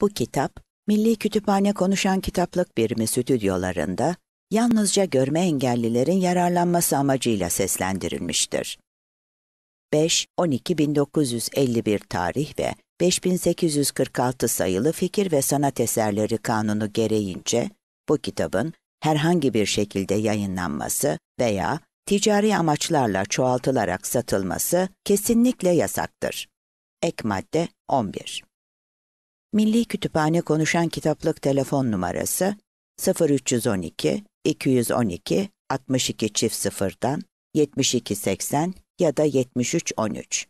Bu kitap, Milli Kütüphane Konuşan Kitaplık Birimi stüdyolarında yalnızca görme engellilerin yararlanması amacıyla seslendirilmiştir. 5-12-1951 tarih ve 5846 sayılı Fikir ve Sanat Eserleri Kanunu gereğince bu kitabın herhangi bir şekilde yayınlanması veya ticari amaçlarla çoğaltılarak satılması kesinlikle yasaktır. Ek madde 11 Milli Kütüphane Konuşan Kitaplık telefon numarası 0312 212 62 çift sıfırdan 80 ya da 73 13.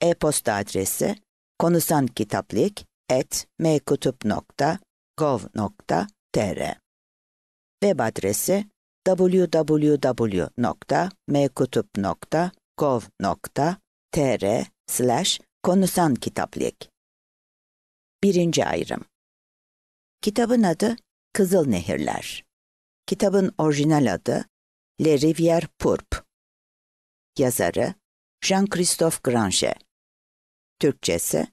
E-posta adresi konusankitaplik et mkutup.gov.tr Web adresi www.mkutup.gov.tr slash konusankitaplik Birinci ayrım. Kitabın adı Kızıl Nehirler. Kitabın orijinal adı Le Rivière Pourpre. Yazarı Jean-Christophe Grange. Türkçesi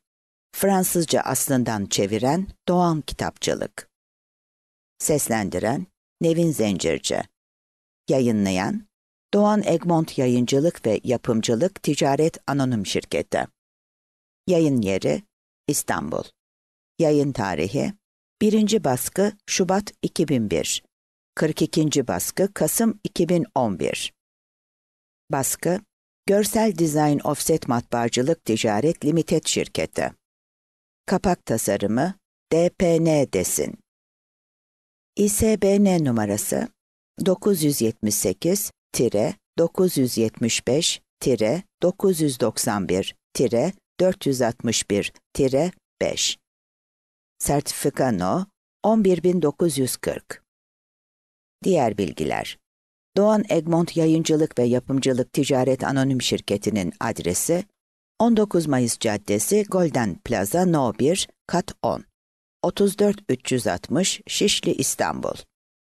Fransızca aslından çeviren Doğan Kitapçılık. Seslendiren Nevin Zencirci. Yayınlayan Doğan Egmont Yayıncılık ve Yapımcılık Ticaret Anonim Şirketi. Yayın yeri İstanbul. Yayın tarihi 1. baskı Şubat 2001 42. baskı Kasım 2011 Baskı Görsel Design Offset Matbaacılık Ticaret Limited Şirketi Kapak Tasarımı DPN Desin ISBN numarası 978 975 991 461 5 Sertifika No 11940 Diğer bilgiler Doğan Egmont Yayıncılık ve Yapımcılık Ticaret Anonim Şirketi'nin adresi 19 Mayıs Caddesi Golden Plaza No 1 Kat 10 34 360 Şişli İstanbul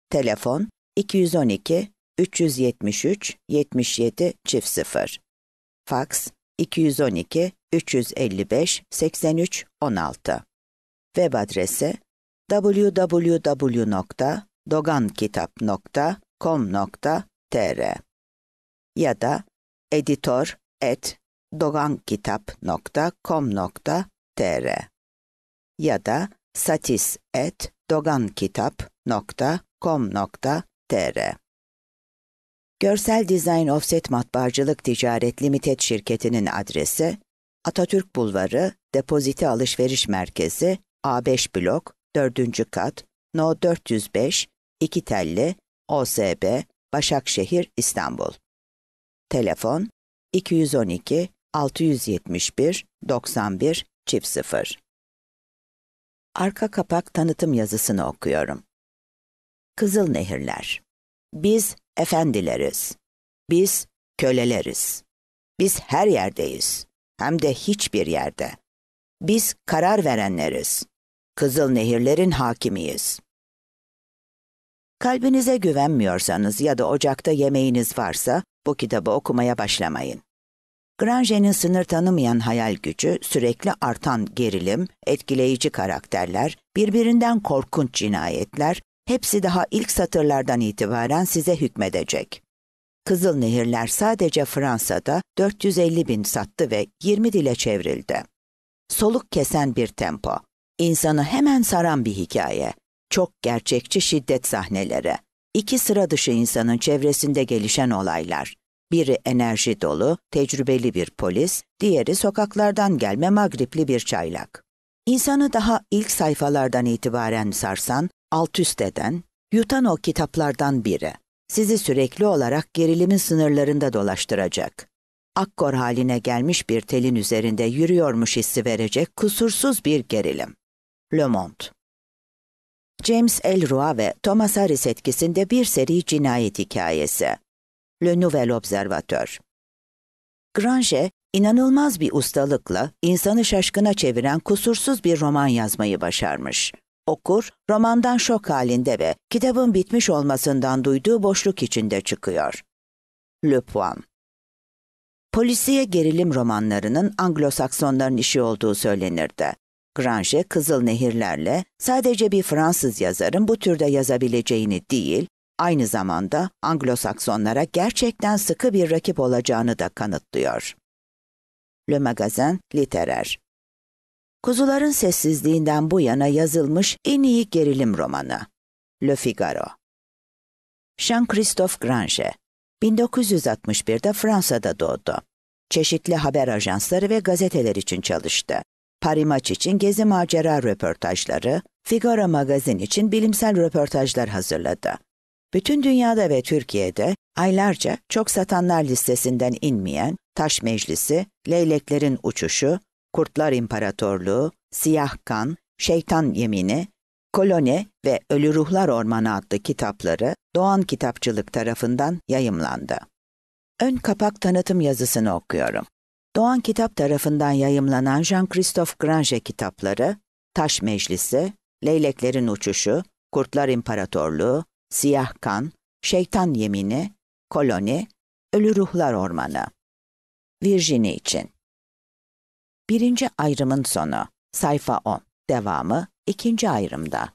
Telefon 212 373 77 çift 0 Fax 212 355 83 16 Web adresi www.dogankitap.com.tr ya da editor.dogankitap.com.tr ya da satis.dogankitap.com.tr Görsel Design Offset Matbaacılık Ticaret Limited şirketinin adresi Atatürk Bulvarı Depoziti Alışveriş Merkezi A5 blok, 4. kat, No 405, 2 telli, OSB, Başakşehir, İstanbul. Telefon 212 671 91 çift 0. Arka kapak tanıtım yazısını okuyorum. Kızıl Nehirler. Biz efendileriz. Biz köleleriz. Biz her yerdeyiz. Hem de hiçbir yerde. Biz karar verenleriz. Kızıl nehirlerin hakimiyiz. Kalbinize güvenmiyorsanız ya da ocakta yemeğiniz varsa bu kitabı okumaya başlamayın. Grange'nin sınır tanımayan hayal gücü, sürekli artan gerilim, etkileyici karakterler, birbirinden korkunç cinayetler, hepsi daha ilk satırlardan itibaren size hükmedecek. Kızıl Nehirler sadece Fransa'da 450 bin sattı ve 20 dile çevrildi soluk kesen bir tempo, insanı hemen saran bir hikaye, çok gerçekçi şiddet sahneleri, iki sıra dışı insanın çevresinde gelişen olaylar, biri enerji dolu, tecrübeli bir polis, diğeri sokaklardan gelme magripli bir çaylak. İnsanı daha ilk sayfalardan itibaren sarsan, alt üst eden, yutan o kitaplardan biri. Sizi sürekli olarak gerilimin sınırlarında dolaştıracak akkor haline gelmiş bir telin üzerinde yürüyormuş hissi verecek kusursuz bir gerilim. Le Monde James Elroy ve Thomas Harris etkisinde bir seri cinayet hikayesi. Le Nouvel Observateur Grange, inanılmaz bir ustalıkla insanı şaşkına çeviren kusursuz bir roman yazmayı başarmış. Okur, romandan şok halinde ve kitabın bitmiş olmasından duyduğu boşluk içinde çıkıyor. Le Point polisiye gerilim romanlarının Anglo-Saksonların işi olduğu söylenirdi. Grange, Kızıl Nehirler'le sadece bir Fransız yazarın bu türde yazabileceğini değil, aynı zamanda Anglo-Saksonlara gerçekten sıkı bir rakip olacağını da kanıtlıyor. Le Magazin Literer Kuzuların Sessizliğinden bu yana yazılmış en iyi gerilim romanı. Le Figaro Jean-Christophe Grange 1961'de Fransa'da doğdu. Çeşitli haber ajansları ve gazeteler için çalıştı. Paris Maç için gezi macera röportajları, Figaro magazin için bilimsel röportajlar hazırladı. Bütün dünyada ve Türkiye'de aylarca çok satanlar listesinden inmeyen Taş Meclisi, Leyleklerin Uçuşu, Kurtlar İmparatorluğu, Siyah Kan, Şeytan Yemini, Koloni ve Ölü Ruhlar Ormanı adlı kitapları Doğan Kitapçılık tarafından yayımlandı. Ön kapak tanıtım yazısını okuyorum. Doğan Kitap tarafından yayımlanan Jean-Christophe Grange kitapları, Taş Meclisi, Leyleklerin Uçuşu, Kurtlar İmparatorluğu, Siyah Kan, Şeytan Yemini, Koloni, Ölü Ruhlar Ormanı. Virginie için. Birinci ayrımın sonu. Sayfa 10. Devamı ikinci ayrımda.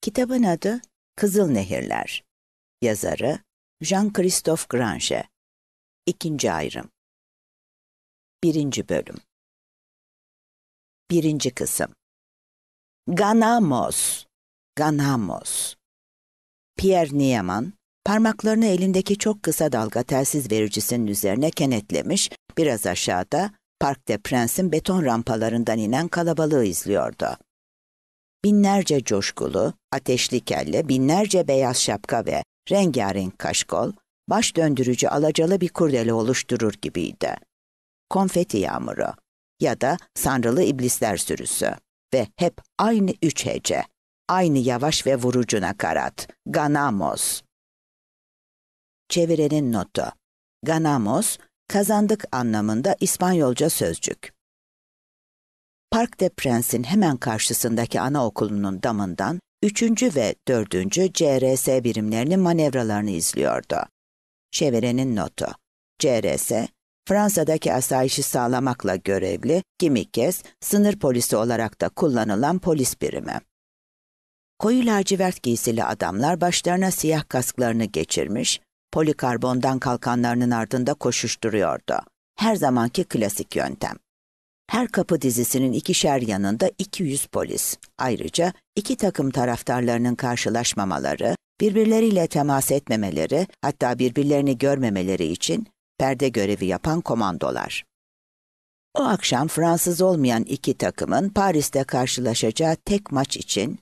Kitabın adı Kızıl Nehirler. Yazarı Jean-Christophe Grange. İkinci ayrım. Birinci bölüm. Birinci kısım. Ganamos. Ganamos. Pierre Nieman, parmaklarını elindeki çok kısa dalga telsiz vericisinin üzerine kenetlemiş, biraz aşağıda Parkta prensin beton rampalarından inen kalabalığı izliyordu. Binlerce coşkulu, ateşli kelle, binlerce beyaz şapka ve rengarenk kaşkol, baş döndürücü alacalı bir kurdele oluşturur gibiydi. Konfeti yağmuru ya da sanrılı iblisler sürüsü ve hep aynı üç hece, aynı yavaş ve vurucuna karat, ganamos. Çevirenin notu. Ganamos, kazandık anlamında İspanyolca sözcük. Park de Prens'in hemen karşısındaki anaokulunun damından 3. ve 4. CRS birimlerinin manevralarını izliyordu. Çevirenin notu. CRS, Fransa'daki asayişi sağlamakla görevli, kimi kez sınır polisi olarak da kullanılan polis birimi. Koyu lacivert giysili adamlar başlarına siyah kasklarını geçirmiş, polikarbondan kalkanlarının ardında koşuşturuyordu. Her zamanki klasik yöntem. Her kapı dizisinin ikişer yanında 200 polis. Ayrıca iki takım taraftarlarının karşılaşmamaları, birbirleriyle temas etmemeleri, hatta birbirlerini görmemeleri için perde görevi yapan komandolar. O akşam Fransız olmayan iki takımın Paris'te karşılaşacağı tek maç için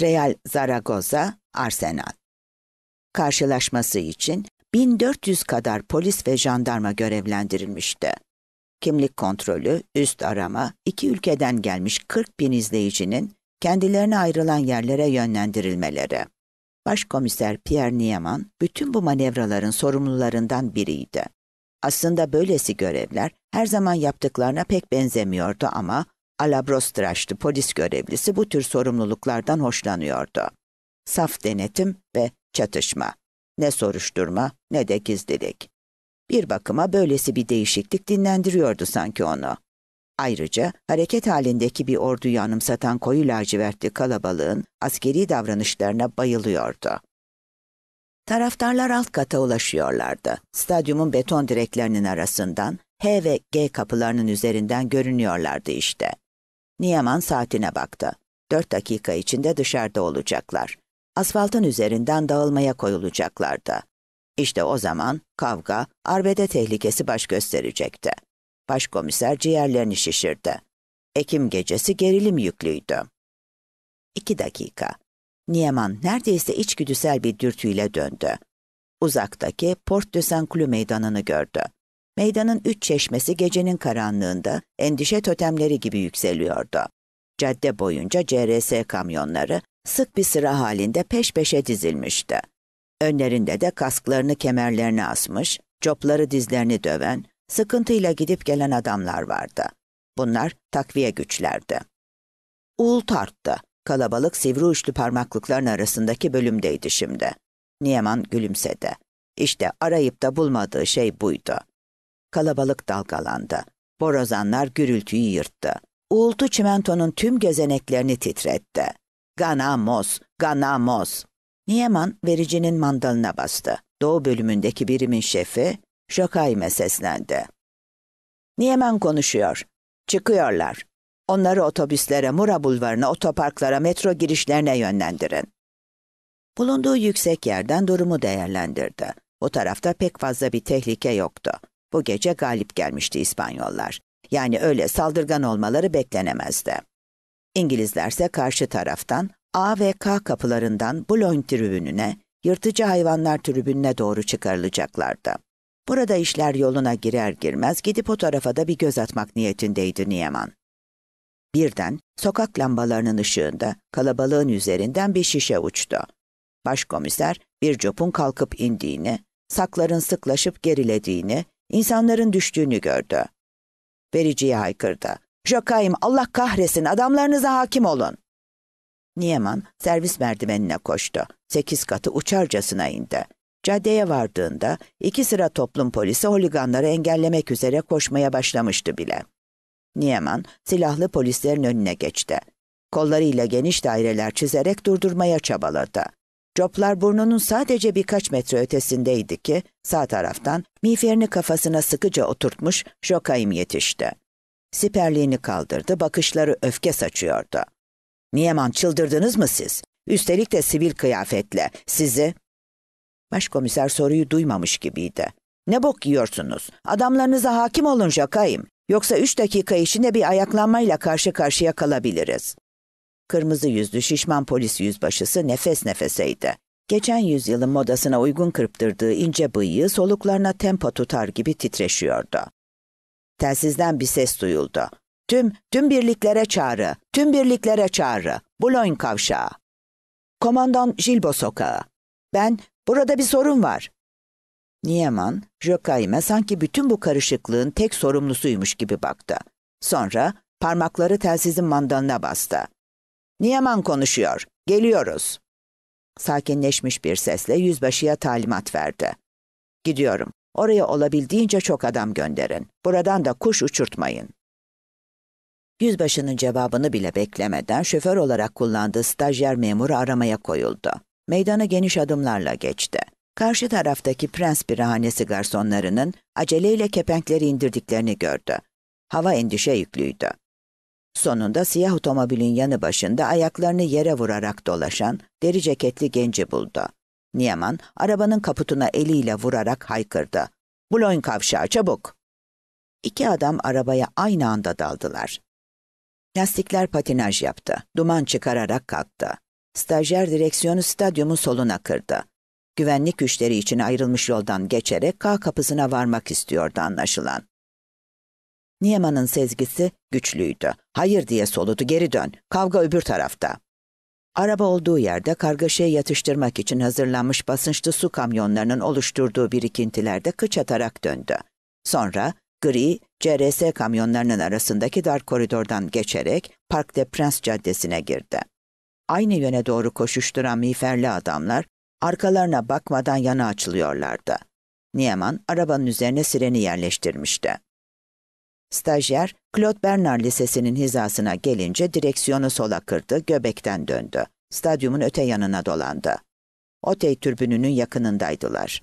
Real Zaragoza, Arsenal karşılaşması için 1400 kadar polis ve jandarma görevlendirilmişti. Kimlik kontrolü, üst arama, iki ülkeden gelmiş 40 bin izleyicinin kendilerine ayrılan yerlere yönlendirilmeleri. Başkomiser Pierre Nieman bütün bu manevraların sorumlularından biriydi. Aslında böylesi görevler her zaman yaptıklarına pek benzemiyordu ama Alabrostraşlı polis görevlisi bu tür sorumluluklardan hoşlanıyordu. Saf denetim ve çatışma. Ne soruşturma ne de gizlilik. Bir bakıma böylesi bir değişiklik dinlendiriyordu sanki onu. Ayrıca hareket halindeki bir orduyu anımsatan koyu lacivertli kalabalığın askeri davranışlarına bayılıyordu. Taraftarlar alt kata ulaşıyorlardı. Stadyumun beton direklerinin arasından H ve G kapılarının üzerinden görünüyorlardı işte. Niyaman saatine baktı. Dört dakika içinde dışarıda olacaklar asfaltın üzerinden dağılmaya koyulacaklardı. İşte o zaman kavga, arbede tehlikesi baş gösterecekti. Başkomiser ciğerlerini şişirdi. Ekim gecesi gerilim yüklüydü. İki dakika. Nieman neredeyse içgüdüsel bir dürtüyle döndü. Uzaktaki Port de Saint Cloud meydanını gördü. Meydanın üç çeşmesi gecenin karanlığında endişe totemleri gibi yükseliyordu. Cadde boyunca CRS kamyonları sık bir sıra halinde peş peşe dizilmişti. Önlerinde de kasklarını kemerlerine asmış, copları dizlerini döven, sıkıntıyla gidip gelen adamlar vardı. Bunlar takviye güçlerdi. Uğul tarttı. Kalabalık sivri uçlu parmaklıkların arasındaki bölümdeydi şimdi. Nieman gülümsedi. İşte arayıp da bulmadığı şey buydu. Kalabalık dalgalandı. Borazanlar gürültüyü yırttı. Uğultu çimentonun tüm gezeneklerini titretti. Ganamos, ganamos. Nieman vericinin mandalına bastı. Doğu bölümündeki birimin şefi Jokayme seslendi. Nieman konuşuyor. Çıkıyorlar. Onları otobüslere, Mura bulvarına, otoparklara, metro girişlerine yönlendirin. Bulunduğu yüksek yerden durumu değerlendirdi. O tarafta pek fazla bir tehlike yoktu. Bu gece galip gelmişti İspanyollar. Yani öyle saldırgan olmaları beklenemezdi. İngilizler ise karşı taraftan A ve K kapılarından Boulogne tribününe, yırtıcı hayvanlar tribününe doğru çıkarılacaklardı. Burada işler yoluna girer girmez gidip o tarafa da bir göz atmak niyetindeydi Nieman. Birden sokak lambalarının ışığında kalabalığın üzerinden bir şişe uçtu. Başkomiser bir copun kalkıp indiğini, sakların sıklaşıp gerilediğini, insanların düştüğünü gördü. Vericiye haykırdı. Jokaim Allah kahresin, adamlarınıza hakim olun. Nieman servis merdivenine koştu. Sekiz katı uçarcasına indi. Caddeye vardığında iki sıra toplum polisi holiganları engellemek üzere koşmaya başlamıştı bile. Nieman silahlı polislerin önüne geçti. Kollarıyla geniş daireler çizerek durdurmaya çabaladı. Joplar burnunun sadece birkaç metre ötesindeydi ki sağ taraftan miğferini kafasına sıkıca oturtmuş Jokaim yetişti. Siperliğini kaldırdı, bakışları öfke saçıyordu. Niyeman çıldırdınız mı siz? Üstelik de sivil kıyafetle. Sizi... Başkomiser soruyu duymamış gibiydi. Ne bok yiyorsunuz? Adamlarınıza hakim olun Jakayim. Yoksa üç dakika içinde bir ayaklanmayla karşı karşıya kalabiliriz. Kırmızı yüzlü şişman polis yüzbaşısı nefes nefeseydi. Geçen yüzyılın modasına uygun kırptırdığı ince bıyığı soluklarına tempo tutar gibi titreşiyordu. Telsizden bir ses duyuldu. Tüm, tüm birliklere çağrı, tüm birliklere çağrı. Boulogne kavşağı. Komandan Jilbo sokağı. Ben, burada bir sorun var. Nieman, Jokaim'e sanki bütün bu karışıklığın tek sorumlusuymuş gibi baktı. Sonra parmakları telsizin mandalına bastı. Nieman konuşuyor, geliyoruz. Sakinleşmiş bir sesle yüzbaşıya talimat verdi. Gidiyorum. Oraya olabildiğince çok adam gönderin. Buradan da kuş uçurtmayın. Yüzbaşının cevabını bile beklemeden şoför olarak kullandığı stajyer memuru aramaya koyuldu. Meydana geniş adımlarla geçti. Karşı taraftaki prens birahanesi garsonlarının aceleyle kepenkleri indirdiklerini gördü. Hava endişe yüklüydü. Sonunda siyah otomobilin yanı başında ayaklarını yere vurarak dolaşan deri ceketli genci buldu. Nieman arabanın kaputuna eliyle vurarak haykırdı. Bloin kavşağı çabuk. İki adam arabaya aynı anda daldılar. Lastikler patinaj yaptı. Duman çıkararak kalktı. Stajyer direksiyonu stadyumu soluna kırdı. Güvenlik güçleri için ayrılmış yoldan geçerek K kapısına varmak istiyordu anlaşılan. Nieman'ın sezgisi güçlüydü. Hayır diye soludu geri dön. Kavga öbür tarafta. Araba olduğu yerde kargaşayı yatıştırmak için hazırlanmış basınçlı su kamyonlarının oluşturduğu birikintilerde kıç atarak döndü. Sonra gri CRS kamyonlarının arasındaki dar koridordan geçerek Park de Prince Caddesi'ne girdi. Aynı yöne doğru koşuşturan miğferli adamlar arkalarına bakmadan yana açılıyorlardı. Nieman arabanın üzerine sireni yerleştirmişti. Stajyer, Claude Bernard Lisesi'nin hizasına gelince direksiyonu sola kırdı, göbekten döndü. Stadyumun öte yanına dolandı. Otey türbününün yakınındaydılar.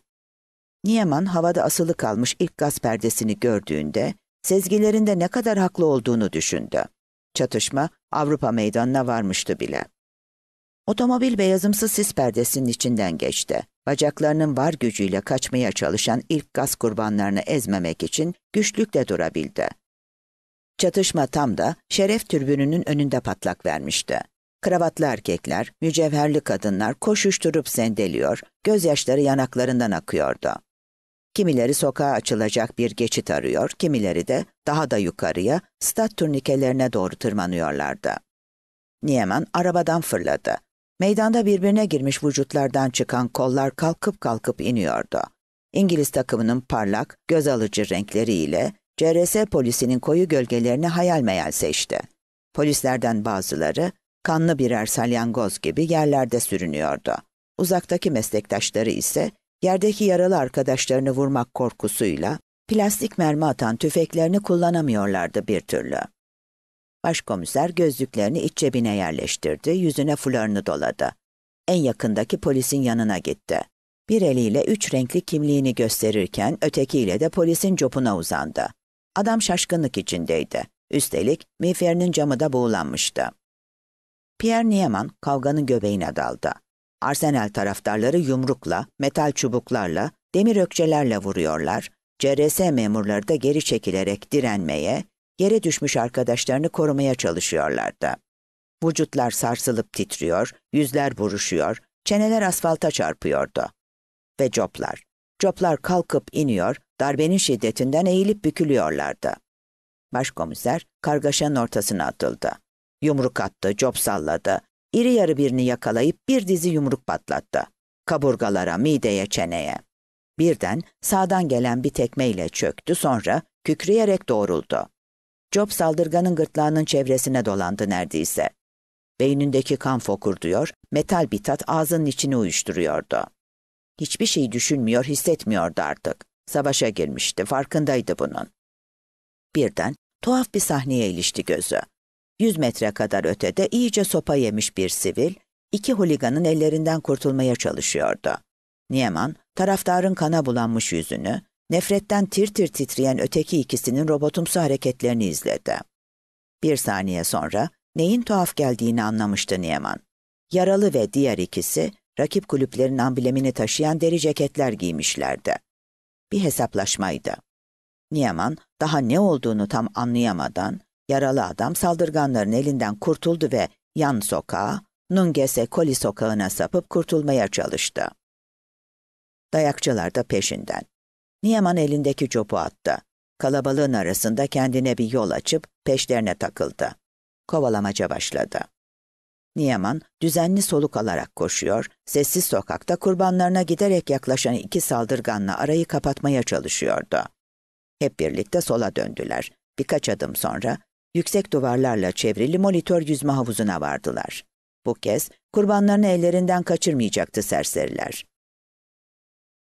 Nieman havada asılı kalmış ilk gaz perdesini gördüğünde, sezgilerinde ne kadar haklı olduğunu düşündü. Çatışma Avrupa meydanına varmıştı bile. Otomobil beyazımsı sis perdesinin içinden geçti. Bacaklarının var gücüyle kaçmaya çalışan ilk gaz kurbanlarını ezmemek için güçlükle durabildi. Çatışma tam da şeref türbününün önünde patlak vermişti. Kravatlı erkekler, mücevherli kadınlar koşuşturup sendeliyor, gözyaşları yanaklarından akıyordu. Kimileri sokağa açılacak bir geçit arıyor, kimileri de daha da yukarıya, stat turnikelerine doğru tırmanıyorlardı. Nieman arabadan fırladı. Meydanda birbirine girmiş vücutlardan çıkan kollar kalkıp kalkıp iniyordu. İngiliz takımının parlak, göz alıcı renkleriyle CRS polisinin koyu gölgelerini hayal meyal seçti. Polislerden bazıları kanlı birer salyangoz gibi yerlerde sürünüyordu. Uzaktaki meslektaşları ise yerdeki yaralı arkadaşlarını vurmak korkusuyla plastik mermi atan tüfeklerini kullanamıyorlardı bir türlü. Başkomiser gözlüklerini iç cebine yerleştirdi, yüzüne fularını doladı. En yakındaki polisin yanına gitti. Bir eliyle üç renkli kimliğini gösterirken ötekiyle de polisin copuna uzandı. Adam şaşkınlık içindeydi. Üstelik miğferinin camı da buğulanmıştı. Pierre Nieman kavganın göbeğine daldı. Arsenal taraftarları yumrukla, metal çubuklarla, demir ökçelerle vuruyorlar. CRS memurları da geri çekilerek direnmeye, yere düşmüş arkadaşlarını korumaya çalışıyorlardı. Vücutlar sarsılıp titriyor, yüzler buruşuyor, çeneler asfalta çarpıyordu. Ve coplar. Coplar kalkıp iniyor, darbenin şiddetinden eğilip bükülüyorlardı. Başkomiser kargaşanın ortasına atıldı. Yumruk attı, cop salladı. İri yarı birini yakalayıp bir dizi yumruk patlattı. Kaburgalara, mideye, çeneye. Birden sağdan gelen bir tekmeyle çöktü sonra kükreyerek doğruldu. Job saldırganın gırtlağının çevresine dolandı neredeyse. Beynindeki kan fokurduyor, metal bir tat ağzının içini uyuşturuyordu. Hiçbir şey düşünmüyor, hissetmiyordu artık. Savaşa girmişti, farkındaydı bunun. Birden tuhaf bir sahneye ilişti gözü. Yüz metre kadar ötede iyice sopa yemiş bir sivil, iki holiganın ellerinden kurtulmaya çalışıyordu. Nieman, taraftarın kana bulanmış yüzünü, Nefretten tir tir titreyen öteki ikisinin robotumsu hareketlerini izledi. Bir saniye sonra neyin tuhaf geldiğini anlamıştı Nieman. Yaralı ve diğer ikisi rakip kulüplerin amblemini taşıyan deri ceketler giymişlerdi. Bir hesaplaşmaydı. Nieman daha ne olduğunu tam anlayamadan yaralı adam saldırganların elinden kurtuldu ve yan sokağa, Nungese Koli sokağına sapıp kurtulmaya çalıştı. Dayakçılar da peşinden. Niyaman elindeki copu attı. Kalabalığın arasında kendine bir yol açıp peşlerine takıldı. Kovalamaca başladı. Niyaman düzenli soluk alarak koşuyor, sessiz sokakta kurbanlarına giderek yaklaşan iki saldırganla arayı kapatmaya çalışıyordu. Hep birlikte sola döndüler. Birkaç adım sonra yüksek duvarlarla çevrili monitör yüzme havuzuna vardılar. Bu kez kurbanlarını ellerinden kaçırmayacaktı serseriler.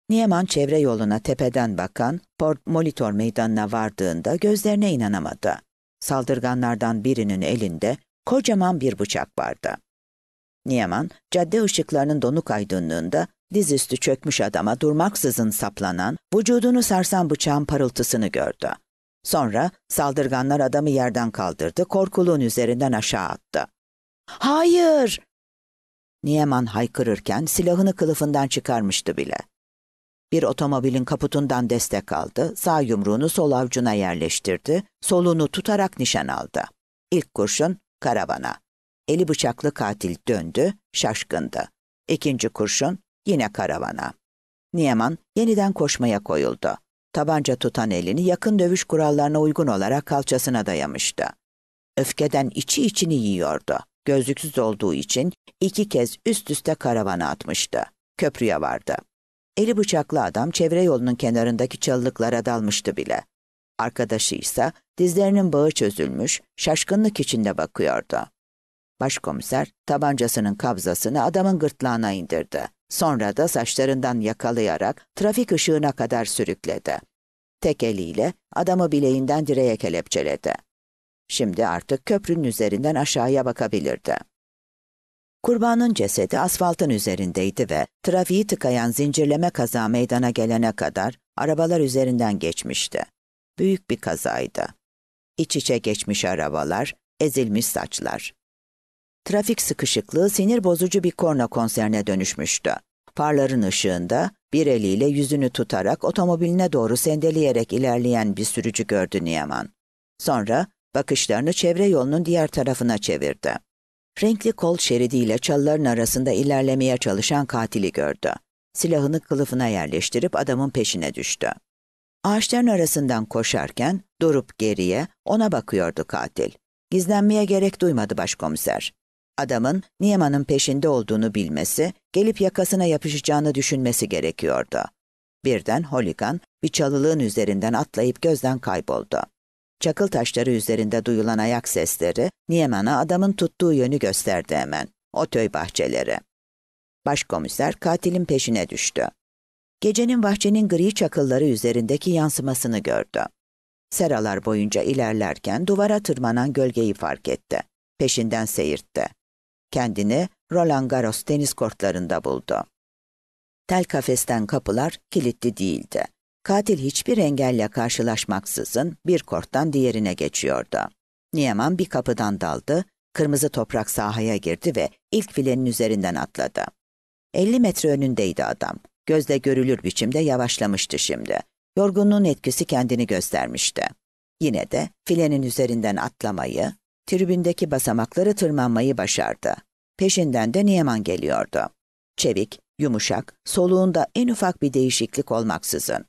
Nieman çevre yoluna tepeden bakan Port Molitor meydanına vardığında gözlerine inanamadı. Saldırganlardan birinin elinde kocaman bir bıçak vardı. Nieman, cadde ışıklarının donuk aydınlığında dizüstü çökmüş adama durmaksızın saplanan, vücudunu sarsan bıçağın parıltısını gördü. Sonra saldırganlar adamı yerden kaldırdı, korkuluğun üzerinden aşağı attı. ''Hayır!'' Nieman haykırırken silahını kılıfından çıkarmıştı bile. Bir otomobilin kaputundan destek aldı, sağ yumruğunu sol avcuna yerleştirdi, solunu tutarak nişan aldı. İlk kurşun karavana. Eli bıçaklı katil döndü, şaşkındı. İkinci kurşun yine karavana. Nieman yeniden koşmaya koyuldu. Tabanca tutan elini yakın dövüş kurallarına uygun olarak kalçasına dayamıştı. Öfkeden içi içini yiyordu. Gözlüksüz olduğu için iki kez üst üste karavana atmıştı. Köprüye vardı. Eli bıçaklı adam çevre yolunun kenarındaki çalılıklara dalmıştı bile. Arkadaşı ise dizlerinin bağı çözülmüş, şaşkınlık içinde bakıyordu. Başkomiser tabancasının kabzasını adamın gırtlağına indirdi. Sonra da saçlarından yakalayarak trafik ışığına kadar sürükledi. Tek eliyle adamı bileğinden direğe kelepçeledi. Şimdi artık köprünün üzerinden aşağıya bakabilirdi. Kurbanın cesedi asfaltın üzerindeydi ve trafiği tıkayan zincirleme kaza meydana gelene kadar arabalar üzerinden geçmişti. Büyük bir kazaydı. İç içe geçmiş arabalar, ezilmiş saçlar. Trafik sıkışıklığı sinir bozucu bir korna konserine dönüşmüştü. Farların ışığında bir eliyle yüzünü tutarak otomobiline doğru sendeleyerek ilerleyen bir sürücü gördü Niyaman. Sonra bakışlarını çevre yolunun diğer tarafına çevirdi. Renkli kol şeridiyle çalıların arasında ilerlemeye çalışan katili gördü. Silahını kılıfına yerleştirip adamın peşine düştü. Ağaçların arasından koşarken durup geriye ona bakıyordu katil. Gizlenmeye gerek duymadı başkomiser. Adamın Nieman'ın peşinde olduğunu bilmesi, gelip yakasına yapışacağını düşünmesi gerekiyordu. Birden Holigan bir çalılığın üzerinden atlayıp gözden kayboldu. Çakıl taşları üzerinde duyulan ayak sesleri, Nieman'a adamın tuttuğu yönü gösterdi hemen. Otöy bahçeleri. Başkomiser katilin peşine düştü. Gecenin bahçenin gri çakılları üzerindeki yansımasını gördü. Seralar boyunca ilerlerken duvara tırmanan gölgeyi fark etti. Peşinden seyirtti. Kendini Roland Garros tenis kortlarında buldu. Tel kafesten kapılar kilitli değildi. Katil hiçbir engelle karşılaşmaksızın bir korttan diğerine geçiyordu. Nieman bir kapıdan daldı, kırmızı toprak sahaya girdi ve ilk filenin üzerinden atladı. 50 metre önündeydi adam. Gözle görülür biçimde yavaşlamıştı şimdi. Yorgunluğun etkisi kendini göstermişti. Yine de filenin üzerinden atlamayı, tribündeki basamakları tırmanmayı başardı. Peşinden de Nieman geliyordu. Çevik, yumuşak, soluğunda en ufak bir değişiklik olmaksızın.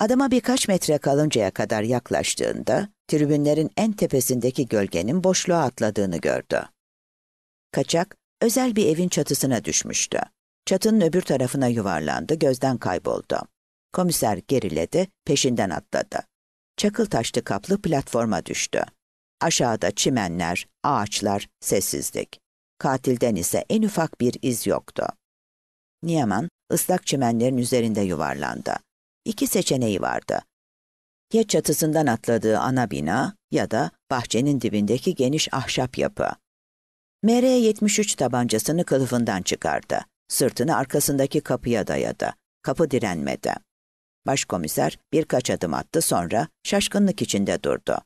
Adama birkaç metre kalıncaya kadar yaklaştığında tribünlerin en tepesindeki gölgenin boşluğa atladığını gördü. Kaçak özel bir evin çatısına düşmüştü. Çatının öbür tarafına yuvarlandı, gözden kayboldu. Komiser geriledi, peşinden atladı. Çakıl taşlı kaplı platforma düştü. Aşağıda çimenler, ağaçlar, sessizlik. Katilden ise en ufak bir iz yoktu. Niyaman ıslak çimenlerin üzerinde yuvarlandı iki seçeneği vardı. Ya çatısından atladığı ana bina ya da bahçenin dibindeki geniş ahşap yapı. MR-73 tabancasını kılıfından çıkardı. Sırtını arkasındaki kapıya dayadı. Kapı direnmedi. Başkomiser birkaç adım attı sonra şaşkınlık içinde durdu.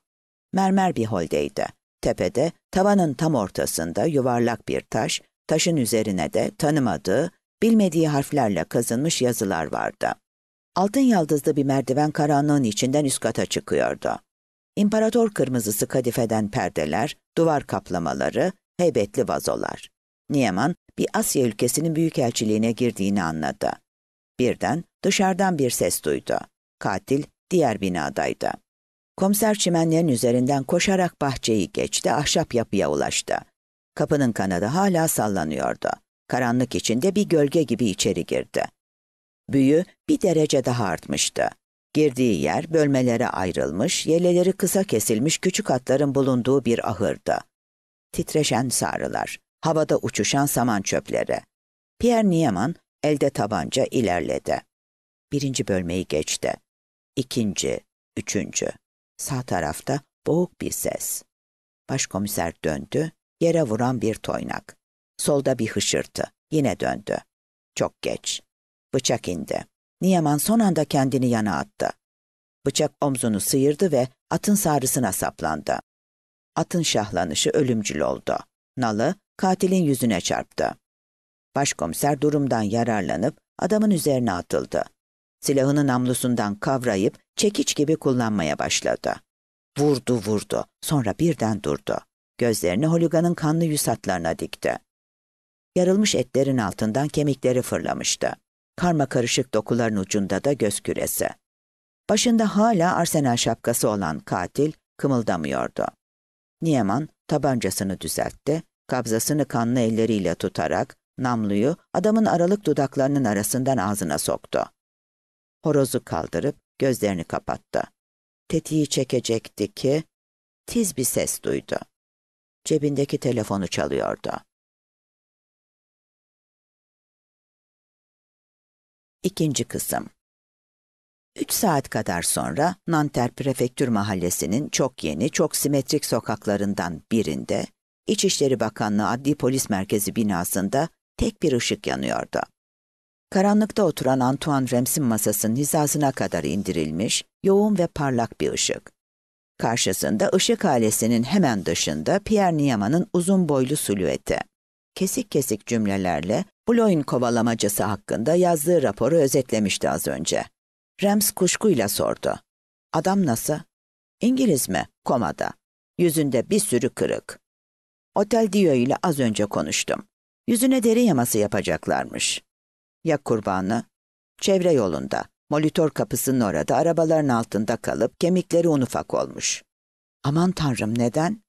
Mermer bir holdeydi. Tepede, tavanın tam ortasında yuvarlak bir taş, taşın üzerine de tanımadığı, bilmediği harflerle kazınmış yazılar vardı. Altın yaldızlı bir merdiven karanlığın içinden üst kata çıkıyordu. İmparator kırmızısı kadifeden perdeler, duvar kaplamaları, heybetli vazolar. Nieman bir Asya ülkesinin büyükelçiliğine girdiğini anladı. Birden dışarıdan bir ses duydu. Katil diğer binadaydı. Komiser çimenlerin üzerinden koşarak bahçeyi geçti, ahşap yapıya ulaştı. Kapının kanadı hala sallanıyordu. Karanlık içinde bir gölge gibi içeri girdi. Büyü bir derece daha artmıştı. Girdiği yer bölmelere ayrılmış, yeleleri kısa kesilmiş küçük atların bulunduğu bir ahırdı. Titreşen sarılar, havada uçuşan saman çöpleri. Pierre Nieman elde tabanca ilerledi. Birinci bölmeyi geçti. İkinci, üçüncü. Sağ tarafta boğuk bir ses. Başkomiser döndü, yere vuran bir toynak. Solda bir hışırtı, yine döndü. Çok geç. Bıçak indi. Niyaman son anda kendini yana attı. Bıçak omzunu sıyırdı ve atın sarısına saplandı. Atın şahlanışı ölümcül oldu. Nalı katilin yüzüne çarptı. Başkomiser durumdan yararlanıp adamın üzerine atıldı. Silahının namlusundan kavrayıp çekiç gibi kullanmaya başladı. Vurdu vurdu sonra birden durdu. Gözlerini holiganın kanlı yüz hatlarına dikti. Yarılmış etlerin altından kemikleri fırlamıştı karma karışık dokuların ucunda da göz küresi. Başında hala arsenal şapkası olan katil kımıldamıyordu. Nieman tabancasını düzeltti, kabzasını kanlı elleriyle tutarak namluyu adamın aralık dudaklarının arasından ağzına soktu. Horozu kaldırıp gözlerini kapattı. Tetiği çekecekti ki tiz bir ses duydu. Cebindeki telefonu çalıyordu. İkinci kısım. Üç saat kadar sonra Nanter Prefektür Mahallesi'nin çok yeni, çok simetrik sokaklarından birinde, İçişleri Bakanlığı Adli Polis Merkezi binasında tek bir ışık yanıyordu. Karanlıkta oturan Antoine Rems'in masasının hizasına kadar indirilmiş, yoğun ve parlak bir ışık. Karşısında ışık ailesinin hemen dışında Pierre Niemann'ın uzun boylu silüeti kesik kesik cümlelerle Bloin kovalamacısı hakkında yazdığı raporu özetlemişti az önce. Rems kuşkuyla sordu. Adam nasıl? İngiliz mi? Komada. Yüzünde bir sürü kırık. Otel Dio ile az önce konuştum. Yüzüne deri yaması yapacaklarmış. Ya kurbanı? Çevre yolunda, molitor kapısının orada arabaların altında kalıp kemikleri un ufak olmuş. Aman tanrım neden?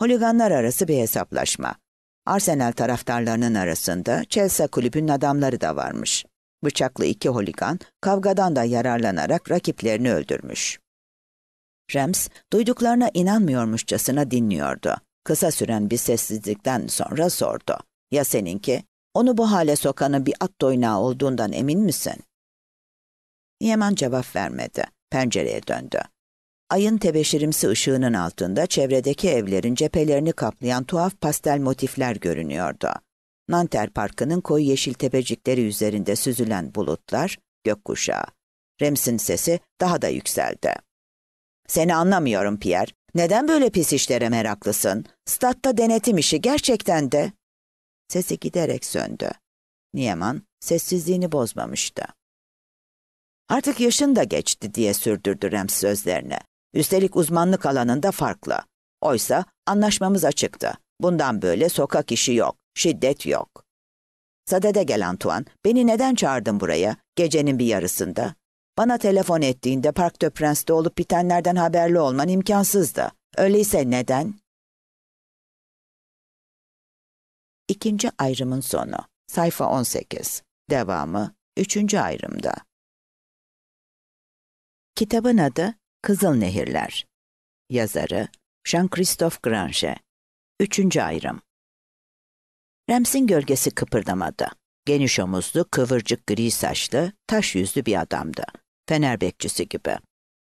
Holiganlar arası bir hesaplaşma. Arsenal taraftarlarının arasında Chelsea kulübünün adamları da varmış. Bıçaklı iki holigan kavgadan da yararlanarak rakiplerini öldürmüş. Rams duyduklarına inanmıyormuşçasına dinliyordu. Kısa süren bir sessizlikten sonra sordu. Ya seninki? Onu bu hale sokanın bir at doynağı olduğundan emin misin? Yeman cevap vermedi. Pencereye döndü ayın tebeşirimsi ışığının altında çevredeki evlerin cephelerini kaplayan tuhaf pastel motifler görünüyordu. Nanter Parkı'nın koyu yeşil tepecikleri üzerinde süzülen bulutlar, gökkuşağı. Rems'in sesi daha da yükseldi. Seni anlamıyorum Pierre. Neden böyle pis işlere meraklısın? Statta denetim işi gerçekten de. Sesi giderek söndü. Nieman sessizliğini bozmamıştı. Artık yaşın da geçti diye sürdürdü Rems sözlerine. Üstelik uzmanlık alanında farklı. Oysa anlaşmamız açıktı. Bundan böyle sokak işi yok, şiddet yok. Sadede gel Antoine, beni neden çağırdın buraya, gecenin bir yarısında? Bana telefon ettiğinde Park de Prince'de olup bitenlerden haberli olman imkansızdı. Öyleyse neden? İkinci ayrımın sonu. Sayfa 18. Devamı Üçüncü ayrımda. Kitabın adı Kızıl Nehirler Yazarı Jean-Christophe Grange Üçüncü ayrım Rems'in gölgesi kıpırdamadı. Geniş omuzlu, kıvırcık gri saçlı, taş yüzlü bir adamdı. Fener bekçisi gibi.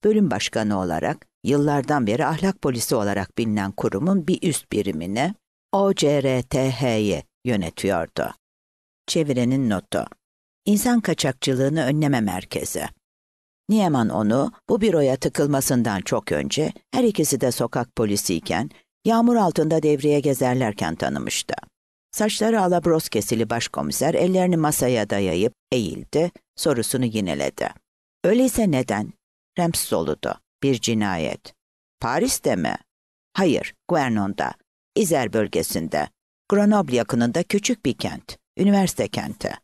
Bölüm başkanı olarak, yıllardan beri ahlak polisi olarak bilinen kurumun bir üst birimini OCRTH'yi yönetiyordu. Çevirenin notu. İnsan kaçakçılığını önleme merkezi. Nieman onu bu büroya tıkılmasından çok önce her ikisi de sokak polisiyken yağmur altında devreye gezerlerken tanımıştı. Saçları alabroz kesili başkomiser ellerini masaya dayayıp eğildi, sorusunu yineledi. Öyleyse neden? Rems soludu. Bir cinayet. Paris'te mi? Hayır, Guernon'da. İzer bölgesinde. Grenoble yakınında küçük bir kent. Üniversite kenti.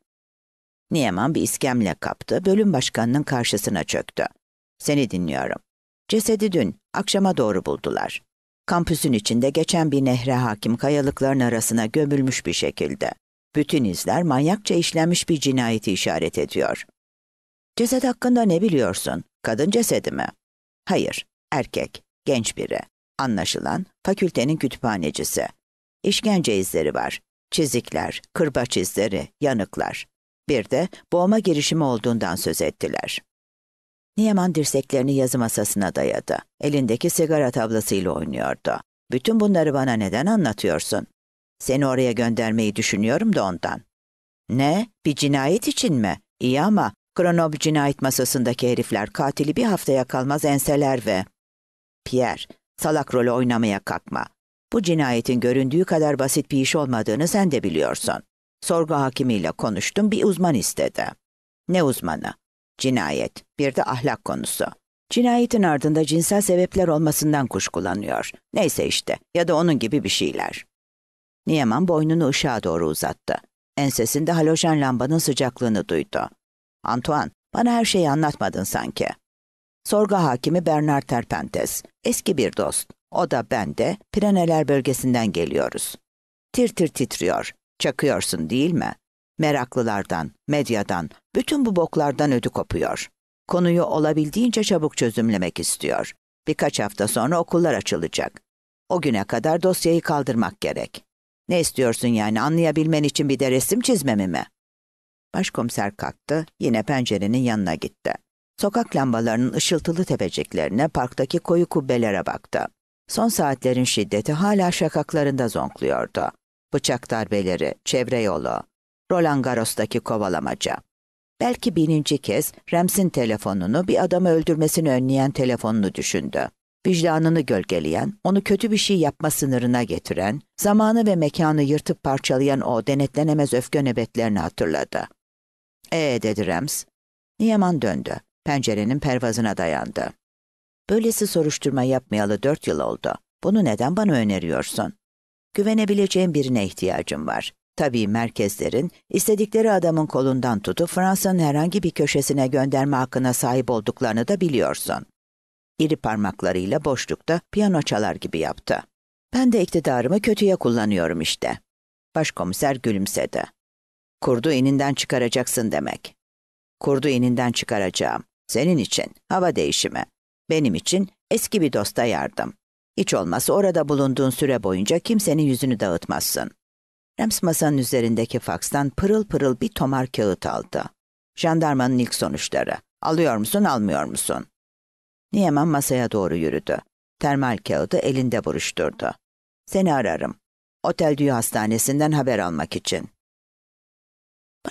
Nieman bir iskemle kaptı, bölüm başkanının karşısına çöktü. Seni dinliyorum. Cesedi dün, akşama doğru buldular. Kampüsün içinde geçen bir nehre hakim kayalıkların arasına gömülmüş bir şekilde. Bütün izler manyakça işlenmiş bir cinayeti işaret ediyor. Ceset hakkında ne biliyorsun? Kadın cesedi mi? Hayır, erkek, genç biri. Anlaşılan fakültenin kütüphanecisi. İşkence izleri var. Çizikler, kırbaç izleri, yanıklar. Bir de boğma girişimi olduğundan söz ettiler. Nieman dirseklerini yazı masasına dayadı. Elindeki sigara tablasıyla oynuyordu. Bütün bunları bana neden anlatıyorsun? Seni oraya göndermeyi düşünüyorum da ondan. Ne? Bir cinayet için mi? İyi ama Kronob cinayet masasındaki herifler katili bir haftaya kalmaz enseler ve... Pierre, salak rolü oynamaya kalkma. Bu cinayetin göründüğü kadar basit bir iş olmadığını sen de biliyorsun. Sorgu hakimiyle konuştum, bir uzman istedi. Ne uzmanı? Cinayet, bir de ahlak konusu. Cinayetin ardında cinsel sebepler olmasından kuşkulanıyor. Neyse işte, ya da onun gibi bir şeyler. Niyaman boynunu ışığa doğru uzattı. Ensesinde halojen lambanın sıcaklığını duydu. Antoine, bana her şeyi anlatmadın sanki. Sorgu hakimi Bernard Terpentes, eski bir dost. O da ben de, Pireneler bölgesinden geliyoruz. Tir tir titriyor, Çakıyorsun değil mi? Meraklılardan, medyadan, bütün bu boklardan ödü kopuyor. Konuyu olabildiğince çabuk çözümlemek istiyor. Birkaç hafta sonra okullar açılacak. O güne kadar dosyayı kaldırmak gerek. Ne istiyorsun yani anlayabilmen için bir de resim çizmemi mi? Başkomiser kalktı, yine pencerenin yanına gitti. Sokak lambalarının ışıltılı tepeceklerine parktaki koyu kubbelere baktı. Son saatlerin şiddeti hala şakaklarında zonkluyordu bıçak darbeleri, çevre yolu, Roland Garros'taki kovalamaca. Belki bininci kez Rems'in telefonunu bir adamı öldürmesini önleyen telefonunu düşündü. Vicdanını gölgeleyen, onu kötü bir şey yapma sınırına getiren, zamanı ve mekanı yırtıp parçalayan o denetlenemez öfke nöbetlerini hatırladı. Ee dedi Rems. Niyaman döndü. Pencerenin pervazına dayandı. Böylesi soruşturma yapmayalı dört yıl oldu. Bunu neden bana öneriyorsun? Güvenebileceğim birine ihtiyacım var. Tabii merkezlerin, istedikleri adamın kolundan tutup Fransa'nın herhangi bir köşesine gönderme hakkına sahip olduklarını da biliyorsun. İri parmaklarıyla boşlukta piyano çalar gibi yaptı. Ben de iktidarımı kötüye kullanıyorum işte. Başkomiser gülümsedi. Kurdu ininden çıkaracaksın demek. Kurdu ininden çıkaracağım. Senin için hava değişimi. Benim için eski bir dosta yardım. Hiç olmazsa orada bulunduğun süre boyunca kimsenin yüzünü dağıtmazsın. Rems masanın üzerindeki fakstan pırıl pırıl bir tomar kağıt aldı. Jandarmanın ilk sonuçları. Alıyor musun, almıyor musun? Niyemen masaya doğru yürüdü. Termal kağıdı elinde buruşturdu. Seni ararım. Otel Düğü Hastanesi'nden haber almak için.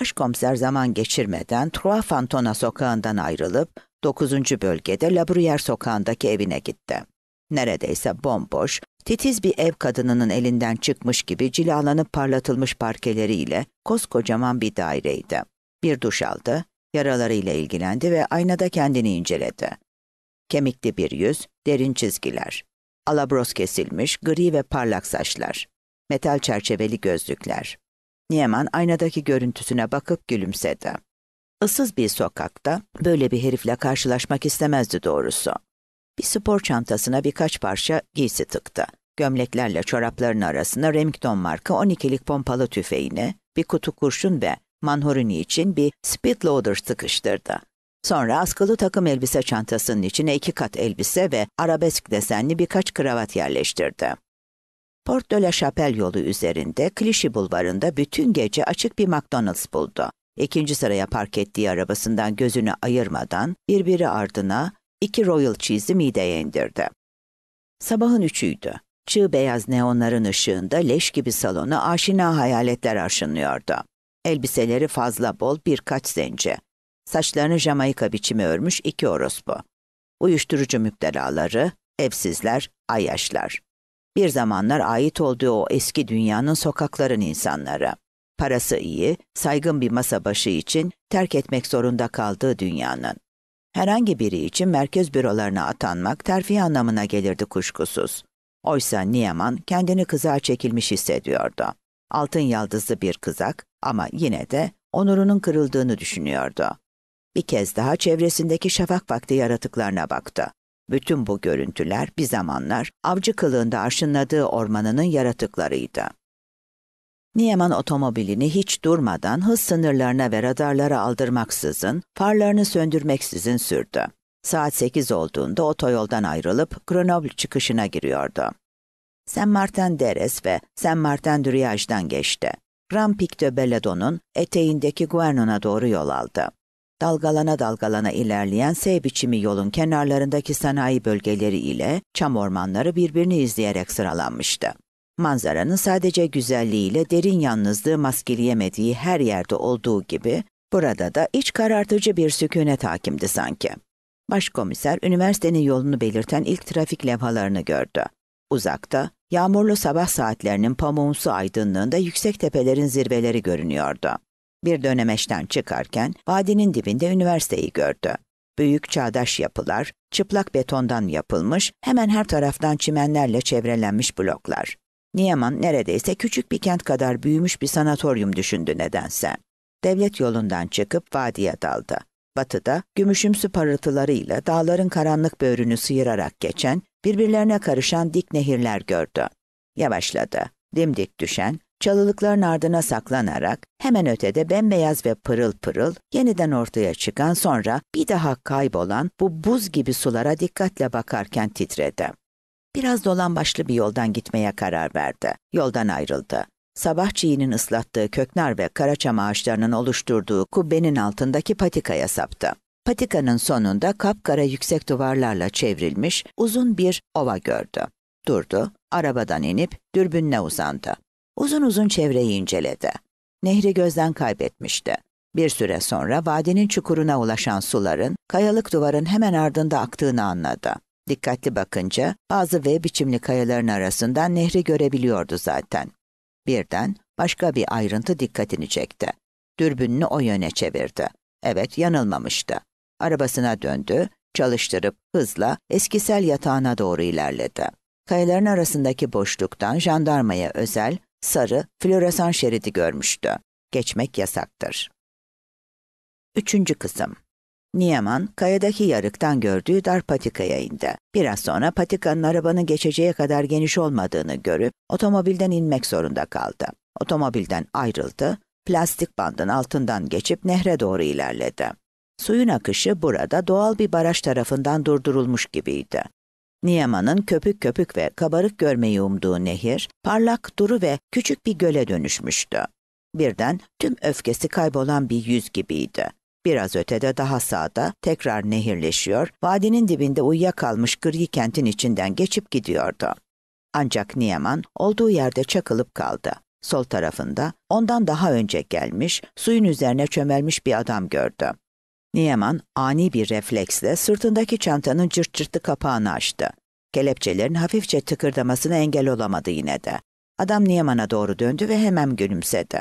Başkomiser zaman geçirmeden Trois Fantona sokağından ayrılıp 9. bölgede Labruyer sokağındaki evine gitti. Neredeyse bomboş, titiz bir ev kadınının elinden çıkmış gibi cilalanıp parlatılmış parkeleriyle koskocaman bir daireydi. Bir duş aldı, yaralarıyla ilgilendi ve aynada kendini inceledi. Kemikli bir yüz, derin çizgiler. Alabros kesilmiş, gri ve parlak saçlar. Metal çerçeveli gözlükler. Nieman aynadaki görüntüsüne bakıp gülümsedi. Issız bir sokakta böyle bir herifle karşılaşmak istemezdi doğrusu. Bir spor çantasına birkaç parça giysi tıktı. Gömleklerle çorapların arasına Remington marka 12'lik pompalı tüfeğini, bir kutu kurşun ve manhurini için bir loader sıkıştırdı. Sonra askılı takım elbise çantasının içine iki kat elbise ve arabesk desenli birkaç kravat yerleştirdi. Port de la Chapelle yolu üzerinde, Clichy bulvarında bütün gece açık bir McDonald's buldu. İkinci sıraya park ettiği arabasından gözünü ayırmadan birbiri ardına İki royal cheese'i mideye indirdi. Sabahın üçüydü. Çığ beyaz neonların ışığında leş gibi salonu aşina hayaletler aşınıyordu. Elbiseleri fazla bol birkaç zenci. Saçlarını Jamaika biçimi örmüş iki orospu. Uyuşturucu müptelaları, evsizler, ayyaşlar. Bir zamanlar ait olduğu o eski dünyanın sokakların insanları. Parası iyi, saygın bir masa başı için terk etmek zorunda kaldığı dünyanın. Herhangi biri için merkez bürolarına atanmak terfi anlamına gelirdi kuşkusuz. Oysa Nieman kendini kızağa çekilmiş hissediyordu. Altın yaldızlı bir kızak ama yine de onurunun kırıldığını düşünüyordu. Bir kez daha çevresindeki şafak vakti yaratıklarına baktı. Bütün bu görüntüler bir zamanlar avcı kılığında arşınladığı ormanının yaratıklarıydı. Nieman otomobilini hiç durmadan hız sınırlarına ve radarlara aldırmaksızın, farlarını söndürmeksizin sürdü. Saat 8 olduğunda otoyoldan ayrılıp Grenoble çıkışına giriyordu. Saint Martin Deres ve Saint Martin Duriyaj'dan geçti. Rampik de Belladon'un eteğindeki Guernon'a doğru yol aldı. Dalgalana dalgalana ilerleyen S biçimi yolun kenarlarındaki sanayi bölgeleri ile çam ormanları birbirini izleyerek sıralanmıştı. Manzaranın sadece güzelliğiyle derin yalnızlığı maskeleyemediği her yerde olduğu gibi, burada da iç karartıcı bir sükunet hakimdi sanki. Başkomiser üniversitenin yolunu belirten ilk trafik levhalarını gördü. Uzakta, yağmurlu sabah saatlerinin pamuğumsu aydınlığında yüksek tepelerin zirveleri görünüyordu. Bir dönemeçten çıkarken vadinin dibinde üniversiteyi gördü. Büyük çağdaş yapılar, çıplak betondan yapılmış, hemen her taraftan çimenlerle çevrelenmiş bloklar. Niyaman neredeyse küçük bir kent kadar büyümüş bir sanatoryum düşündü nedense. Devlet yolundan çıkıp vadiye daldı. Batıda gümüşümsü parıltılarıyla dağların karanlık böğrünü sıyırarak geçen, birbirlerine karışan dik nehirler gördü. Yavaşladı. Dimdik düşen, çalılıkların ardına saklanarak hemen ötede bembeyaz ve pırıl pırıl yeniden ortaya çıkan sonra bir daha kaybolan bu buz gibi sulara dikkatle bakarken titredi. Biraz dolan başlı bir yoldan gitmeye karar verdi. Yoldan ayrıldı. Sabah çiğinin ıslattığı köknar ve karaçam ağaçlarının oluşturduğu kubbenin altındaki patikaya saptı. Patikanın sonunda kapkara yüksek duvarlarla çevrilmiş uzun bir ova gördü. Durdu, arabadan inip dürbünle uzandı. Uzun uzun çevreyi inceledi. Nehri gözden kaybetmişti. Bir süre sonra vadinin çukuruna ulaşan suların, kayalık duvarın hemen ardında aktığını anladı. Dikkatli bakınca bazı V biçimli kayaların arasından nehri görebiliyordu zaten. Birden başka bir ayrıntı dikkatini çekti. Dürbününü o yöne çevirdi. Evet yanılmamıştı. Arabasına döndü, çalıştırıp hızla eskisel yatağına doğru ilerledi. Kayaların arasındaki boşluktan jandarmaya özel sarı floresan şeridi görmüştü. Geçmek yasaktır. Üçüncü kısım Nieman, kayadaki yarıktan gördüğü dar patikaya indi. Biraz sonra patikanın arabanın geçeceği kadar geniş olmadığını görüp otomobilden inmek zorunda kaldı. Otomobilden ayrıldı, plastik bandın altından geçip nehre doğru ilerledi. Suyun akışı burada doğal bir baraj tarafından durdurulmuş gibiydi. Niyaman'ın köpük köpük ve kabarık görmeyi umduğu nehir, parlak, duru ve küçük bir göle dönüşmüştü. Birden tüm öfkesi kaybolan bir yüz gibiydi. Biraz ötede daha sağda tekrar nehirleşiyor, vadinin dibinde uyuyakalmış gri kentin içinden geçip gidiyordu. Ancak Niyaman olduğu yerde çakılıp kaldı. Sol tarafında ondan daha önce gelmiş, suyun üzerine çömelmiş bir adam gördü. Niyaman ani bir refleksle sırtındaki çantanın cırt cırtlı kapağını açtı. Kelepçelerin hafifçe tıkırdamasına engel olamadı yine de. Adam Niyaman'a doğru döndü ve hemen gülümsedi.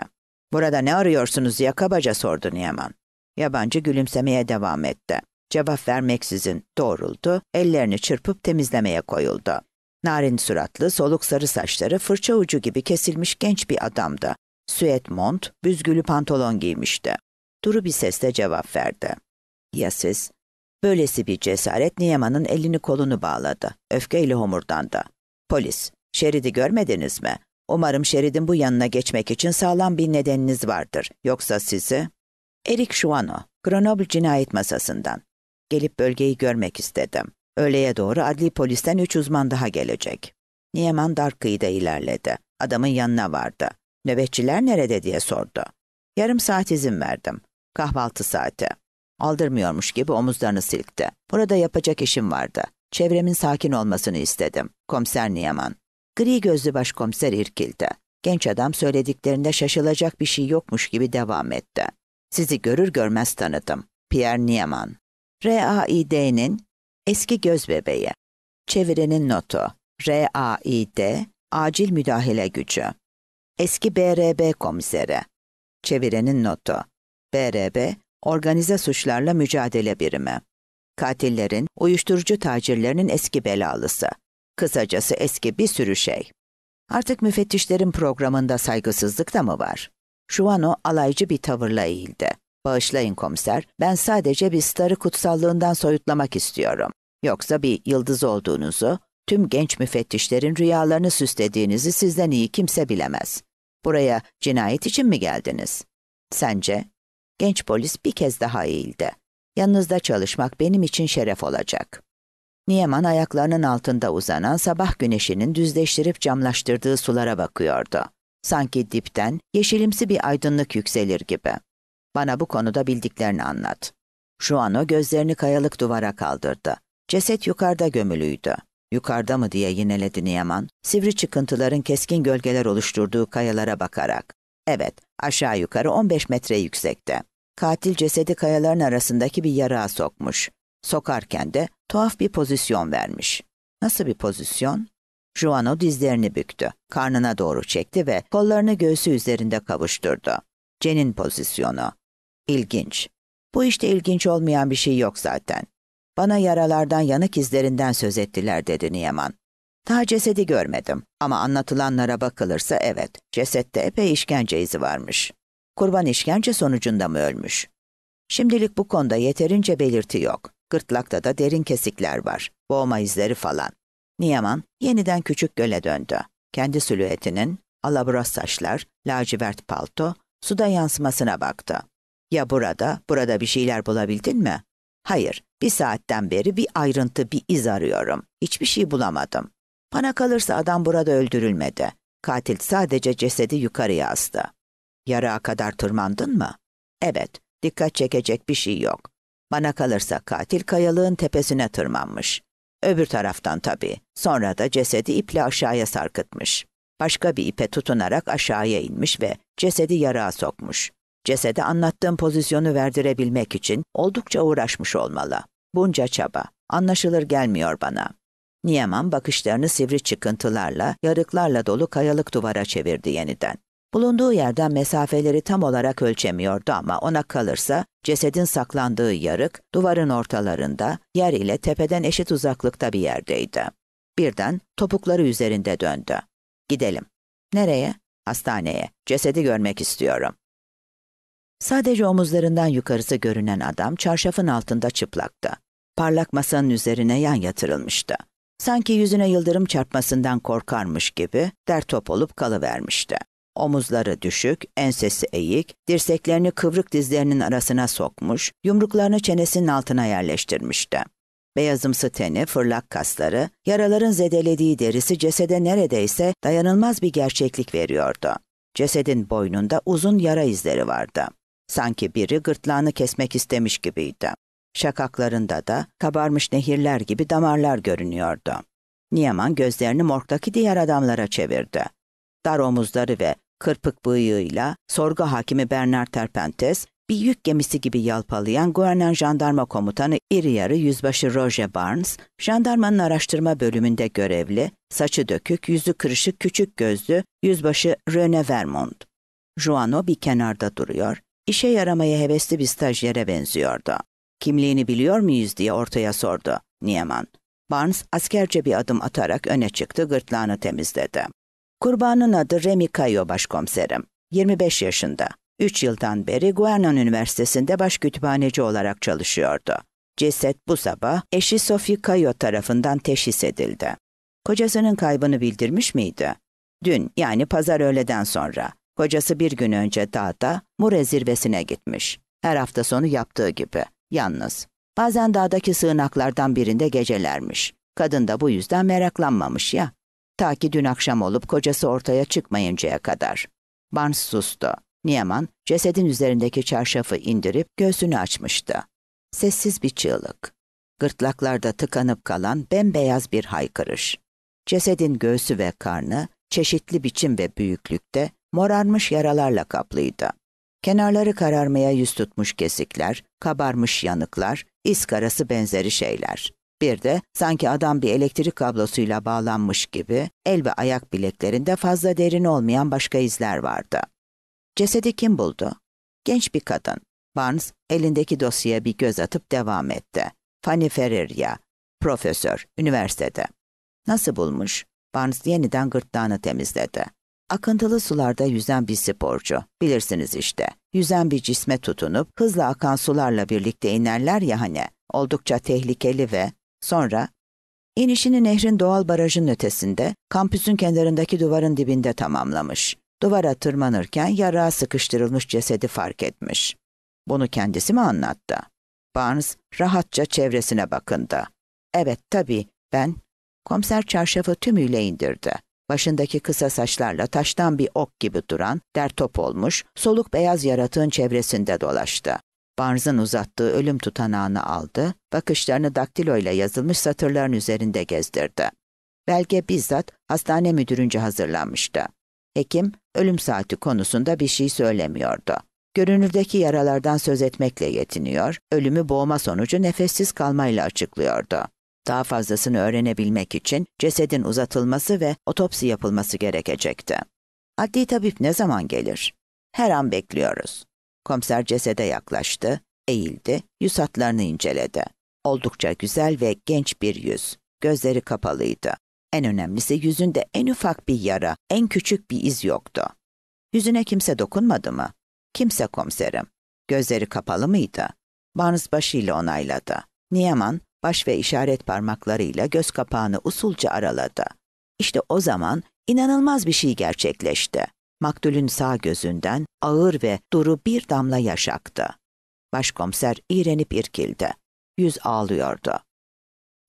''Burada ne arıyorsunuz?'' diye kabaca sordu Niyaman. Yabancı gülümsemeye devam etti. Cevap vermeksizin doğruldu, ellerini çırpıp temizlemeye koyuldu. Narin suratlı, soluk sarı saçları fırça ucu gibi kesilmiş genç bir adamdı. Süet mont, büzgülü pantolon giymişti. Duru bir sesle cevap verdi. Ya siz? Böylesi bir cesaret Niyaman'ın elini kolunu bağladı. Öfkeyle homurdandı. Polis, şeridi görmediniz mi? Umarım şeridin bu yanına geçmek için sağlam bir nedeniniz vardır. Yoksa sizi... Erik Şuano, Grenoble cinayet masasından. Gelip bölgeyi görmek istedim. Öğleye doğru adli polisten üç uzman daha gelecek. Nieman dar kıyıda ilerledi. Adamın yanına vardı. Nöbetçiler nerede diye sordu. Yarım saat izin verdim. Kahvaltı saati. Aldırmıyormuş gibi omuzlarını silkti. Burada yapacak işim vardı. Çevremin sakin olmasını istedim. Komiser Nieman. Gri gözlü başkomiser irkildi. Genç adam söylediklerinde şaşılacak bir şey yokmuş gibi devam etti. Sizi görür görmez tanıdım. Pierre Nieman. RAID'nin eski göz bebeği. Çevirenin notu. RAID, acil müdahale gücü. Eski BRB komiseri. Çevirenin notu. BRB, organize suçlarla mücadele birimi. Katillerin, uyuşturucu tacirlerinin eski belalısı. Kısacası eski bir sürü şey. Artık müfettişlerin programında saygısızlık da mı var? Şuvano alaycı bir tavırla eğildi. Bağışlayın komiser, ben sadece bir starı kutsallığından soyutlamak istiyorum. Yoksa bir yıldız olduğunuzu, tüm genç müfettişlerin rüyalarını süslediğinizi sizden iyi kimse bilemez. Buraya cinayet için mi geldiniz? Sence? Genç polis bir kez daha eğildi. Yanınızda çalışmak benim için şeref olacak. Nieman ayaklarının altında uzanan sabah güneşinin düzleştirip camlaştırdığı sulara bakıyordu. Sanki dipten yeşilimsi bir aydınlık yükselir gibi. Bana bu konuda bildiklerini anlat. Şu an o gözlerini kayalık duvara kaldırdı. Ceset yukarıda gömülüydü. Yukarıda mı diye yineledi Niyaman, sivri çıkıntıların keskin gölgeler oluşturduğu kayalara bakarak. Evet, aşağı yukarı 15 metre yüksekte. Katil cesedi kayaların arasındaki bir yarağa sokmuş. Sokarken de tuhaf bir pozisyon vermiş. Nasıl bir pozisyon? Juano dizlerini büktü, karnına doğru çekti ve kollarını göğsü üzerinde kavuşturdu. Jen'in pozisyonu. İlginç. Bu işte ilginç olmayan bir şey yok zaten. Bana yaralardan yanık izlerinden söz ettiler dedi Niyaman. Daha cesedi görmedim ama anlatılanlara bakılırsa evet, cesette epey işkence izi varmış. Kurban işkence sonucunda mı ölmüş? Şimdilik bu konuda yeterince belirti yok. Gırtlakta da derin kesikler var, boğma izleri falan. Niyaman yeniden küçük göle döndü. Kendi silüetinin, alabros saçlar, lacivert palto, suda yansımasına baktı. Ya burada, burada bir şeyler bulabildin mi? Hayır, bir saatten beri bir ayrıntı, bir iz arıyorum. Hiçbir şey bulamadım. Bana kalırsa adam burada öldürülmedi. Katil sadece cesedi yukarıya astı. Yarağa kadar tırmandın mı? Evet, dikkat çekecek bir şey yok. Bana kalırsa katil kayalığın tepesine tırmanmış. Öbür taraftan tabii. Sonra da cesedi iple aşağıya sarkıtmış. Başka bir ipe tutunarak aşağıya inmiş ve cesedi yarağa sokmuş. Cesede anlattığım pozisyonu verdirebilmek için oldukça uğraşmış olmalı. Bunca çaba. Anlaşılır gelmiyor bana. Niyaman bakışlarını sivri çıkıntılarla, yarıklarla dolu kayalık duvara çevirdi yeniden. Bulunduğu yerden mesafeleri tam olarak ölçemiyordu ama ona kalırsa cesedin saklandığı yarık duvarın ortalarında yer ile tepeden eşit uzaklıkta bir yerdeydi. Birden topukları üzerinde döndü. Gidelim. Nereye? Hastaneye. Cesedi görmek istiyorum. Sadece omuzlarından yukarısı görünen adam çarşafın altında çıplaktı. Parlak masanın üzerine yan yatırılmıştı. Sanki yüzüne yıldırım çarpmasından korkarmış gibi der top olup kalıvermişti. Omuzları düşük, ensesi eğik, dirseklerini kıvrık dizlerinin arasına sokmuş, yumruklarını çenesinin altına yerleştirmişti. Beyazımsı teni, fırlak kasları, yaraların zedelediği derisi cesede neredeyse dayanılmaz bir gerçeklik veriyordu. Cesedin boynunda uzun yara izleri vardı. Sanki biri gırtlağını kesmek istemiş gibiydi. Şakaklarında da kabarmış nehirler gibi damarlar görünüyordu. Niyaman gözlerini morgdaki diğer adamlara çevirdi. Dar omuzları ve kırpık bıyığıyla, sorgu hakimi Bernard Terpentes, bir yük gemisi gibi yalpalayan Guernen Jandarma Komutanı iri yarı Yüzbaşı Roger Barnes, jandarmanın araştırma bölümünde görevli, saçı dökük, yüzü kırışık küçük gözlü Yüzbaşı Rene Vermont. Juano bir kenarda duruyor. işe yaramaya hevesli bir stajyere benziyordu. Kimliğini biliyor muyuz diye ortaya sordu Nieman. Barnes askerce bir adım atarak öne çıktı, gırtlağını temizledi. Kurbanın adı Remi Kayo başkomiserim. 25 yaşında. 3 yıldan beri Guernan Üniversitesi'nde baş kütüphaneci olarak çalışıyordu. Ceset bu sabah eşi Sophie Kayo tarafından teşhis edildi. Kocasının kaybını bildirmiş miydi? Dün yani pazar öğleden sonra. Kocası bir gün önce dağda Mure zirvesine gitmiş. Her hafta sonu yaptığı gibi. Yalnız. Bazen dağdaki sığınaklardan birinde gecelermiş. Kadın da bu yüzden meraklanmamış ya. Ta ki dün akşam olup kocası ortaya çıkmayıncaya kadar. Barnes sustu. Niyaman cesedin üzerindeki çarşafı indirip göğsünü açmıştı. Sessiz bir çığlık. Gırtlaklarda tıkanıp kalan bembeyaz bir haykırış. Cesedin göğsü ve karnı çeşitli biçim ve büyüklükte morarmış yaralarla kaplıydı. Kenarları kararmaya yüz tutmuş kesikler, kabarmış yanıklar, iskarası benzeri şeyler. Bir de sanki adam bir elektrik kablosuyla bağlanmış gibi el ve ayak bileklerinde fazla derin olmayan başka izler vardı. Cesedi kim buldu? Genç bir kadın. Barnes elindeki dosyaya bir göz atıp devam etti. Fanny Ferreria, profesör, üniversitede. Nasıl bulmuş? Barnes yeniden gırtlağını temizledi. Akıntılı sularda yüzen bir sporcu, bilirsiniz işte. Yüzen bir cisme tutunup hızla akan sularla birlikte inerler ya hani. Oldukça tehlikeli ve Sonra inişini nehrin doğal barajın ötesinde, kampüsün kenarındaki duvarın dibinde tamamlamış. Duvara tırmanırken yarağa sıkıştırılmış cesedi fark etmiş. Bunu kendisi mi anlattı? Barnes rahatça çevresine bakındı. Evet tabii ben. Komiser çarşafı tümüyle indirdi. Başındaki kısa saçlarla taştan bir ok gibi duran, der top olmuş, soluk beyaz yaratığın çevresinde dolaştı. Barnes'ın uzattığı ölüm tutanağını aldı, bakışlarını daktilo ile yazılmış satırların üzerinde gezdirdi. Belge bizzat hastane müdürünce hazırlanmıştı. Hekim, ölüm saati konusunda bir şey söylemiyordu. Görünürdeki yaralardan söz etmekle yetiniyor, ölümü boğma sonucu nefessiz kalmayla açıklıyordu. Daha fazlasını öğrenebilmek için cesedin uzatılması ve otopsi yapılması gerekecekti. Adli tabip ne zaman gelir? Her an bekliyoruz. Komiser cesede yaklaştı, eğildi, yüz hatlarını inceledi. Oldukça güzel ve genç bir yüz. Gözleri kapalıydı. En önemlisi yüzünde en ufak bir yara, en küçük bir iz yoktu. Yüzüne kimse dokunmadı mı? Kimse komiserim. Gözleri kapalı mıydı? Barnes başıyla onayladı. Niyaman baş ve işaret parmaklarıyla göz kapağını usulca araladı. İşte o zaman inanılmaz bir şey gerçekleşti. Maktulün sağ gözünden ağır ve duru bir damla yaş aktı. Başkomiser iğrenip irkildi. Yüz ağlıyordu.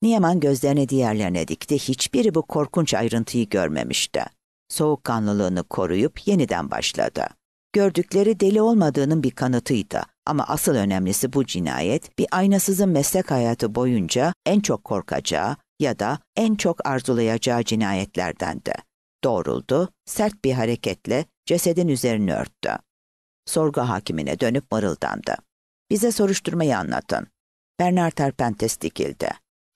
Niyaman gözlerini diğerlerine dikti. Hiçbiri bu korkunç ayrıntıyı görmemişti. Soğukkanlılığını koruyup yeniden başladı. Gördükleri deli olmadığının bir kanıtıydı. Ama asıl önemlisi bu cinayet bir aynasızın meslek hayatı boyunca en çok korkacağı ya da en çok arzulayacağı cinayetlerdendi. Doğruldu, sert bir hareketle cesedin üzerini örttü. Sorgu hakimine dönüp mırıldandı. Bize soruşturmayı anlatın. Bernard Arpentes dikildi.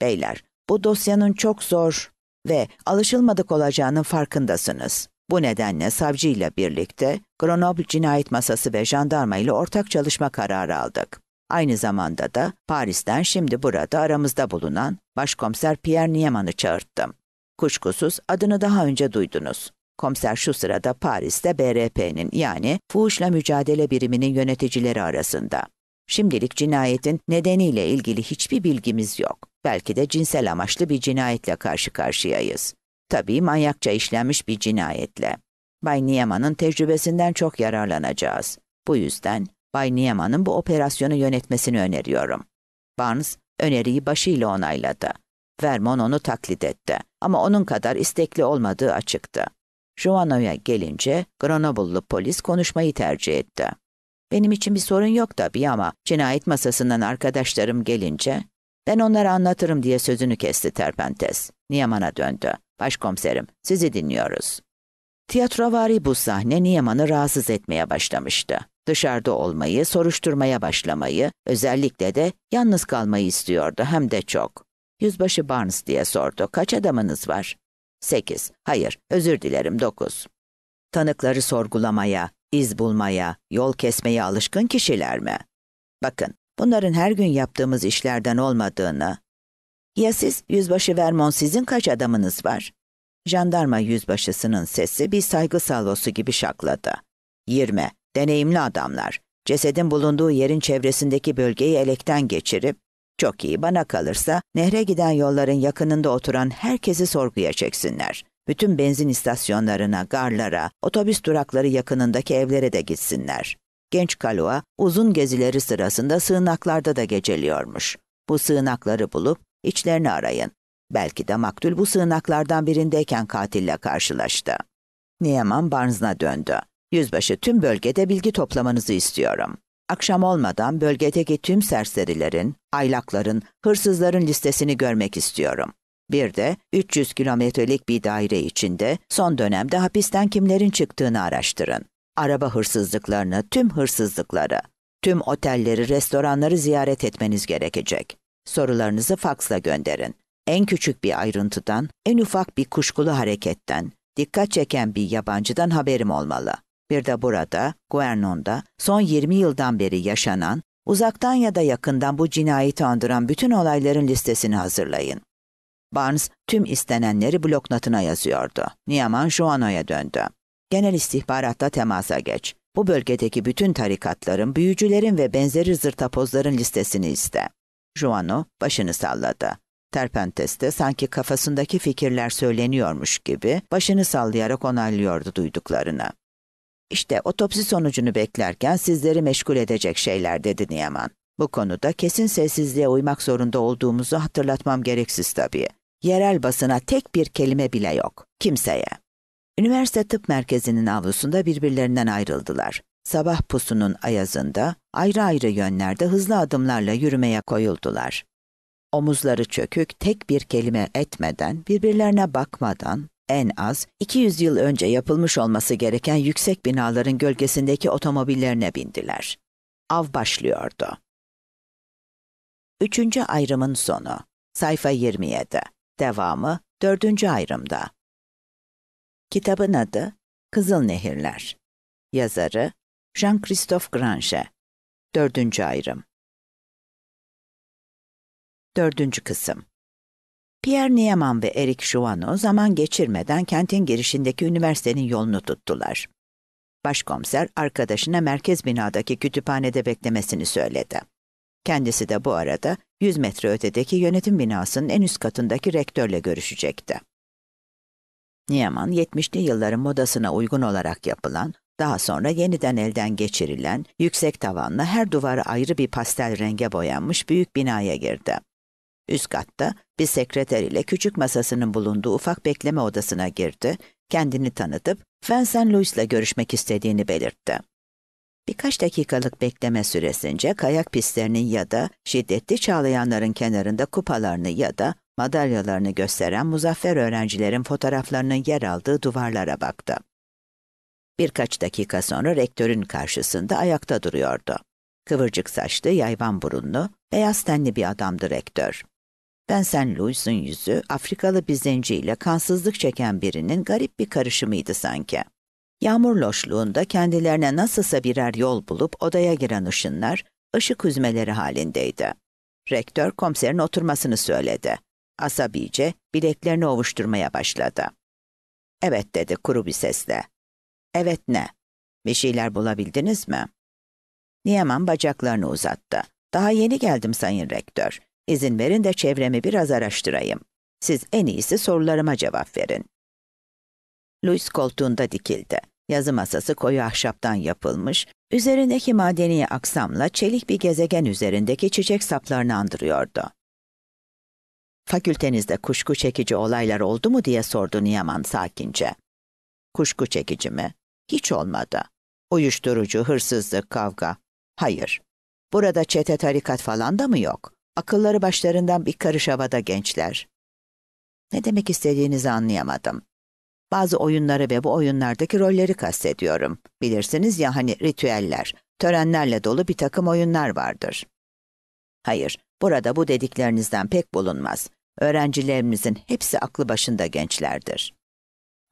Beyler, bu dosyanın çok zor ve alışılmadık olacağının farkındasınız. Bu nedenle savcıyla birlikte Grenoble Cinayet Masası ve jandarma ile ortak çalışma kararı aldık. Aynı zamanda da Paris'ten şimdi burada aramızda bulunan Başkomiser Pierre Nieman'ı çağırttım. Kuşkusuz adını daha önce duydunuz. Komiser şu sırada Paris'te BRP'nin yani Fuhuş'la Mücadele Biriminin yöneticileri arasında. Şimdilik cinayetin nedeniyle ilgili hiçbir bilgimiz yok. Belki de cinsel amaçlı bir cinayetle karşı karşıyayız. Tabii manyakça işlenmiş bir cinayetle. Bay Niyaman'ın tecrübesinden çok yararlanacağız. Bu yüzden Bay Niyaman'ın bu operasyonu yönetmesini öneriyorum. Barnes öneriyi başıyla onayladı. Vermon onu taklit etti ama onun kadar istekli olmadığı açıktı. Jovano'ya gelince Grenoble'lu polis konuşmayı tercih etti. Benim için bir sorun yok tabii ama cinayet masasından arkadaşlarım gelince ben onlara anlatırım diye sözünü kesti Terpentes. Niyaman'a döndü. Başkomiserim sizi dinliyoruz. Tiyatrovari bu sahne Niyaman'ı rahatsız etmeye başlamıştı. Dışarıda olmayı, soruşturmaya başlamayı, özellikle de yalnız kalmayı istiyordu hem de çok. Yüzbaşı Barnes diye sordu. Kaç adamınız var? Sekiz. Hayır, özür dilerim dokuz. Tanıkları sorgulamaya, iz bulmaya, yol kesmeye alışkın kişiler mi? Bakın, bunların her gün yaptığımız işlerden olmadığını. Ya siz, Yüzbaşı Vermont sizin kaç adamınız var? Jandarma yüzbaşısının sesi bir saygı salvosu gibi şakladı. Yirmi, deneyimli adamlar. Cesedin bulunduğu yerin çevresindeki bölgeyi elekten geçirip çok iyi bana kalırsa nehre giden yolların yakınında oturan herkesi sorguya çeksinler. Bütün benzin istasyonlarına, garlara, otobüs durakları yakınındaki evlere de gitsinler. Genç Kalua uzun gezileri sırasında sığınaklarda da geceliyormuş. Bu sığınakları bulup içlerini arayın. Belki de maktul bu sığınaklardan birindeyken katille karşılaştı. Nieman Barnes'a döndü. Yüzbaşı tüm bölgede bilgi toplamanızı istiyorum. Akşam olmadan bölgedeki tüm serserilerin, aylakların, hırsızların listesini görmek istiyorum. Bir de 300 kilometrelik bir daire içinde son dönemde hapisten kimlerin çıktığını araştırın. Araba hırsızlıklarını, tüm hırsızlıkları, tüm otelleri, restoranları ziyaret etmeniz gerekecek. Sorularınızı faksla gönderin. En küçük bir ayrıntıdan, en ufak bir kuşkulu hareketten, dikkat çeken bir yabancıdan haberim olmalı. Bir de burada, Guernon'da, son 20 yıldan beri yaşanan, uzaktan ya da yakından bu cinayeti andıran bütün olayların listesini hazırlayın. Barnes tüm istenenleri blok bloknotuna yazıyordu. Niyaman Juano'ya döndü. Genel istihbaratta temasa geç. Bu bölgedeki bütün tarikatların, büyücülerin ve benzeri zırtapozların listesini iste. Juano başını salladı. Terpentes de sanki kafasındaki fikirler söyleniyormuş gibi başını sallayarak onaylıyordu duyduklarını. İşte otopsi sonucunu beklerken sizleri meşgul edecek şeyler dedi Niyaman. Bu konuda kesin sessizliğe uymak zorunda olduğumuzu hatırlatmam gereksiz tabii. Yerel basına tek bir kelime bile yok. Kimseye. Üniversite tıp merkezinin avlusunda birbirlerinden ayrıldılar. Sabah pusunun ayazında ayrı ayrı yönlerde hızlı adımlarla yürümeye koyuldular. Omuzları çökük tek bir kelime etmeden, birbirlerine bakmadan, en az 200 yıl önce yapılmış olması gereken yüksek binaların gölgesindeki otomobillerine bindiler. Av başlıyordu. Üçüncü ayrımın sonu. Sayfa 27. Devamı dördüncü ayrımda. Kitabın adı Kızıl Nehirler. Yazarı Jean-Christophe Grange. Dördüncü ayrım. Dördüncü kısım. Pierre Nieman ve Eric Jouanneau zaman geçirmeden kentin girişindeki üniversitenin yolunu tuttular. Başkomiser arkadaşına merkez binadaki kütüphanede beklemesini söyledi. Kendisi de bu arada 100 metre ötedeki yönetim binasının en üst katındaki rektörle görüşecekti. Nieman, 70'li yılların modasına uygun olarak yapılan, daha sonra yeniden elden geçirilen, yüksek tavanlı her duvarı ayrı bir pastel renge boyanmış büyük binaya girdi. Üst katta bir sekreter ile küçük masasının bulunduğu ufak bekleme odasına girdi, kendini tanıtıp Vincent Louis'la görüşmek istediğini belirtti. Birkaç dakikalık bekleme süresince kayak pistlerinin ya da şiddetli çağlayanların kenarında kupalarını ya da madalyalarını gösteren muzaffer öğrencilerin fotoğraflarının yer aldığı duvarlara baktı. Birkaç dakika sonra rektörün karşısında ayakta duruyordu. Kıvırcık saçlı, yayvan burunlu, beyaz tenli bir adamdı rektör. Bensen Louis'un yüzü Afrikalı bir zenciyle kansızlık çeken birinin garip bir karışımıydı sanki. Yağmur loşluğunda kendilerine nasılsa birer yol bulup odaya giren ışınlar, ışık hüzmeleri halindeydi. Rektör komiserin oturmasını söyledi. Asabice bileklerini ovuşturmaya başladı. Evet dedi kuru bir sesle. Evet ne? Bir şeyler bulabildiniz mi? Niyaman bacaklarını uzattı. Daha yeni geldim sayın rektör. İzin verin de çevremi biraz araştırayım. Siz en iyisi sorularıma cevap verin. Louis koltuğunda dikildi. Yazı masası koyu ahşaptan yapılmış, üzerindeki madeni aksamla çelik bir gezegen üzerindeki çiçek saplarını andırıyordu. Fakültenizde kuşku çekici olaylar oldu mu diye sordu Niyaman sakince. Kuşku çekici mi? Hiç olmadı. Uyuşturucu, hırsızlık, kavga. Hayır. Burada çete tarikat falan da mı yok? Akılları başlarından bir karış havada gençler. Ne demek istediğinizi anlayamadım. Bazı oyunları ve bu oyunlardaki rolleri kastediyorum. Bilirsiniz ya hani ritüeller, törenlerle dolu bir takım oyunlar vardır. Hayır, burada bu dediklerinizden pek bulunmaz. Öğrencilerimizin hepsi aklı başında gençlerdir.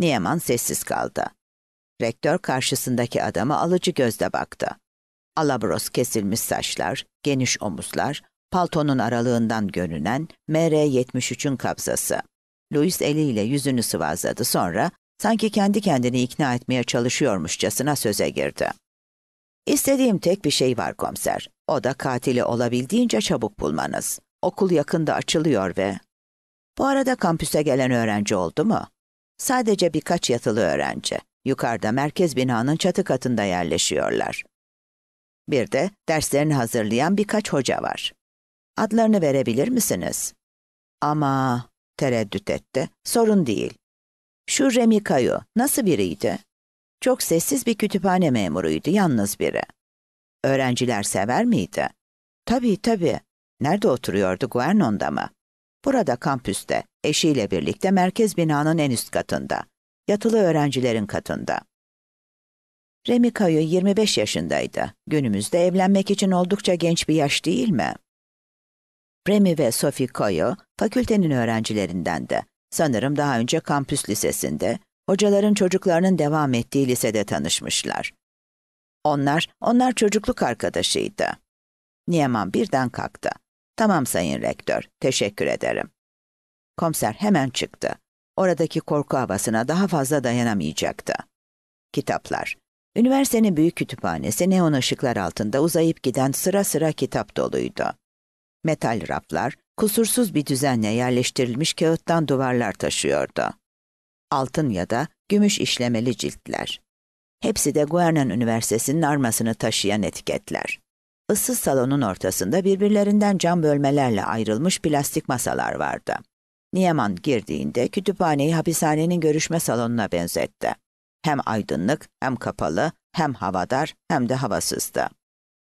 Nieman sessiz kaldı. Rektör karşısındaki adama alıcı gözle baktı. Alabros kesilmiş saçlar, geniş omuzlar, paltonun aralığından görünen MR-73'ün kabzası. Louis eliyle yüzünü sıvazladı sonra sanki kendi kendini ikna etmeye çalışıyormuşçasına söze girdi. İstediğim tek bir şey var komiser. O da katili olabildiğince çabuk bulmanız. Okul yakında açılıyor ve... Bu arada kampüse gelen öğrenci oldu mu? Sadece birkaç yatılı öğrenci. Yukarıda merkez binanın çatı katında yerleşiyorlar. Bir de derslerini hazırlayan birkaç hoca var. Adlarını verebilir misiniz? Ama tereddüt etti. Sorun değil. Şu Remi Kayo nasıl biriydi? Çok sessiz bir kütüphane memuruydu, yalnız biri. Öğrenciler sever miydi? Tabii tabii. Nerede oturuyordu, Guernon'da mı? Burada kampüste, eşiyle birlikte merkez binanın en üst katında. Yatılı öğrencilerin katında. Remi Kayo 25 yaşındaydı. Günümüzde evlenmek için oldukça genç bir yaş değil mi? Remy ve Sophie Koyo, fakültenin öğrencilerinden de. Sanırım daha önce kampüs lisesinde, hocaların çocuklarının devam ettiği lisede tanışmışlar. Onlar, onlar çocukluk arkadaşıydı. Nieman birden kalktı. Tamam sayın rektör, teşekkür ederim. Komiser hemen çıktı. Oradaki korku havasına daha fazla dayanamayacaktı. Kitaplar. Üniversitenin büyük kütüphanesi neon ışıklar altında uzayıp giden sıra sıra kitap doluydu metal raflar, kusursuz bir düzenle yerleştirilmiş kağıttan duvarlar taşıyordu. Altın ya da gümüş işlemeli ciltler. Hepsi de Guernan Üniversitesi'nin armasını taşıyan etiketler. Issız salonun ortasında birbirlerinden cam bölmelerle ayrılmış plastik masalar vardı. Nieman girdiğinde kütüphaneyi hapishanenin görüşme salonuna benzetti. Hem aydınlık, hem kapalı, hem havadar, hem de havasızdı.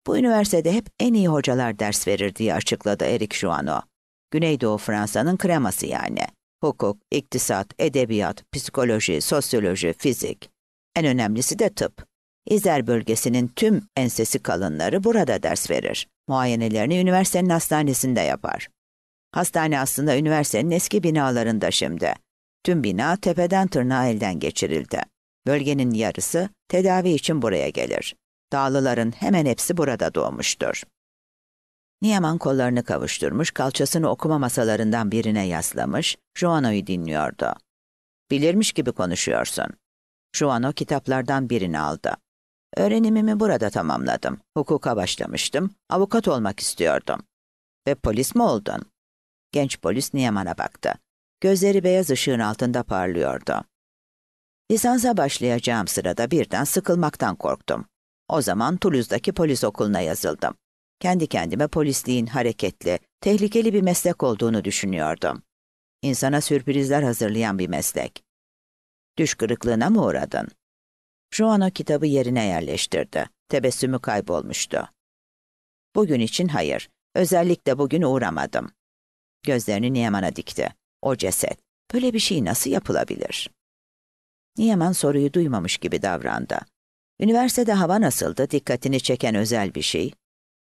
Bu üniversitede hep en iyi hocalar ders verir diye açıkladı Eric Juano. Güneydoğu Fransa'nın kreması yani. Hukuk, iktisat, edebiyat, psikoloji, sosyoloji, fizik. En önemlisi de tıp. İzer bölgesinin tüm ensesi kalınları burada ders verir. Muayenelerini üniversitenin hastanesinde yapar. Hastane aslında üniversitenin eski binalarında şimdi. Tüm bina tepeden tırnağa elden geçirildi. Bölgenin yarısı tedavi için buraya gelir. Dağlıların hemen hepsi burada doğmuştur. Niyaman kollarını kavuşturmuş, kalçasını okuma masalarından birine yaslamış, Joano'yu dinliyordu. Bilirmiş gibi konuşuyorsun. Joano kitaplardan birini aldı. Öğrenimimi burada tamamladım. Hukuka başlamıştım. Avukat olmak istiyordum. Ve polis mi oldun? Genç polis Niyaman'a baktı. Gözleri beyaz ışığın altında parlıyordu. Lisansa başlayacağım sırada birden sıkılmaktan korktum. O zaman Toulouse'daki polis okuluna yazıldım. Kendi kendime polisliğin hareketli, tehlikeli bir meslek olduğunu düşünüyordum. İnsana sürprizler hazırlayan bir meslek. Düş kırıklığına mı uğradın? Joan o kitabı yerine yerleştirdi. Tebessümü kaybolmuştu. Bugün için hayır. Özellikle bugün uğramadım. Gözlerini Niyaman'a dikti. O ceset. Böyle bir şey nasıl yapılabilir? Niyaman soruyu duymamış gibi davrandı. Üniversitede hava nasıldı dikkatini çeken özel bir şey?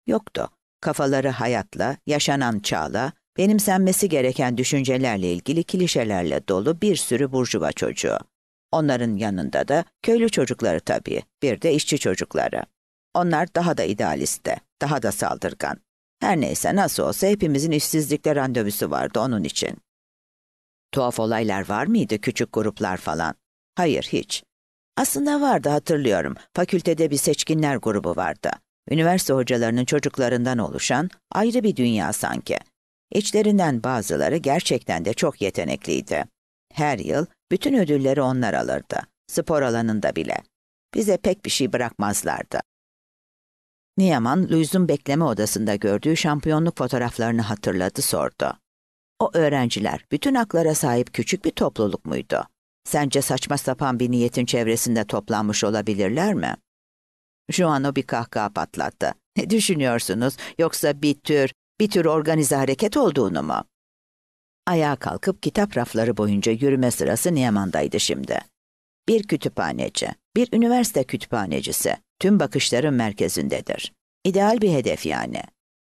Yoktu. Kafaları hayatla, yaşanan çağla, benimsenmesi gereken düşüncelerle ilgili klişelerle dolu bir sürü burjuva çocuğu. Onların yanında da köylü çocukları tabii, bir de işçi çocukları. Onlar daha da idealiste, daha da saldırgan. Her neyse nasıl olsa hepimizin işsizlikle randevusu vardı onun için. Tuhaf olaylar var mıydı küçük gruplar falan? Hayır hiç. Aslında vardı hatırlıyorum. Fakültede bir seçkinler grubu vardı. Üniversite hocalarının çocuklarından oluşan ayrı bir dünya sanki. İçlerinden bazıları gerçekten de çok yetenekliydi. Her yıl bütün ödülleri onlar alırdı. Spor alanında bile. Bize pek bir şey bırakmazlardı. Niyaman, Louis'un bekleme odasında gördüğü şampiyonluk fotoğraflarını hatırladı, sordu. O öğrenciler bütün aklara sahip küçük bir topluluk muydu? Sence saçma sapan bir niyetin çevresinde toplanmış olabilirler mi? Juano bir kahkaha patlattı. Ne düşünüyorsunuz? Yoksa bir tür, bir tür organize hareket olduğunu mu? Ayağa kalkıp kitap rafları boyunca yürüme sırası Niyaman'daydı şimdi. Bir kütüphaneci, bir üniversite kütüphanecisi, tüm bakışların merkezindedir. İdeal bir hedef yani.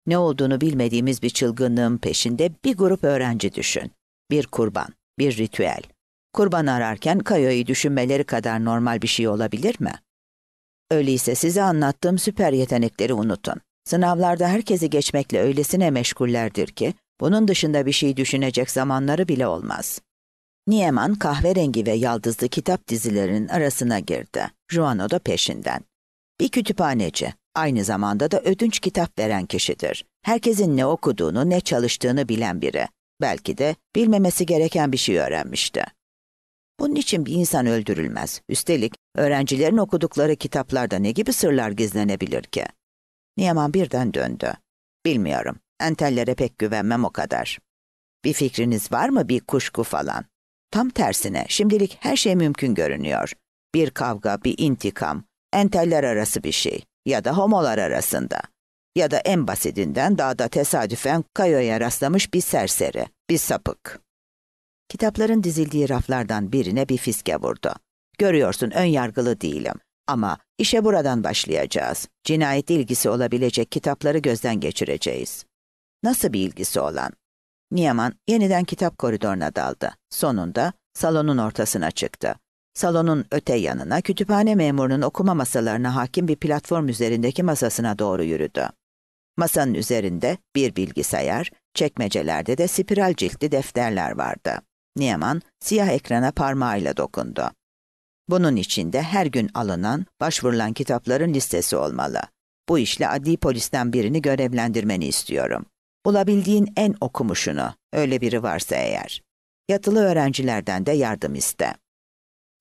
Ne olduğunu bilmediğimiz bir çılgınlığın peşinde bir grup öğrenci düşün. Bir kurban, bir ritüel, Kurban ararken kayayı düşünmeleri kadar normal bir şey olabilir mi? Öyleyse size anlattığım süper yetenekleri unutun. Sınavlarda herkesi geçmekle öylesine meşgullerdir ki, bunun dışında bir şey düşünecek zamanları bile olmaz. Nieman kahverengi ve yaldızlı kitap dizilerinin arasına girdi. Juano da peşinden. Bir kütüphaneci, aynı zamanda da ödünç kitap veren kişidir. Herkesin ne okuduğunu, ne çalıştığını bilen biri. Belki de bilmemesi gereken bir şey öğrenmişti. Bunun için bir insan öldürülmez. Üstelik öğrencilerin okudukları kitaplarda ne gibi sırlar gizlenebilir ki? Niyaman birden döndü. Bilmiyorum. Entellere pek güvenmem o kadar. Bir fikriniz var mı bir kuşku falan? Tam tersine şimdilik her şey mümkün görünüyor. Bir kavga, bir intikam, enteller arası bir şey ya da homolar arasında ya da en basitinden dağda tesadüfen kayoya rastlamış bir serseri, bir sapık. Kitapların dizildiği raflardan birine bir fiske vurdu. Görüyorsun ön yargılı değilim. Ama işe buradan başlayacağız. Cinayet ilgisi olabilecek kitapları gözden geçireceğiz. Nasıl bir ilgisi olan? Niyaman yeniden kitap koridoruna daldı. Sonunda salonun ortasına çıktı. Salonun öte yanına kütüphane memurunun okuma masalarına hakim bir platform üzerindeki masasına doğru yürüdü. Masanın üzerinde bir bilgisayar, çekmecelerde de spiral ciltli defterler vardı. Niyaman siyah ekrana parmağıyla dokundu. Bunun içinde her gün alınan, başvurulan kitapların listesi olmalı. Bu işle adli polisten birini görevlendirmeni istiyorum. Bulabildiğin en okumuşunu, öyle biri varsa eğer. Yatılı öğrencilerden de yardım iste.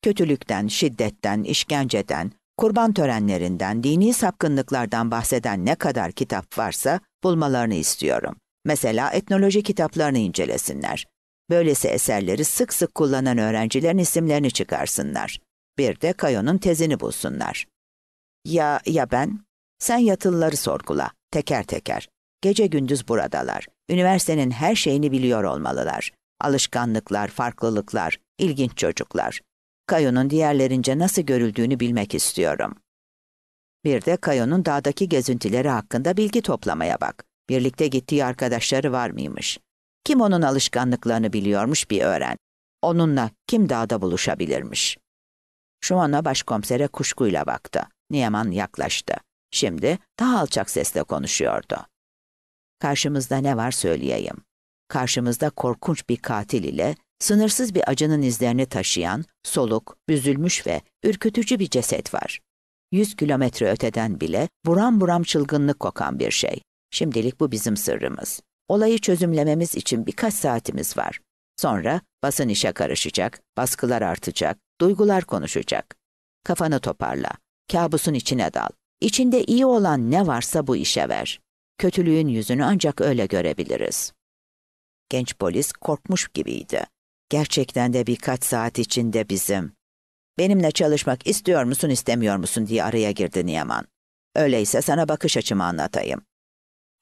Kötülükten, şiddetten, işkenceden, kurban törenlerinden, dini sapkınlıklardan bahseden ne kadar kitap varsa bulmalarını istiyorum. Mesela etnoloji kitaplarını incelesinler. Böylesi eserleri sık sık kullanan öğrencilerin isimlerini çıkarsınlar. Bir de Kayo'nun tezini bulsunlar. Ya, ya ben? Sen yatılıları sorgula, teker teker. Gece gündüz buradalar. Üniversitenin her şeyini biliyor olmalılar. Alışkanlıklar, farklılıklar, ilginç çocuklar. Kayo'nun diğerlerince nasıl görüldüğünü bilmek istiyorum. Bir de Kayo'nun dağdaki gezintileri hakkında bilgi toplamaya bak. Birlikte gittiği arkadaşları var mıymış? Kim onun alışkanlıklarını biliyormuş bir öğren. Onunla kim dağda buluşabilirmiş? Şuman'a başkomisere kuşkuyla baktı. Niyaman yaklaştı. Şimdi daha alçak sesle konuşuyordu. Karşımızda ne var söyleyeyim. Karşımızda korkunç bir katil ile sınırsız bir acının izlerini taşıyan, soluk, büzülmüş ve ürkütücü bir ceset var. Yüz kilometre öteden bile buram buram çılgınlık kokan bir şey. Şimdilik bu bizim sırrımız. Olayı çözümlememiz için birkaç saatimiz var. Sonra basın işe karışacak, baskılar artacak, duygular konuşacak. Kafanı toparla, kabusun içine dal. İçinde iyi olan ne varsa bu işe ver. Kötülüğün yüzünü ancak öyle görebiliriz. Genç polis korkmuş gibiydi. Gerçekten de birkaç saat içinde bizim. Benimle çalışmak istiyor musun istemiyor musun diye araya girdi Niyaman. Öyleyse sana bakış açımı anlatayım.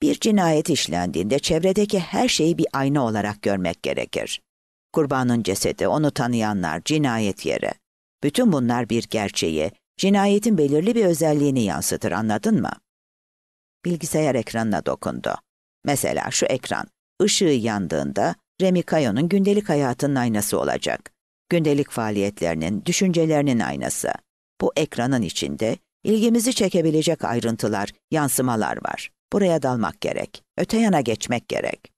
Bir cinayet işlendiğinde çevredeki her şeyi bir ayna olarak görmek gerekir. Kurbanın cesedi, onu tanıyanlar, cinayet yeri. Bütün bunlar bir gerçeği, cinayetin belirli bir özelliğini yansıtır anladın mı? Bilgisayar ekranına dokundu. Mesela şu ekran, ışığı yandığında Remi Kayo'nun gündelik hayatının aynası olacak. Gündelik faaliyetlerinin, düşüncelerinin aynası. Bu ekranın içinde ilgimizi çekebilecek ayrıntılar, yansımalar var. Buraya dalmak gerek, öte yana geçmek gerek.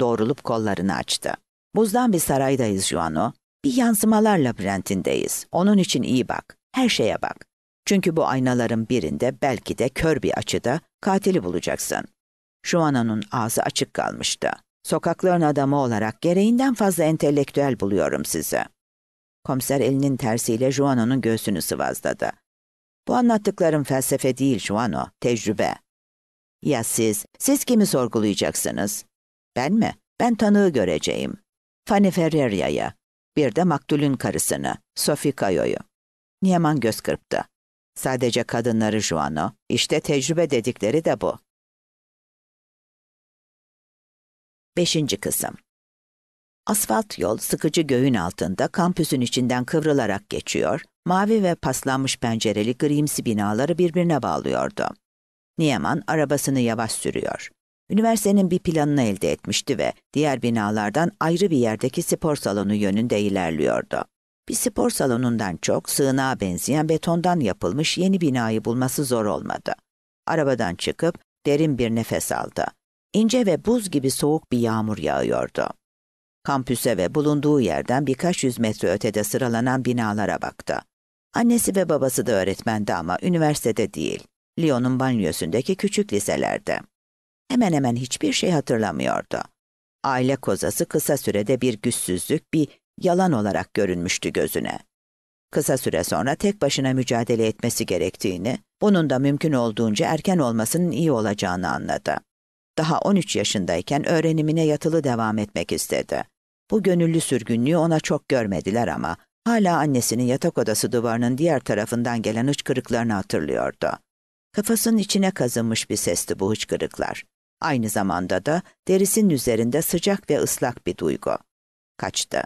Doğrulup kollarını açtı. Buzdan bir saraydayız Juano. Bir yansımalar labirentindeyiz. Onun için iyi bak, her şeye bak. Çünkü bu aynaların birinde belki de kör bir açıda katili bulacaksın. Juano'nun ağzı açık kalmıştı. Sokakların adamı olarak gereğinden fazla entelektüel buluyorum sizi. Komiser elinin tersiyle Juano'nun göğsünü sıvazladı. Bu anlattıklarım felsefe değil Juano, tecrübe. Ya siz? Siz kimi sorgulayacaksınız? Ben mi? Ben tanığı göreceğim. Fanny Ferreria'yı, Bir de maktulün karısını, Sophie Cayo'yu. Nieman göz kırptı. Sadece kadınları Juano. İşte tecrübe dedikleri de bu. Beşinci kısım. Asfalt yol sıkıcı göğün altında kampüsün içinden kıvrılarak geçiyor, mavi ve paslanmış pencereli grimsi binaları birbirine bağlıyordu. Nieman arabasını yavaş sürüyor. Üniversitenin bir planını elde etmişti ve diğer binalardan ayrı bir yerdeki spor salonu yönünde ilerliyordu. Bir spor salonundan çok sığınağa benzeyen betondan yapılmış yeni binayı bulması zor olmadı. Arabadan çıkıp derin bir nefes aldı. İnce ve buz gibi soğuk bir yağmur yağıyordu. Kampüse ve bulunduğu yerden birkaç yüz metre ötede sıralanan binalara baktı. Annesi ve babası da öğretmendi ama üniversitede değil. Lyon'un banyosundaki küçük liselerde. Hemen hemen hiçbir şey hatırlamıyordu. Aile kozası kısa sürede bir güçsüzlük, bir yalan olarak görünmüştü gözüne. Kısa süre sonra tek başına mücadele etmesi gerektiğini, bunun da mümkün olduğunca erken olmasının iyi olacağını anladı. Daha 13 yaşındayken öğrenimine yatılı devam etmek istedi. Bu gönüllü sürgünlüğü ona çok görmediler ama hala annesinin yatak odası duvarının diğer tarafından gelen hıçkırıklarını hatırlıyordu. Kafasının içine kazınmış bir sesti bu hıçkırıklar. Aynı zamanda da derisinin üzerinde sıcak ve ıslak bir duygu. Kaçtı.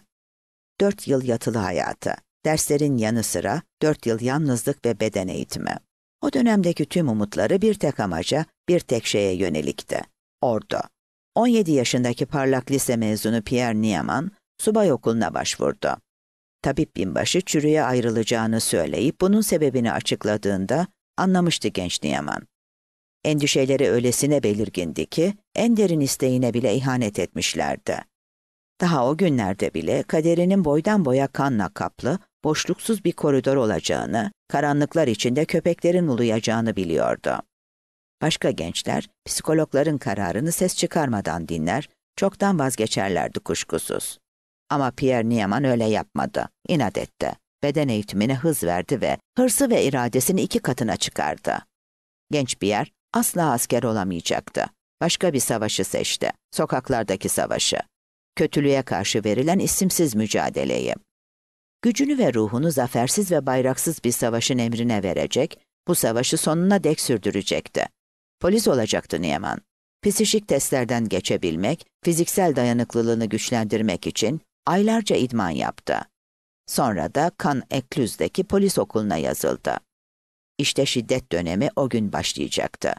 Dört yıl yatılı hayatı, derslerin yanı sıra dört yıl yalnızlık ve beden eğitimi. O dönemdeki tüm umutları bir tek amaca, bir tek şeye yönelikti. Ordu. 17 yaşındaki parlak lise mezunu Pierre Nieman, subay okuluna başvurdu. Tabip binbaşı çürüye ayrılacağını söyleyip bunun sebebini açıkladığında anlamıştı genç Niyaman. Endişeleri öylesine belirgindi ki en derin isteğine bile ihanet etmişlerdi. Daha o günlerde bile kaderinin boydan boya kanla kaplı, boşluksuz bir koridor olacağını, karanlıklar içinde köpeklerin uluyacağını biliyordu. Başka gençler psikologların kararını ses çıkarmadan dinler, çoktan vazgeçerlerdi kuşkusuz. Ama Pierre Nieman öyle yapmadı, inat etti beden eğitimine hız verdi ve hırsı ve iradesini iki katına çıkardı. Genç bir yer asla asker olamayacaktı. Başka bir savaşı seçti, sokaklardaki savaşı. Kötülüğe karşı verilen isimsiz mücadeleyi. Gücünü ve ruhunu zafersiz ve bayraksız bir savaşın emrine verecek, bu savaşı sonuna dek sürdürecekti. Polis olacaktı Nieman. Psişik testlerden geçebilmek, fiziksel dayanıklılığını güçlendirmek için aylarca idman yaptı. Sonra da Kan Eklüz'deki polis okuluna yazıldı. İşte şiddet dönemi o gün başlayacaktı.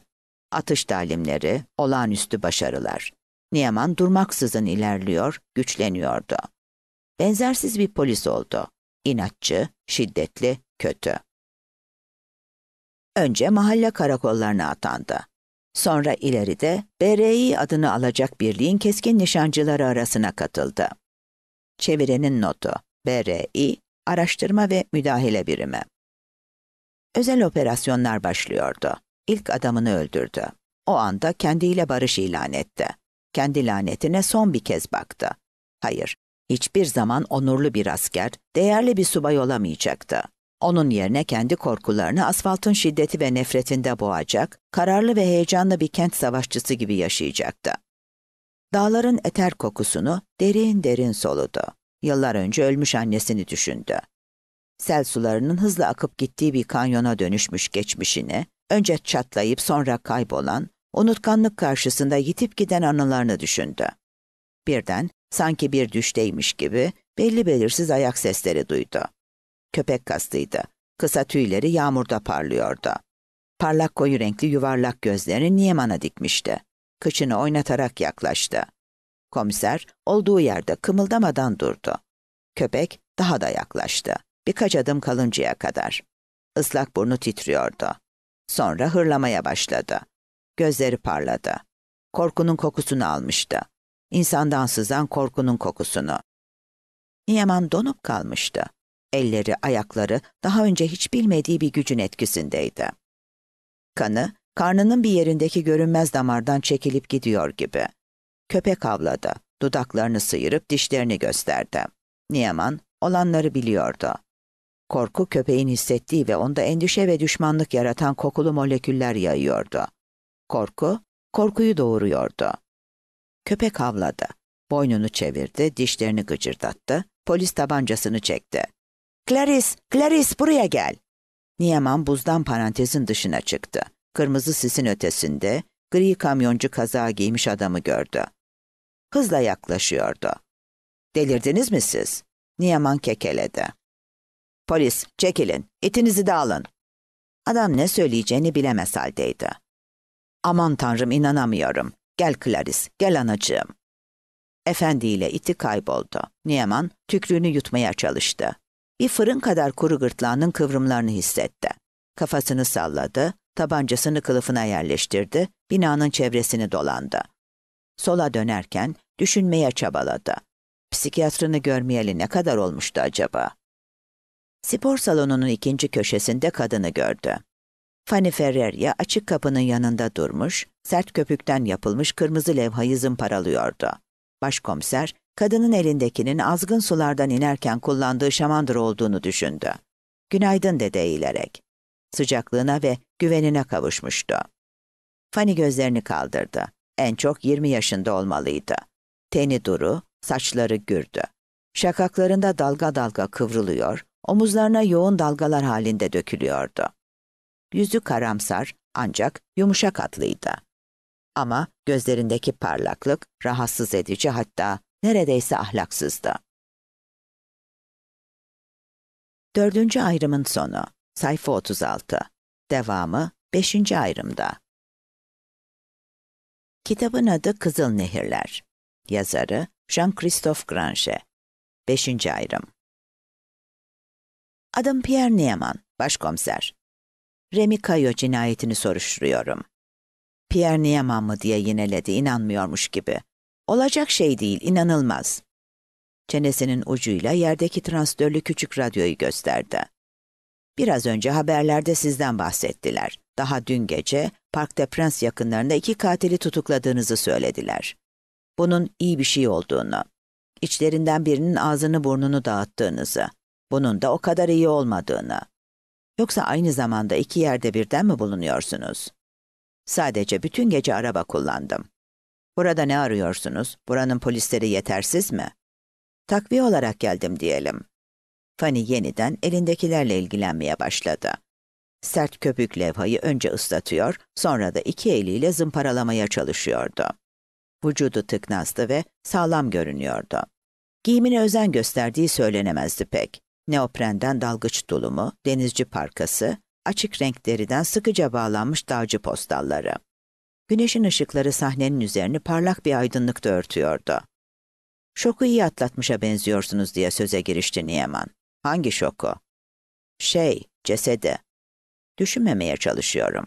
Atış talimleri, olağanüstü başarılar. Niyaman durmaksızın ilerliyor, güçleniyordu. Benzersiz bir polis oldu. İnatçı, şiddetli, kötü. Önce mahalle karakollarına atandı. Sonra ileride BRI adını alacak birliğin keskin nişancıları arasına katıldı. Çevirenin notu BRI, Araştırma ve Müdahale Birimi. Özel operasyonlar başlıyordu. İlk adamını öldürdü. O anda kendiyle barış ilan etti. Kendi lanetine son bir kez baktı. Hayır, hiçbir zaman onurlu bir asker, değerli bir subay olamayacaktı. Onun yerine kendi korkularını asfaltın şiddeti ve nefretinde boğacak, kararlı ve heyecanlı bir kent savaşçısı gibi yaşayacaktı. Dağların eter kokusunu derin derin soludu. Yıllar önce ölmüş annesini düşündü. Sel sularının hızla akıp gittiği bir kanyona dönüşmüş geçmişini, önce çatlayıp sonra kaybolan, unutkanlık karşısında yitip giden anılarını düşündü. Birden, sanki bir düşteymiş gibi belli belirsiz ayak sesleri duydu. Köpek kastıydı. Kısa tüyleri yağmurda parlıyordu. Parlak koyu renkli yuvarlak gözlerini Nieman'a dikmişti. Kıçını oynatarak yaklaştı. Komiser olduğu yerde kımıldamadan durdu. Köpek daha da yaklaştı. Birkaç adım kalıncaya kadar. Islak burnu titriyordu. Sonra hırlamaya başladı. Gözleri parladı. Korkunun kokusunu almıştı. İnsandan sızan korkunun kokusunu. Yaman donup kalmıştı. Elleri, ayakları daha önce hiç bilmediği bir gücün etkisindeydi. Kanı, karnının bir yerindeki görünmez damardan çekilip gidiyor gibi. Köpek avladı. Dudaklarını sıyırıp dişlerini gösterdi. Niyaman olanları biliyordu. Korku köpeğin hissettiği ve onda endişe ve düşmanlık yaratan kokulu moleküller yayıyordu. Korku, korkuyu doğuruyordu. Köpek havladı. Boynunu çevirdi, dişlerini gıcırdattı, polis tabancasını çekti. Clarice, Clarice buraya gel. Niyaman buzdan parantezin dışına çıktı. Kırmızı sisin ötesinde gri kamyoncu kazağı giymiş adamı gördü hızla yaklaşıyordu. Delirdiniz mi siz? Niyaman kekeledi. Polis, çekilin, itinizi de alın. Adam ne söyleyeceğini bilemez haldeydi. Aman tanrım inanamıyorum. Gel Clarice, gel anacığım. Efendi ile iti kayboldu. Niyaman tükrüğünü yutmaya çalıştı. Bir fırın kadar kuru gırtlağının kıvrımlarını hissetti. Kafasını salladı, tabancasını kılıfına yerleştirdi, binanın çevresini dolandı. Sola dönerken düşünmeye çabaladı. Psikiyatrını görmeyeli ne kadar olmuştu acaba? Spor salonunun ikinci köşesinde kadını gördü. Fanny Ferreria açık kapının yanında durmuş, sert köpükten yapılmış kırmızı levhayı zımparalıyordu. Başkomiser, kadının elindekinin azgın sulardan inerken kullandığı şamandır olduğunu düşündü. Günaydın dedi eğilerek. Sıcaklığına ve güvenine kavuşmuştu. Fanny gözlerini kaldırdı. En çok 20 yaşında olmalıydı. Teni duru, saçları gürdü. Şakaklarında dalga dalga kıvrılıyor, omuzlarına yoğun dalgalar halinde dökülüyordu. Yüzü karamsar ancak yumuşak hatlıydı. Ama gözlerindeki parlaklık rahatsız edici hatta neredeyse ahlaksızdı. Dördüncü ayrımın sonu, sayfa 36. Devamı 5. ayrımda. Kitabın adı Kızıl Nehirler. Yazarı Jean-Christophe Grange. Beşinci ayrım. Adım Pierre Nieman, başkomiser. Remi Kayo cinayetini soruşturuyorum. Pierre Nieman mı diye yineledi inanmıyormuş gibi. Olacak şey değil, inanılmaz. Çenesinin ucuyla yerdeki transdörlü küçük radyoyu gösterdi. Biraz önce haberlerde sizden bahsettiler. Daha dün gece Park de Prince yakınlarında iki katili tutukladığınızı söylediler. Bunun iyi bir şey olduğunu, içlerinden birinin ağzını burnunu dağıttığınızı, bunun da o kadar iyi olmadığını. Yoksa aynı zamanda iki yerde birden mi bulunuyorsunuz? Sadece bütün gece araba kullandım. Burada ne arıyorsunuz? Buranın polisleri yetersiz mi? Takviye olarak geldim diyelim. Fanny yeniden elindekilerle ilgilenmeye başladı. Sert köpük levhayı önce ıslatıyor, sonra da iki eliyle zımparalamaya çalışıyordu. Vücudu tıknazdı ve sağlam görünüyordu. Giyimine özen gösterdiği söylenemezdi pek. Neoprenden dalgıç dolumu, denizci parkası, açık renk deriden sıkıca bağlanmış dağcı postalları. Güneşin ışıkları sahnenin üzerini parlak bir aydınlıkta örtüyordu. Şoku iyi atlatmışa benziyorsunuz diye söze girişti Nieman. Hangi şoku? Şey, cesedi. Düşünmemeye çalışıyorum.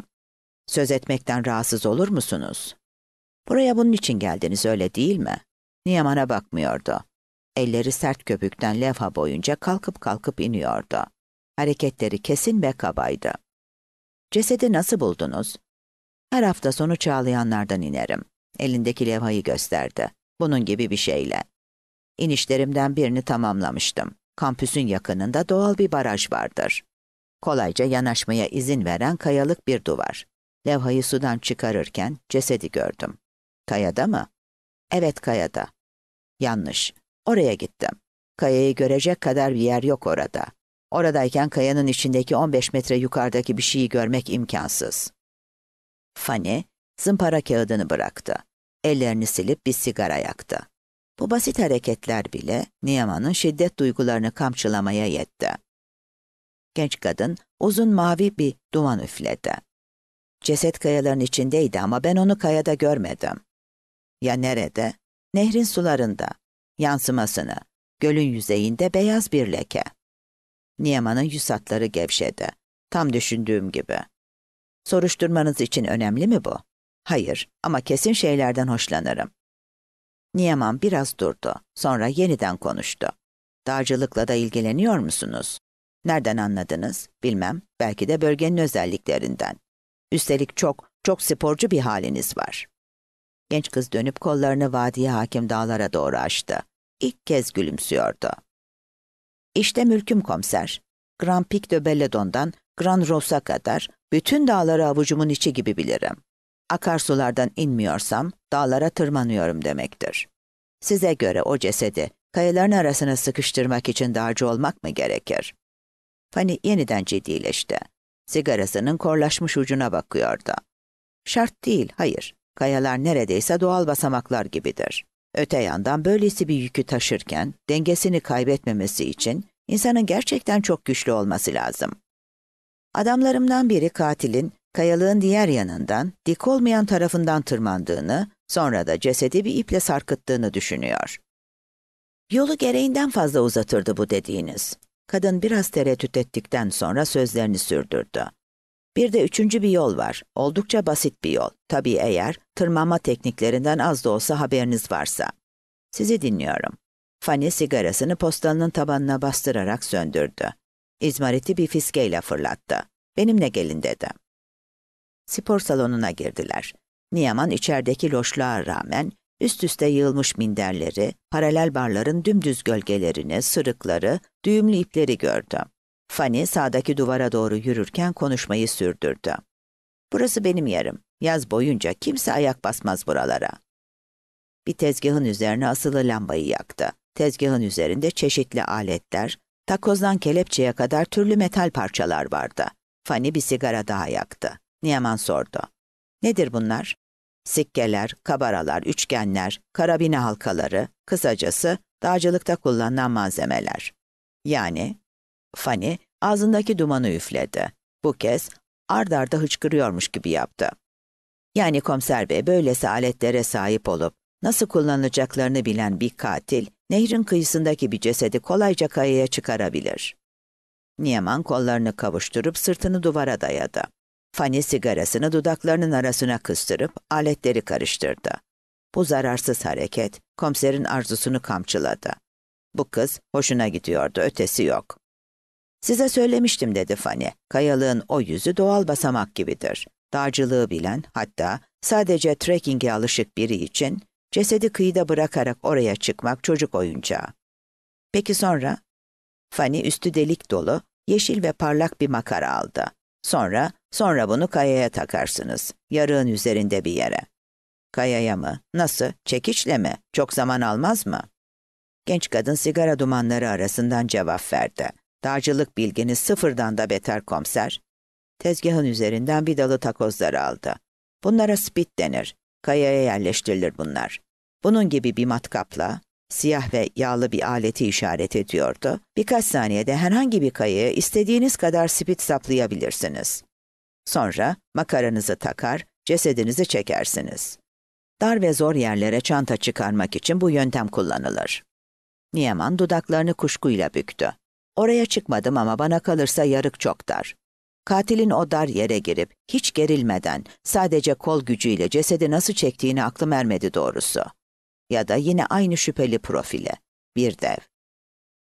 Söz etmekten rahatsız olur musunuz? Buraya bunun için geldiniz öyle değil mi? Niyaman'a bakmıyordu. Elleri sert köpükten levha boyunca kalkıp kalkıp iniyordu. Hareketleri kesin ve kabaydı. Cesedi nasıl buldunuz? Her hafta sonu çağlayanlardan inerim. Elindeki levhayı gösterdi. Bunun gibi bir şeyle. İnişlerimden birini tamamlamıştım. Kampüsün yakınında doğal bir baraj vardır. Kolayca yanaşmaya izin veren kayalık bir duvar. Levhayı sudan çıkarırken cesedi gördüm. Kayada mı? Evet kayada. Yanlış. Oraya gittim. Kayayı görecek kadar bir yer yok orada. Oradayken kayanın içindeki 15 metre yukarıdaki bir şeyi görmek imkansız. Fanny, zımpara kağıdını bıraktı. Ellerini silip bir sigara yaktı. Bu basit hareketler bile Niyaman'ın şiddet duygularını kamçılamaya yetti. Genç kadın uzun mavi bir duman üfledi. Ceset kayaların içindeydi ama ben onu kayada görmedim. Ya nerede? Nehrin sularında. Yansımasını. Gölün yüzeyinde beyaz bir leke. Niyaman'ın yüz hatları gevşedi. Tam düşündüğüm gibi. Soruşturmanız için önemli mi bu? Hayır ama kesin şeylerden hoşlanırım. Niyaman biraz durdu. Sonra yeniden konuştu. Dağcılıkla da ilgileniyor musunuz? Nereden anladınız? Bilmem. Belki de bölgenin özelliklerinden. Üstelik çok, çok sporcu bir haliniz var. Genç kız dönüp kollarını vadiye hakim dağlara doğru açtı. İlk kez gülümsüyordu. İşte mülküm komiser. Grand Pic de Belledon'dan Gran Rosa kadar bütün dağları avucumun içi gibi bilirim akarsulardan inmiyorsam dağlara tırmanıyorum demektir. Size göre o cesedi kayaların arasına sıkıştırmak için darcı olmak mı gerekir? Fanny yeniden ciddileşti. Sigarasının korlaşmış ucuna bakıyordu. Şart değil, hayır. Kayalar neredeyse doğal basamaklar gibidir. Öte yandan böylesi bir yükü taşırken dengesini kaybetmemesi için insanın gerçekten çok güçlü olması lazım. Adamlarımdan biri katilin kayalığın diğer yanından, dik olmayan tarafından tırmandığını, sonra da cesedi bir iple sarkıttığını düşünüyor. Yolu gereğinden fazla uzatırdı bu dediğiniz. Kadın biraz tereddüt ettikten sonra sözlerini sürdürdü. Bir de üçüncü bir yol var. Oldukça basit bir yol. Tabii eğer tırmanma tekniklerinden az da olsa haberiniz varsa. Sizi dinliyorum. Fanny sigarasını postanın tabanına bastırarak söndürdü. İzmariti bir fiskeyle fırlattı. Benimle gelin dedi spor salonuna girdiler. Niyaman içerideki loşluğa rağmen üst üste yığılmış minderleri, paralel barların dümdüz gölgelerini, sırıkları, düğümlü ipleri gördü. Fanny sağdaki duvara doğru yürürken konuşmayı sürdürdü. Burası benim yerim. Yaz boyunca kimse ayak basmaz buralara. Bir tezgahın üzerine asılı lambayı yaktı. Tezgahın üzerinde çeşitli aletler, takozdan kelepçeye kadar türlü metal parçalar vardı. Fanny bir sigara daha yaktı. Niyaman sordu. Nedir bunlar? Sikkeler, kabaralar, üçgenler, karabine halkaları, kısacası dağcılıkta kullanılan malzemeler. Yani, Fani ağzındaki dumanı üfledi. Bu kez ard arda hıçkırıyormuş gibi yaptı. Yani komiser bey böylesi aletlere sahip olup nasıl kullanılacaklarını bilen bir katil nehrin kıyısındaki bir cesedi kolayca kayaya çıkarabilir. Niyaman kollarını kavuşturup sırtını duvara dayadı. Fanny sigarasını dudaklarının arasına kıstırıp aletleri karıştırdı. Bu zararsız hareket komiserin arzusunu kamçıladı. Bu kız hoşuna gidiyordu, ötesi yok. Size söylemiştim dedi Fanny. Kayalığın o yüzü doğal basamak gibidir. Dağcılığı bilen, hatta sadece trekkinge alışık biri için cesedi kıyıda bırakarak oraya çıkmak çocuk oyuncağı. Peki sonra? Fanny üstü delik dolu, yeşil ve parlak bir makara aldı. Sonra Sonra bunu kayaya takarsınız. Yarığın üzerinde bir yere. Kayaya mı? Nasıl? Çekiçle mi? Çok zaman almaz mı? Genç kadın sigara dumanları arasından cevap verdi. Dağcılık bilginiz sıfırdan da beter komiser. Tezgahın üzerinden bir dalı takozları aldı. Bunlara spit denir. Kayaya yerleştirilir bunlar. Bunun gibi bir matkapla, siyah ve yağlı bir aleti işaret ediyordu. Birkaç saniyede herhangi bir kayaya istediğiniz kadar spit saplayabilirsiniz. Sonra makaranızı takar, cesedinizi çekersiniz. Dar ve zor yerlere çanta çıkarmak için bu yöntem kullanılır. Niyaman dudaklarını kuşkuyla büktü. Oraya çıkmadım ama bana kalırsa yarık çok dar. Katilin o dar yere girip hiç gerilmeden sadece kol gücüyle cesedi nasıl çektiğini aklım ermedi doğrusu. Ya da yine aynı şüpheli profili. Bir dev.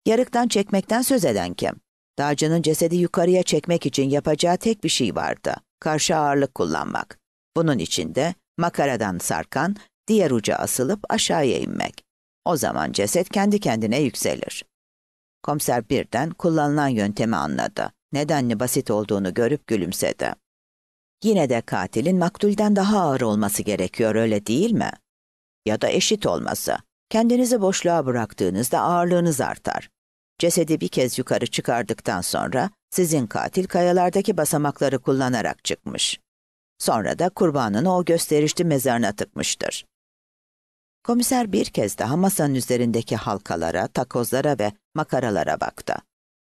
Yarıktan çekmekten söz eden kim? Dağcının cesedi yukarıya çekmek için yapacağı tek bir şey vardı. Karşı ağırlık kullanmak. Bunun için de makaradan sarkan, diğer uca asılıp aşağıya inmek. O zaman ceset kendi kendine yükselir. Komiser birden kullanılan yöntemi anladı. Nedenli basit olduğunu görüp gülümsedi. Yine de katilin maktulden daha ağır olması gerekiyor öyle değil mi? Ya da eşit olması. Kendinizi boşluğa bıraktığınızda ağırlığınız artar. Cesedi bir kez yukarı çıkardıktan sonra sizin katil kayalardaki basamakları kullanarak çıkmış. Sonra da kurbanını o gösterişli mezarına tıkmıştır. Komiser bir kez daha masanın üzerindeki halkalara, takozlara ve makaralara baktı.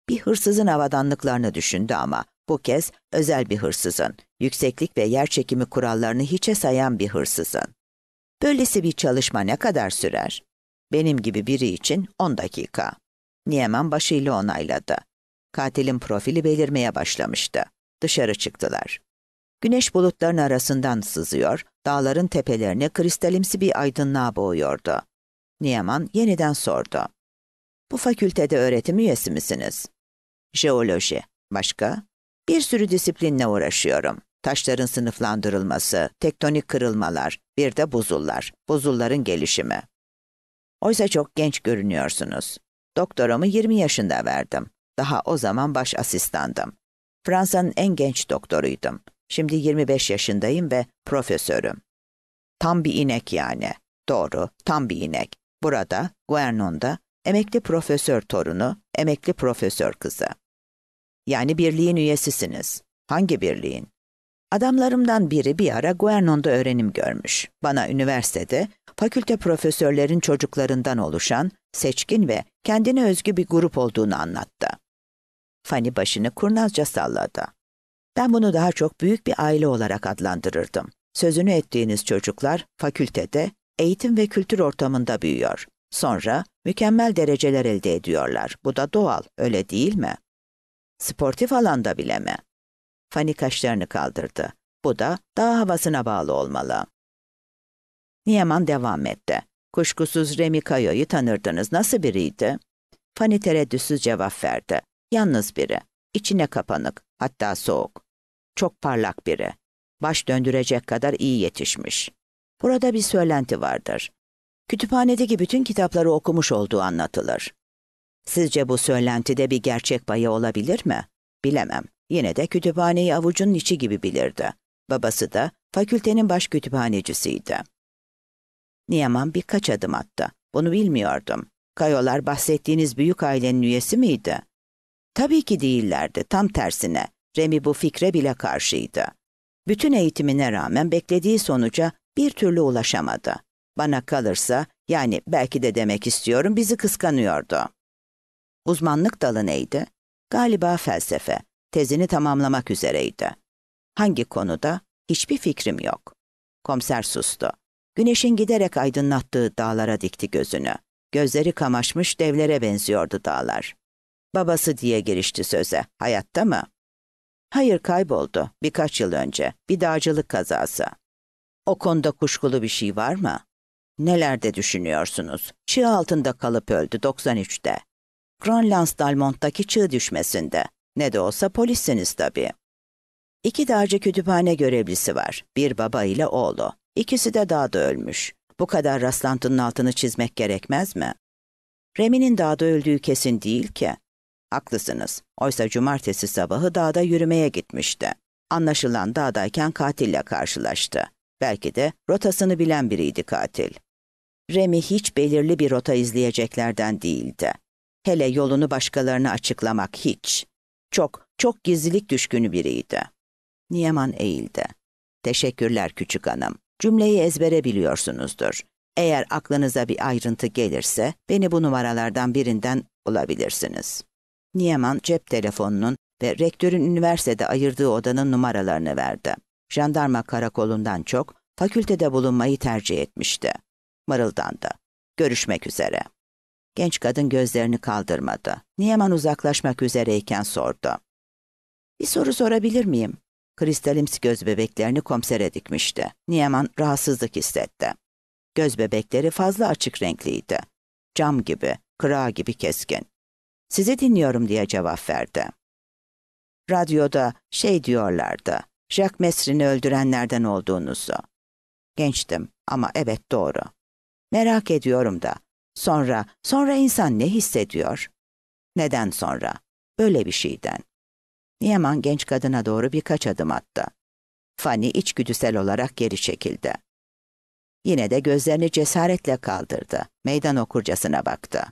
Bir hırsızın avadanlıklarını düşündü ama bu kez özel bir hırsızın, yükseklik ve yer çekimi kurallarını hiçe sayan bir hırsızın. Böylesi bir çalışma ne kadar sürer? Benim gibi biri için 10 dakika. Nieman başıyla onayladı. Katilin profili belirmeye başlamıştı. Dışarı çıktılar. Güneş bulutların arasından sızıyor, dağların tepelerini kristalimsi bir aydınlığa boğuyordu. Nieman yeniden sordu. Bu fakültede öğretim üyesi misiniz? Jeoloji. Başka? Bir sürü disiplinle uğraşıyorum. Taşların sınıflandırılması, tektonik kırılmalar, bir de buzullar, buzulların gelişimi. Oysa çok genç görünüyorsunuz. Doktoramı 20 yaşında verdim. Daha o zaman baş asistandım. Fransa'nın en genç doktoruydum. Şimdi 25 yaşındayım ve profesörüm. Tam bir inek yani. Doğru, tam bir inek. Burada, Guernon'da, emekli profesör torunu, emekli profesör kızı. Yani birliğin üyesisiniz. Hangi birliğin? Adamlarımdan biri bir ara Guernon'da öğrenim görmüş. Bana üniversitede fakülte profesörlerin çocuklarından oluşan seçkin ve kendine özgü bir grup olduğunu anlattı. Fanny başını kurnazca salladı. Ben bunu daha çok büyük bir aile olarak adlandırırdım. Sözünü ettiğiniz çocuklar fakültede, eğitim ve kültür ortamında büyüyor. Sonra mükemmel dereceler elde ediyorlar. Bu da doğal, öyle değil mi? Sportif alanda bile mi? Fanny kaşlarını kaldırdı. Bu da daha havasına bağlı olmalı. Nieman devam etti. Kuşkusuz Remi Kayo'yu tanırdınız. Nasıl biriydi? Fanny tereddütsüz cevap verdi. Yalnız biri. İçine kapanık. Hatta soğuk. Çok parlak biri. Baş döndürecek kadar iyi yetişmiş. Burada bir söylenti vardır. Kütüphanedeki bütün kitapları okumuş olduğu anlatılır. Sizce bu söylentide bir gerçek payı olabilir mi? Bilemem. Yine de kütüphaneyi avucunun içi gibi bilirdi. Babası da fakültenin baş kütüphanecisiydi. Niyaman birkaç adım attı. Bunu bilmiyordum. Kayolar bahsettiğiniz büyük ailenin üyesi miydi? Tabii ki değillerdi, tam tersine. Remi bu fikre bile karşıydı. Bütün eğitimine rağmen beklediği sonuca bir türlü ulaşamadı. Bana kalırsa, yani belki de demek istiyorum, bizi kıskanıyordu. Uzmanlık dalı neydi? Galiba felsefe. Tezini tamamlamak üzereydi. Hangi konuda? Hiçbir fikrim yok. Komiser sustu. Güneşin giderek aydınlattığı dağlara dikti gözünü. Gözleri kamaşmış devlere benziyordu dağlar. Babası diye girişti söze. Hayatta mı? Hayır kayboldu. Birkaç yıl önce. Bir dağcılık kazası. O konuda kuşkulu bir şey var mı? Nelerde düşünüyorsunuz? Çığ altında kalıp öldü 93'te. Grönlands Dalmont'taki çığ düşmesinde. Ne de olsa polissiniz tabii. İki dağcı kütüphane görevlisi var. Bir baba ile oğlu. İkisi de dağda ölmüş. Bu kadar rastlantının altını çizmek gerekmez mi? Remi'nin dağda öldüğü kesin değil ki. Haklısınız. Oysa cumartesi sabahı dağda yürümeye gitmişti. Anlaşılan dağdayken katille karşılaştı. Belki de rotasını bilen biriydi katil. Remi hiç belirli bir rota izleyeceklerden değildi. Hele yolunu başkalarına açıklamak hiç. Çok, çok gizlilik düşkünü biriydi. Niyaman eğildi. Teşekkürler küçük hanım. Cümleyi ezbere biliyorsunuzdur. Eğer aklınıza bir ayrıntı gelirse beni bu numaralardan birinden bulabilirsiniz. Nieman cep telefonunun ve rektörün üniversitede ayırdığı odanın numaralarını verdi. Jandarma karakolundan çok fakültede bulunmayı tercih etmişti. Mırıldandı. Görüşmek üzere. Genç kadın gözlerini kaldırmadı. Nieman uzaklaşmak üzereyken sordu. Bir soru sorabilir miyim? kristalimsi göz bebeklerini komisere dikmişti. Nieman rahatsızlık hissetti. Göz bebekleri fazla açık renkliydi. Cam gibi, kıra gibi keskin. Sizi dinliyorum diye cevap verdi. Radyoda şey diyorlardı, Jack Mesrin'i öldürenlerden olduğunuzu. Gençtim ama evet doğru. Merak ediyorum da. Sonra, sonra insan ne hissediyor? Neden sonra? Böyle bir şeyden. Nieman genç kadına doğru birkaç adım attı. Fanny içgüdüsel olarak geri çekildi. Yine de gözlerini cesaretle kaldırdı. Meydan okurcasına baktı.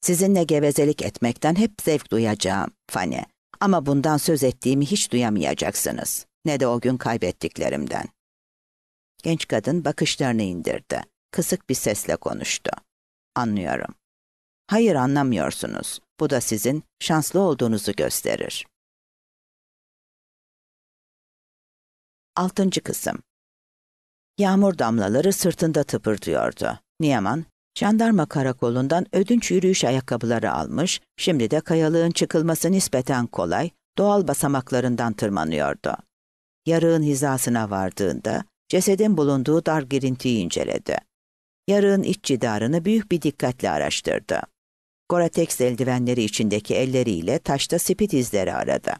Sizinle gevezelik etmekten hep zevk duyacağım, Fanny. Ama bundan söz ettiğimi hiç duyamayacaksınız. Ne de o gün kaybettiklerimden. Genç kadın bakışlarını indirdi. Kısık bir sesle konuştu. Anlıyorum. Hayır anlamıyorsunuz. Bu da sizin şanslı olduğunuzu gösterir. Altıncı kısım. Yağmur damlaları sırtında tıpırdıyordu. Niyaman, jandarma karakolundan ödünç yürüyüş ayakkabıları almış, şimdi de kayalığın çıkılması nispeten kolay, doğal basamaklarından tırmanıyordu. Yarığın hizasına vardığında, cesedin bulunduğu dar girintiyi inceledi. Yarığın iç cidarını büyük bir dikkatle araştırdı. Goratex eldivenleri içindeki elleriyle taşta spit izleri aradı.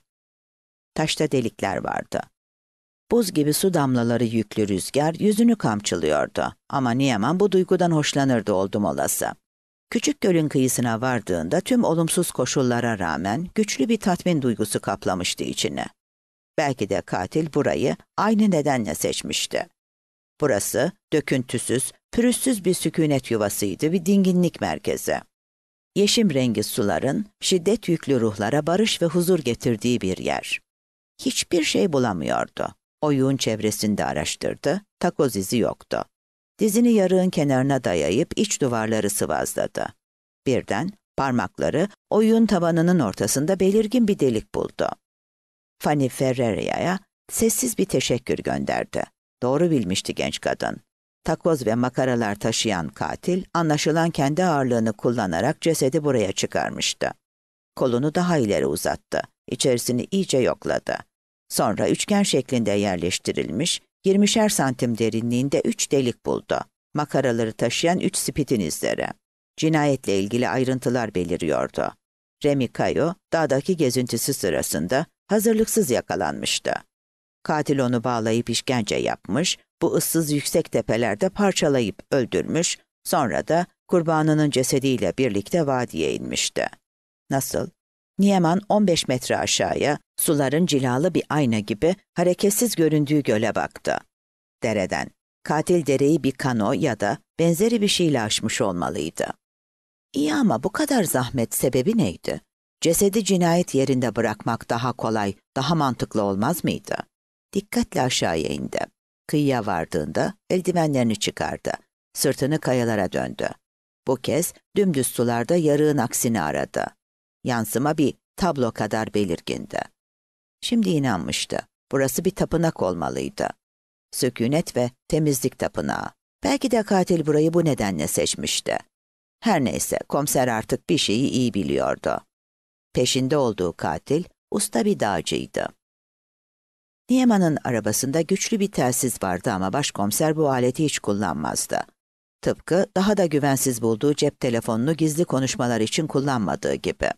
Taşta delikler vardı. Buz gibi su damlaları yüklü rüzgar yüzünü kamçılıyordu. Ama Nieman bu duygudan hoşlanırdı oldum olası. Küçük gölün kıyısına vardığında tüm olumsuz koşullara rağmen güçlü bir tatmin duygusu kaplamıştı içini. Belki de katil burayı aynı nedenle seçmişti. Burası döküntüsüz, pürüzsüz bir sükunet yuvasıydı bir dinginlik merkezi. Yeşim rengi suların şiddet yüklü ruhlara barış ve huzur getirdiği bir yer. Hiçbir şey bulamıyordu. Oyun çevresinde araştırdı, takoz izi yoktu. Dizini yarığın kenarına dayayıp iç duvarları sıvazladı. Birden parmakları oyun tavanının ortasında belirgin bir delik buldu. Fanny Ferreria'ya sessiz bir teşekkür gönderdi. Doğru bilmişti genç kadın. Takoz ve makaralar taşıyan katil anlaşılan kendi ağırlığını kullanarak cesedi buraya çıkarmıştı. Kolunu daha ileri uzattı. İçerisini iyice yokladı. Sonra üçgen şeklinde yerleştirilmiş, 20'şer santim derinliğinde 3 delik buldu. Makaraları taşıyan 3 spitin izleri. Cinayetle ilgili ayrıntılar beliriyordu. Remy Kayo, dağdaki gezintisi sırasında hazırlıksız yakalanmıştı. Katil onu bağlayıp işkence yapmış, bu ıssız yüksek tepelerde parçalayıp öldürmüş, sonra da kurbanının cesediyle birlikte vadiye inmişti. Nasıl? Nieman 15 metre aşağıya, suların cilalı bir ayna gibi hareketsiz göründüğü göle baktı. Dereden. Katil dereyi bir kano ya da benzeri bir şeyle aşmış olmalıydı. İyi ama bu kadar zahmet sebebi neydi? Cesedi cinayet yerinde bırakmak daha kolay, daha mantıklı olmaz mıydı? Dikkatle aşağıya indi. Kıyıya vardığında eldivenlerini çıkardı. Sırtını kayalara döndü. Bu kez dümdüz sularda yarığın aksini aradı. Yansıma bir tablo kadar belirgindi. Şimdi inanmıştı. Burası bir tapınak olmalıydı. Sökünet ve temizlik tapınağı. Belki de katil burayı bu nedenle seçmişti. Her neyse komiser artık bir şeyi iyi biliyordu. Peşinde olduğu katil usta bir dağcıydı. Nieman'ın arabasında güçlü bir telsiz vardı ama başkomiser bu aleti hiç kullanmazdı. Tıpkı daha da güvensiz bulduğu cep telefonunu gizli konuşmalar için kullanmadığı gibi.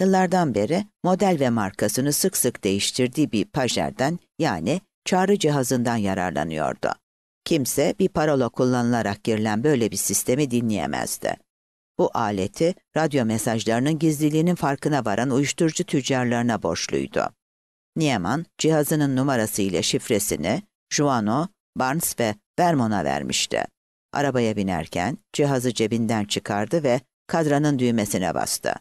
Yıllardan beri model ve markasını sık sık değiştirdiği bir pajerden yani çağrı cihazından yararlanıyordu. Kimse bir parola kullanılarak girilen böyle bir sistemi dinleyemezdi. Bu aleti radyo mesajlarının gizliliğinin farkına varan uyuşturucu tüccarlarına borçluydu. Nieman cihazının numarası ile şifresini Juano, Barnes ve Vermon'a vermişti. Arabaya binerken cihazı cebinden çıkardı ve kadranın düğmesine bastı.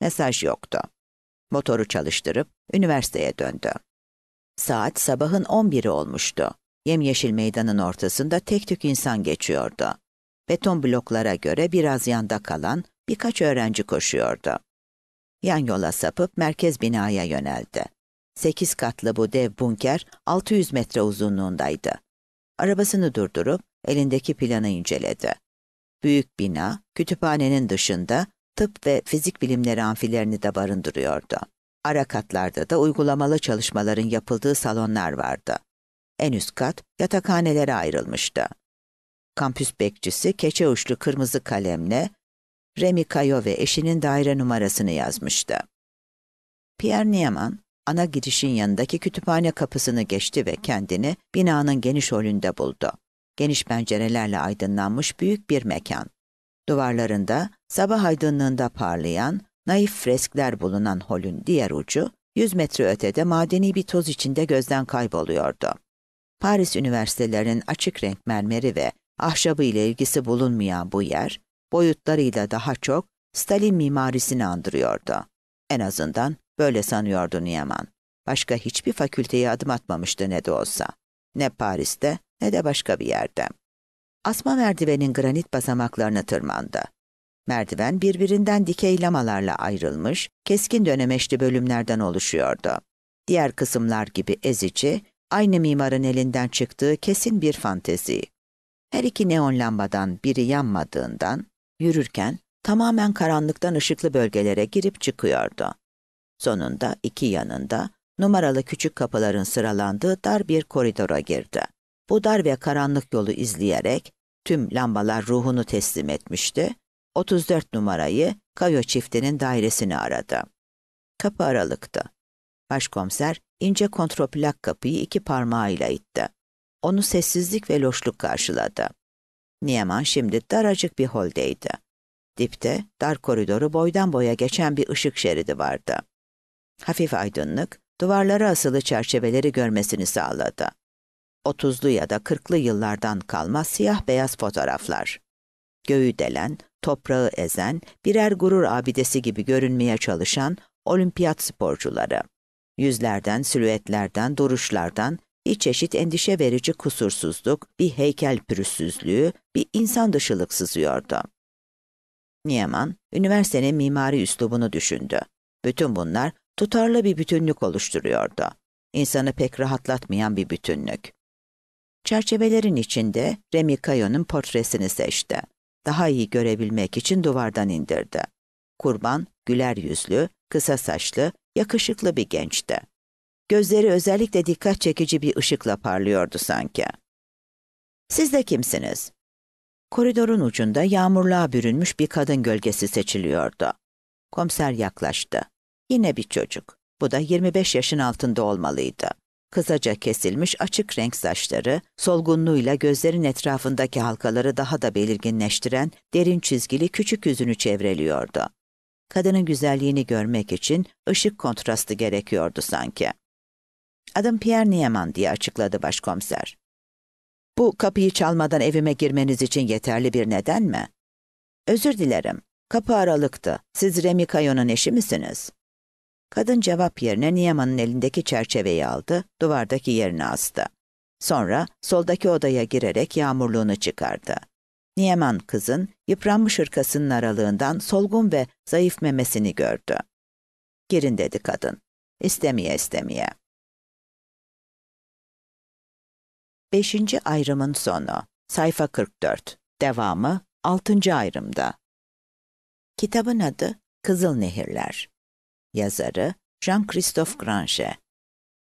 Mesaj yoktu. Motoru çalıştırıp üniversiteye döndü. Saat sabahın 11'i olmuştu. Yemyeşil meydanın ortasında tek tük insan geçiyordu. Beton bloklara göre biraz yanda kalan birkaç öğrenci koşuyordu. Yan yola sapıp merkez binaya yöneldi. Sekiz katlı bu dev bunker 600 metre uzunluğundaydı. Arabasını durdurup elindeki planı inceledi. Büyük bina, kütüphanenin dışında tıp ve fizik bilimleri amfilerini de barındırıyordu. Ara katlarda da uygulamalı çalışmaların yapıldığı salonlar vardı. En üst kat yatakhanelere ayrılmıştı. Kampüs bekçisi keçe uçlu kırmızı kalemle Remi Kayo ve eşinin daire numarasını yazmıştı. Pierre Nieman, ana girişin yanındaki kütüphane kapısını geçti ve kendini binanın geniş holünde buldu. Geniş pencerelerle aydınlanmış büyük bir mekan. Duvarlarında sabah aydınlığında parlayan naif freskler bulunan holün diğer ucu 100 metre ötede madeni bir toz içinde gözden kayboluyordu. Paris üniversitelerinin açık renk mermeri ve ahşabı ile ilgisi bulunmayan bu yer, boyutlarıyla daha çok Stalin mimarisini andırıyordu. En azından böyle sanıyordu Niyaman. Başka hiçbir fakülteye adım atmamıştı ne de olsa. Ne Paris'te ne de başka bir yerde asma merdivenin granit basamaklarını tırmandı. Merdiven birbirinden dikey lamalarla ayrılmış, keskin dönemeçli bölümlerden oluşuyordu. Diğer kısımlar gibi ezici, aynı mimarın elinden çıktığı kesin bir fantezi. Her iki neon lambadan biri yanmadığından, yürürken tamamen karanlıktan ışıklı bölgelere girip çıkıyordu. Sonunda iki yanında numaralı küçük kapıların sıralandığı dar bir koridora girdi. Bu dar ve karanlık yolu izleyerek tüm lambalar ruhunu teslim etmişti. 34 numarayı Kayo çiftinin dairesini aradı. Kapı aralıktı. Başkomiser ince kontroplak kapıyı iki parmağıyla itti. Onu sessizlik ve loşluk karşıladı. Nieman şimdi daracık bir holdeydi. Dipte dar koridoru boydan boya geçen bir ışık şeridi vardı. Hafif aydınlık, duvarlara asılı çerçeveleri görmesini sağladı. 30'lu ya da 40'lı yıllardan kalma siyah beyaz fotoğraflar. Göğü delen, toprağı ezen, birer gurur abidesi gibi görünmeye çalışan olimpiyat sporcuları. Yüzlerden, silüetlerden, duruşlardan bir çeşit endişe verici kusursuzluk, bir heykel pürüzsüzlüğü, bir insan dışılık sızıyordu. Nieman, üniversitenin mimari üslubunu düşündü. Bütün bunlar tutarlı bir bütünlük oluşturuyordu. İnsanı pek rahatlatmayan bir bütünlük. Çerçevelerin içinde Remy Kayo'nun portresini seçti. Daha iyi görebilmek için duvardan indirdi. Kurban, güler yüzlü, kısa saçlı, yakışıklı bir gençti. Gözleri özellikle dikkat çekici bir ışıkla parlıyordu sanki. Siz de kimsiniz? Koridorun ucunda yağmurluğa bürünmüş bir kadın gölgesi seçiliyordu. Komiser yaklaştı. Yine bir çocuk. Bu da 25 yaşın altında olmalıydı. Kısaca kesilmiş açık renk saçları, solgunluğuyla gözlerin etrafındaki halkaları daha da belirginleştiren derin çizgili küçük yüzünü çevreliyordu. Kadının güzelliğini görmek için ışık kontrastı gerekiyordu sanki. Adım Pierre Nieman diye açıkladı başkomiser. Bu kapıyı çalmadan evime girmeniz için yeterli bir neden mi? Özür dilerim. Kapı aralıktı. Siz Remi Kayon'un eşi misiniz? Kadın cevap yerine Niyaman'ın elindeki çerçeveyi aldı, duvardaki yerine astı. Sonra soldaki odaya girerek yağmurluğunu çıkardı. Niyaman kızın yıpranmış hırkasının aralığından solgun ve zayıf memesini gördü. Girin dedi kadın. İstemeye istemeye. Beşinci ayrımın sonu. Sayfa 44. Devamı 6. ayrımda. Kitabın adı Kızıl Nehirler. Yazarı Jean-Christophe Grange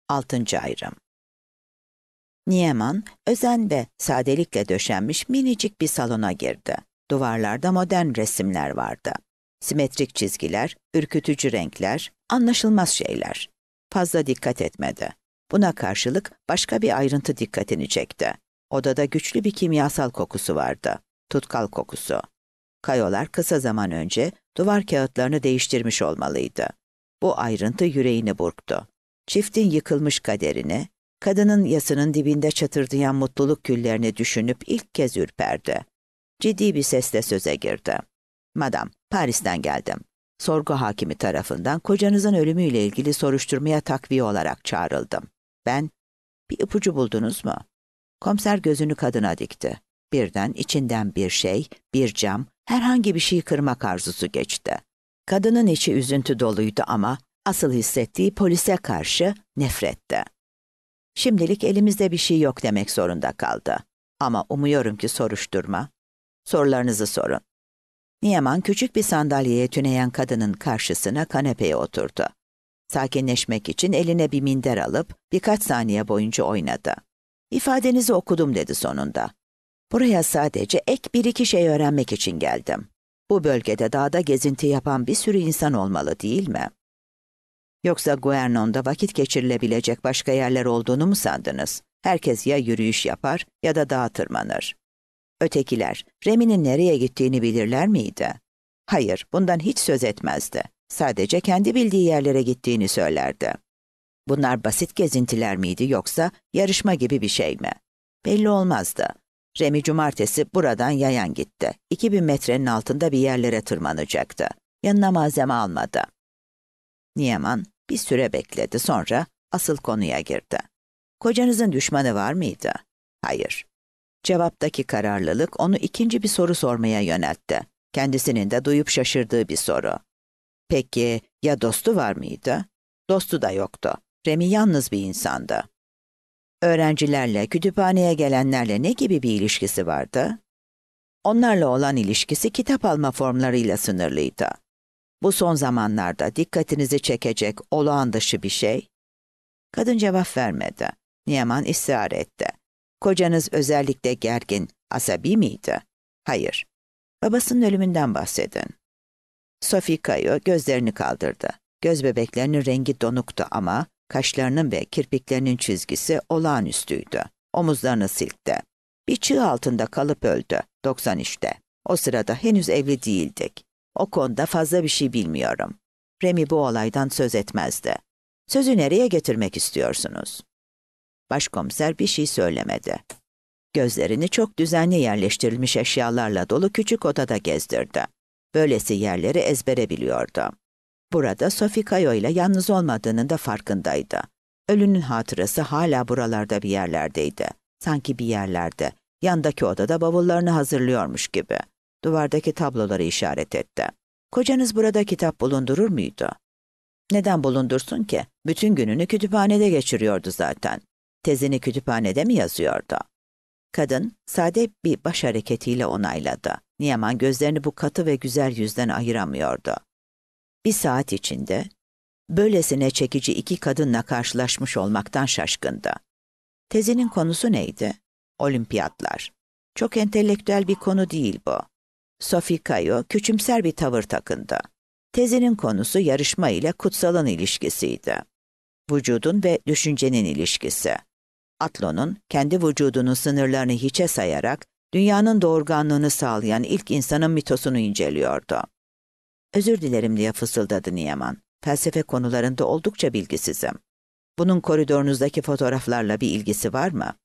6. Ayrım Nieman, özen ve sadelikle döşenmiş minicik bir salona girdi. Duvarlarda modern resimler vardı. Simetrik çizgiler, ürkütücü renkler, anlaşılmaz şeyler. Fazla dikkat etmedi. Buna karşılık başka bir ayrıntı dikkatini çekti. Odada güçlü bir kimyasal kokusu vardı. Tutkal kokusu. Kayolar kısa zaman önce duvar kağıtlarını değiştirmiş olmalıydı. Bu ayrıntı yüreğini burktu. Çiftin yıkılmış kaderini, kadının yasının dibinde çatırdayan mutluluk güllerini düşünüp ilk kez ürperdi. Ciddi bir sesle söze girdi. Madam, Paris'ten geldim. Sorgu hakimi tarafından kocanızın ölümüyle ilgili soruşturmaya takviye olarak çağrıldım. Ben, bir ipucu buldunuz mu? Komiser gözünü kadına dikti. Birden içinden bir şey, bir cam, herhangi bir şey kırmak arzusu geçti. Kadının içi üzüntü doluydu ama asıl hissettiği polise karşı nefretti. Şimdilik elimizde bir şey yok demek zorunda kaldı. Ama umuyorum ki soruşturma. Sorularınızı sorun. Niyaman küçük bir sandalyeye tüneyen kadının karşısına kanepeye oturdu. Sakinleşmek için eline bir minder alıp birkaç saniye boyunca oynadı. İfadenizi okudum dedi sonunda. Buraya sadece ek bir iki şey öğrenmek için geldim. Bu bölgede dağda gezinti yapan bir sürü insan olmalı değil mi? Yoksa Guernon'da vakit geçirilebilecek başka yerler olduğunu mu sandınız? Herkes ya yürüyüş yapar ya da dağa tırmanır. Ötekiler, Remi'nin nereye gittiğini bilirler miydi? Hayır, bundan hiç söz etmezdi. Sadece kendi bildiği yerlere gittiğini söylerdi. Bunlar basit gezintiler miydi yoksa yarışma gibi bir şey mi? Belli olmazdı. Remi cumartesi buradan yayan gitti. 2000 metrenin altında bir yerlere tırmanacaktı. Yanına malzeme almadı. Niyaman bir süre bekledi sonra asıl konuya girdi. Kocanızın düşmanı var mıydı? Hayır. Cevaptaki kararlılık onu ikinci bir soru sormaya yöneltti. Kendisinin de duyup şaşırdığı bir soru. Peki ya dostu var mıydı? Dostu da yoktu. Remi yalnız bir insandı. Öğrencilerle, kütüphaneye gelenlerle ne gibi bir ilişkisi vardı? Onlarla olan ilişkisi kitap alma formlarıyla sınırlıydı. Bu son zamanlarda dikkatinizi çekecek olağan dışı bir şey. Kadın cevap vermedi. Niyaman ısrar etti. Kocanız özellikle gergin, asabi miydi? Hayır. Babasının ölümünden bahsedin. Sophie Kayo gözlerini kaldırdı. Göz bebeklerinin rengi donuktu ama Kaşlarının ve kirpiklerinin çizgisi olağanüstüydü. Omuzlarını silkti. Bir çığ altında kalıp öldü, 93'te. O sırada henüz evli değildik. O konuda fazla bir şey bilmiyorum. Remy bu olaydan söz etmezdi. Sözü nereye getirmek istiyorsunuz? Başkomiser bir şey söylemedi. Gözlerini çok düzenli yerleştirilmiş eşyalarla dolu küçük odada gezdirdi. Böylesi yerleri ezbere biliyordu. Burada Sophie Cayo ile yalnız olmadığının da farkındaydı. Ölünün hatırası hala buralarda bir yerlerdeydi. Sanki bir yerlerde. Yandaki odada bavullarını hazırlıyormuş gibi. Duvardaki tabloları işaret etti. Kocanız burada kitap bulundurur muydu? Neden bulundursun ki? Bütün gününü kütüphanede geçiriyordu zaten. Tezini kütüphanede mi yazıyordu? Kadın sade bir baş hareketiyle onayladı. Niyaman gözlerini bu katı ve güzel yüzden ayıramıyordu bir saat içinde böylesine çekici iki kadınla karşılaşmış olmaktan şaşkındı. Tezinin konusu neydi? Olimpiyatlar. Çok entelektüel bir konu değil bu. Sophie Cayo küçümser bir tavır takındı. Tezinin konusu yarışma ile kutsalın ilişkisiydi. Vücudun ve düşüncenin ilişkisi. Atlon'un kendi vücudunun sınırlarını hiçe sayarak dünyanın doğurganlığını sağlayan ilk insanın mitosunu inceliyordu. Özür dilerim diye fısıldadı Niyaman. Felsefe konularında oldukça bilgisizim. Bunun koridorunuzdaki fotoğraflarla bir ilgisi var mı?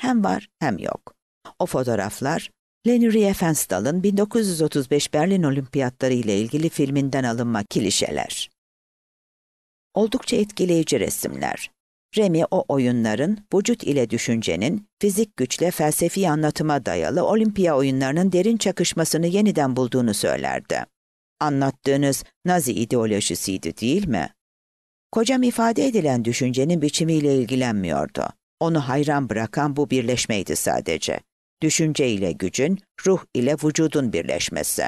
Hem var hem yok. O fotoğraflar Leni Riefenstahl'ın 1935 Berlin Olimpiyatları ile ilgili filminden alınma kilişeler. Oldukça etkileyici resimler. Remy o oyunların, vücut ile düşüncenin, fizik güçle felsefi anlatıma dayalı olimpiya oyunlarının derin çakışmasını yeniden bulduğunu söylerdi. Anlattığınız Nazi ideolojisiydi değil mi? Kocam ifade edilen düşüncenin biçimiyle ilgilenmiyordu. Onu hayran bırakan bu birleşmeydi sadece. Düşünce ile gücün, ruh ile vücudun birleşmesi.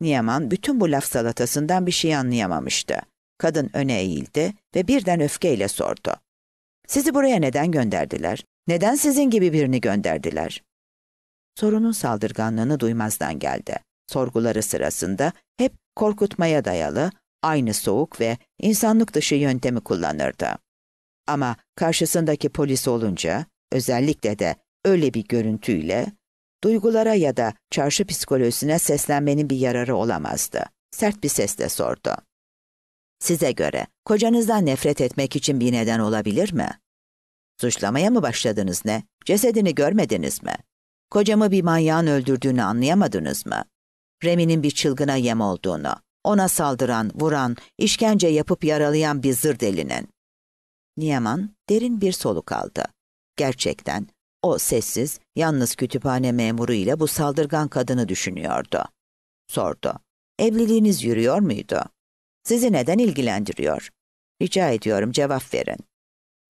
Niyaman bütün bu laf salatasından bir şey anlayamamıştı. Kadın öne eğildi ve birden öfkeyle sordu. Sizi buraya neden gönderdiler? Neden sizin gibi birini gönderdiler? Sorunun saldırganlığını duymazdan geldi sorguları sırasında hep korkutmaya dayalı, aynı soğuk ve insanlık dışı yöntemi kullanırdı. Ama karşısındaki polis olunca, özellikle de öyle bir görüntüyle, duygulara ya da çarşı psikolojisine seslenmenin bir yararı olamazdı. Sert bir sesle sordu. Size göre kocanızdan nefret etmek için bir neden olabilir mi? Suçlamaya mı başladınız ne? Cesedini görmediniz mi? Kocamı bir manyağın öldürdüğünü anlayamadınız mı? Remin'in bir çılgına yem olduğunu, ona saldıran, vuran, işkence yapıp yaralayan bir zır delinin. Niyaman derin bir soluk aldı. Gerçekten o sessiz, yalnız kütüphane memuru ile bu saldırgan kadını düşünüyordu. Sordu. Evliliğiniz yürüyor muydu? Sizi neden ilgilendiriyor? Rica ediyorum cevap verin.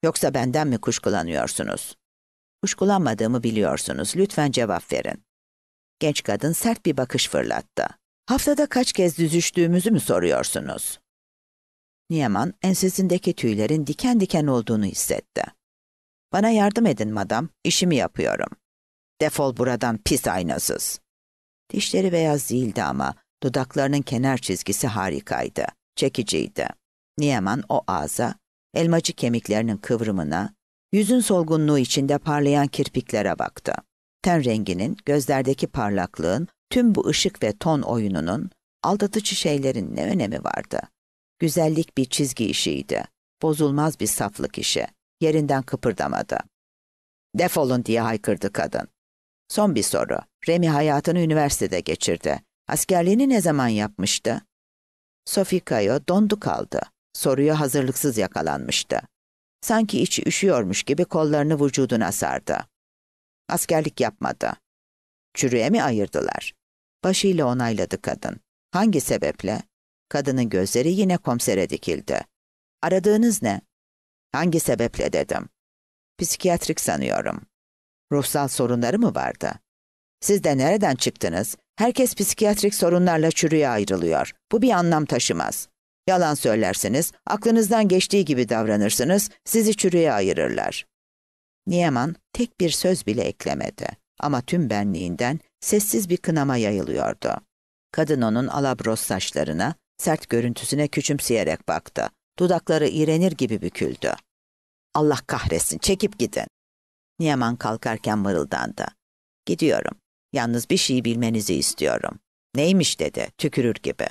Yoksa benden mi kuşkulanıyorsunuz? Kuşkulanmadığımı biliyorsunuz. Lütfen cevap verin. Genç kadın sert bir bakış fırlattı. Haftada kaç kez düzüştüğümüzü mü soruyorsunuz? Niyaman ensesindeki tüylerin diken diken olduğunu hissetti. Bana yardım edin madam, işimi yapıyorum. Defol buradan pis aynasız. Dişleri beyaz değildi ama dudaklarının kenar çizgisi harikaydı, çekiciydi. Niyaman o ağza, elmacı kemiklerinin kıvrımına, yüzün solgunluğu içinde parlayan kirpiklere baktı ten renginin, gözlerdeki parlaklığın, tüm bu ışık ve ton oyununun, aldatıcı şeylerin ne önemi vardı? Güzellik bir çizgi işiydi. Bozulmaz bir saflık işi. Yerinden kıpırdamadı. Defolun diye haykırdı kadın. Son bir soru. Remy hayatını üniversitede geçirdi. Askerliğini ne zaman yapmıştı? Sophie dondu kaldı. Soruya hazırlıksız yakalanmıştı. Sanki içi üşüyormuş gibi kollarını vücuduna sardı. Askerlik yapmadı. Çürüye mi ayırdılar? Başıyla onayladı kadın. Hangi sebeple? Kadının gözleri yine komisere dikildi. Aradığınız ne? Hangi sebeple dedim. Psikiyatrik sanıyorum. Ruhsal sorunları mı vardı? Siz de nereden çıktınız? Herkes psikiyatrik sorunlarla çürüye ayrılıyor. Bu bir anlam taşımaz. Yalan söylersiniz, aklınızdan geçtiği gibi davranırsınız, sizi çürüye ayırırlar. Niyeman tek bir söz bile eklemedi ama tüm benliğinden sessiz bir kınama yayılıyordu. Kadın onun alabros saçlarına, sert görüntüsüne küçümseyerek baktı. Dudakları iğrenir gibi büküldü. Allah kahretsin, çekip gidin. Niyeman kalkarken mırıldandı. Gidiyorum. Yalnız bir şeyi bilmenizi istiyorum. Neymiş dedi, tükürür gibi.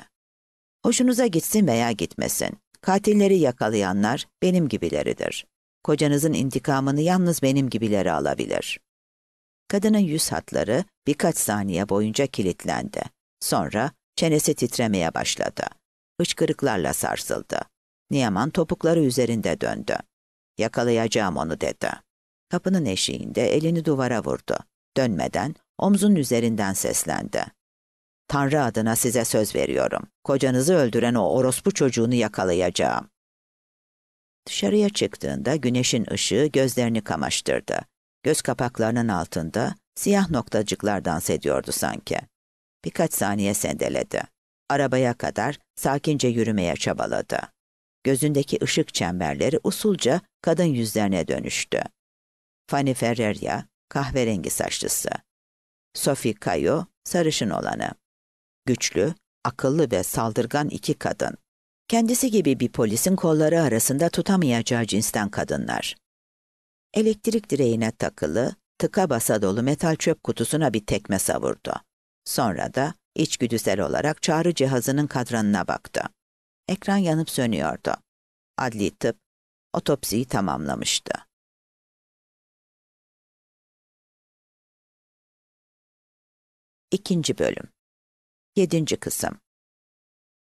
Hoşunuza gitsin veya gitmesin. Katilleri yakalayanlar benim gibileridir. Kocanızın intikamını yalnız benim gibileri alabilir. Kadının yüz hatları birkaç saniye boyunca kilitlendi. Sonra çenesi titremeye başladı. Hıçkırıklarla sarsıldı. Niyaman topukları üzerinde döndü. Yakalayacağım onu dedi. Kapının eşiğinde elini duvara vurdu. Dönmeden omzun üzerinden seslendi. Tanrı adına size söz veriyorum. Kocanızı öldüren o orospu çocuğunu yakalayacağım. Dışarıya çıktığında güneşin ışığı gözlerini kamaştırdı. Göz kapaklarının altında siyah noktacıklar dans ediyordu sanki. Birkaç saniye sendeledi. Arabaya kadar sakince yürümeye çabaladı. Gözündeki ışık çemberleri usulca kadın yüzlerine dönüştü. Fanny Ferreria, kahverengi saçlısı. Sophie Cayo, sarışın olanı. Güçlü, akıllı ve saldırgan iki kadın. Kendisi gibi bir polisin kolları arasında tutamayacağı cinsten kadınlar. Elektrik direğine takılı, tıka basa dolu metal çöp kutusuna bir tekme savurdu. Sonra da içgüdüsel olarak çağrı cihazının kadranına baktı. Ekran yanıp sönüyordu. Adli tıp otopsiyi tamamlamıştı. İkinci bölüm. Yedinci kısım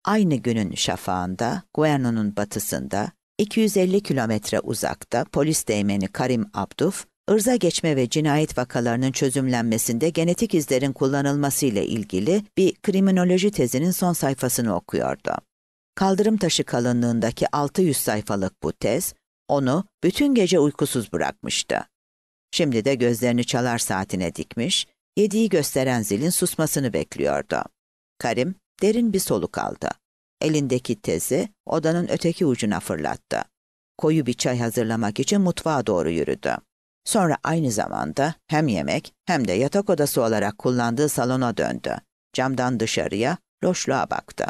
aynı günün şafağında Guerno'nun batısında 250 kilometre uzakta polis değmeni Karim Abduf, ırza geçme ve cinayet vakalarının çözümlenmesinde genetik izlerin kullanılmasıyla ilgili bir kriminoloji tezinin son sayfasını okuyordu. Kaldırım taşı kalınlığındaki 600 sayfalık bu tez, onu bütün gece uykusuz bırakmıştı. Şimdi de gözlerini çalar saatine dikmiş, yediği gösteren zilin susmasını bekliyordu. Karim, Derin bir soluk aldı. Elindeki tezi odanın öteki ucuna fırlattı. Koyu bir çay hazırlamak için mutfağa doğru yürüdü. Sonra aynı zamanda hem yemek hem de yatak odası olarak kullandığı salona döndü. Camdan dışarıya, loşluğa baktı.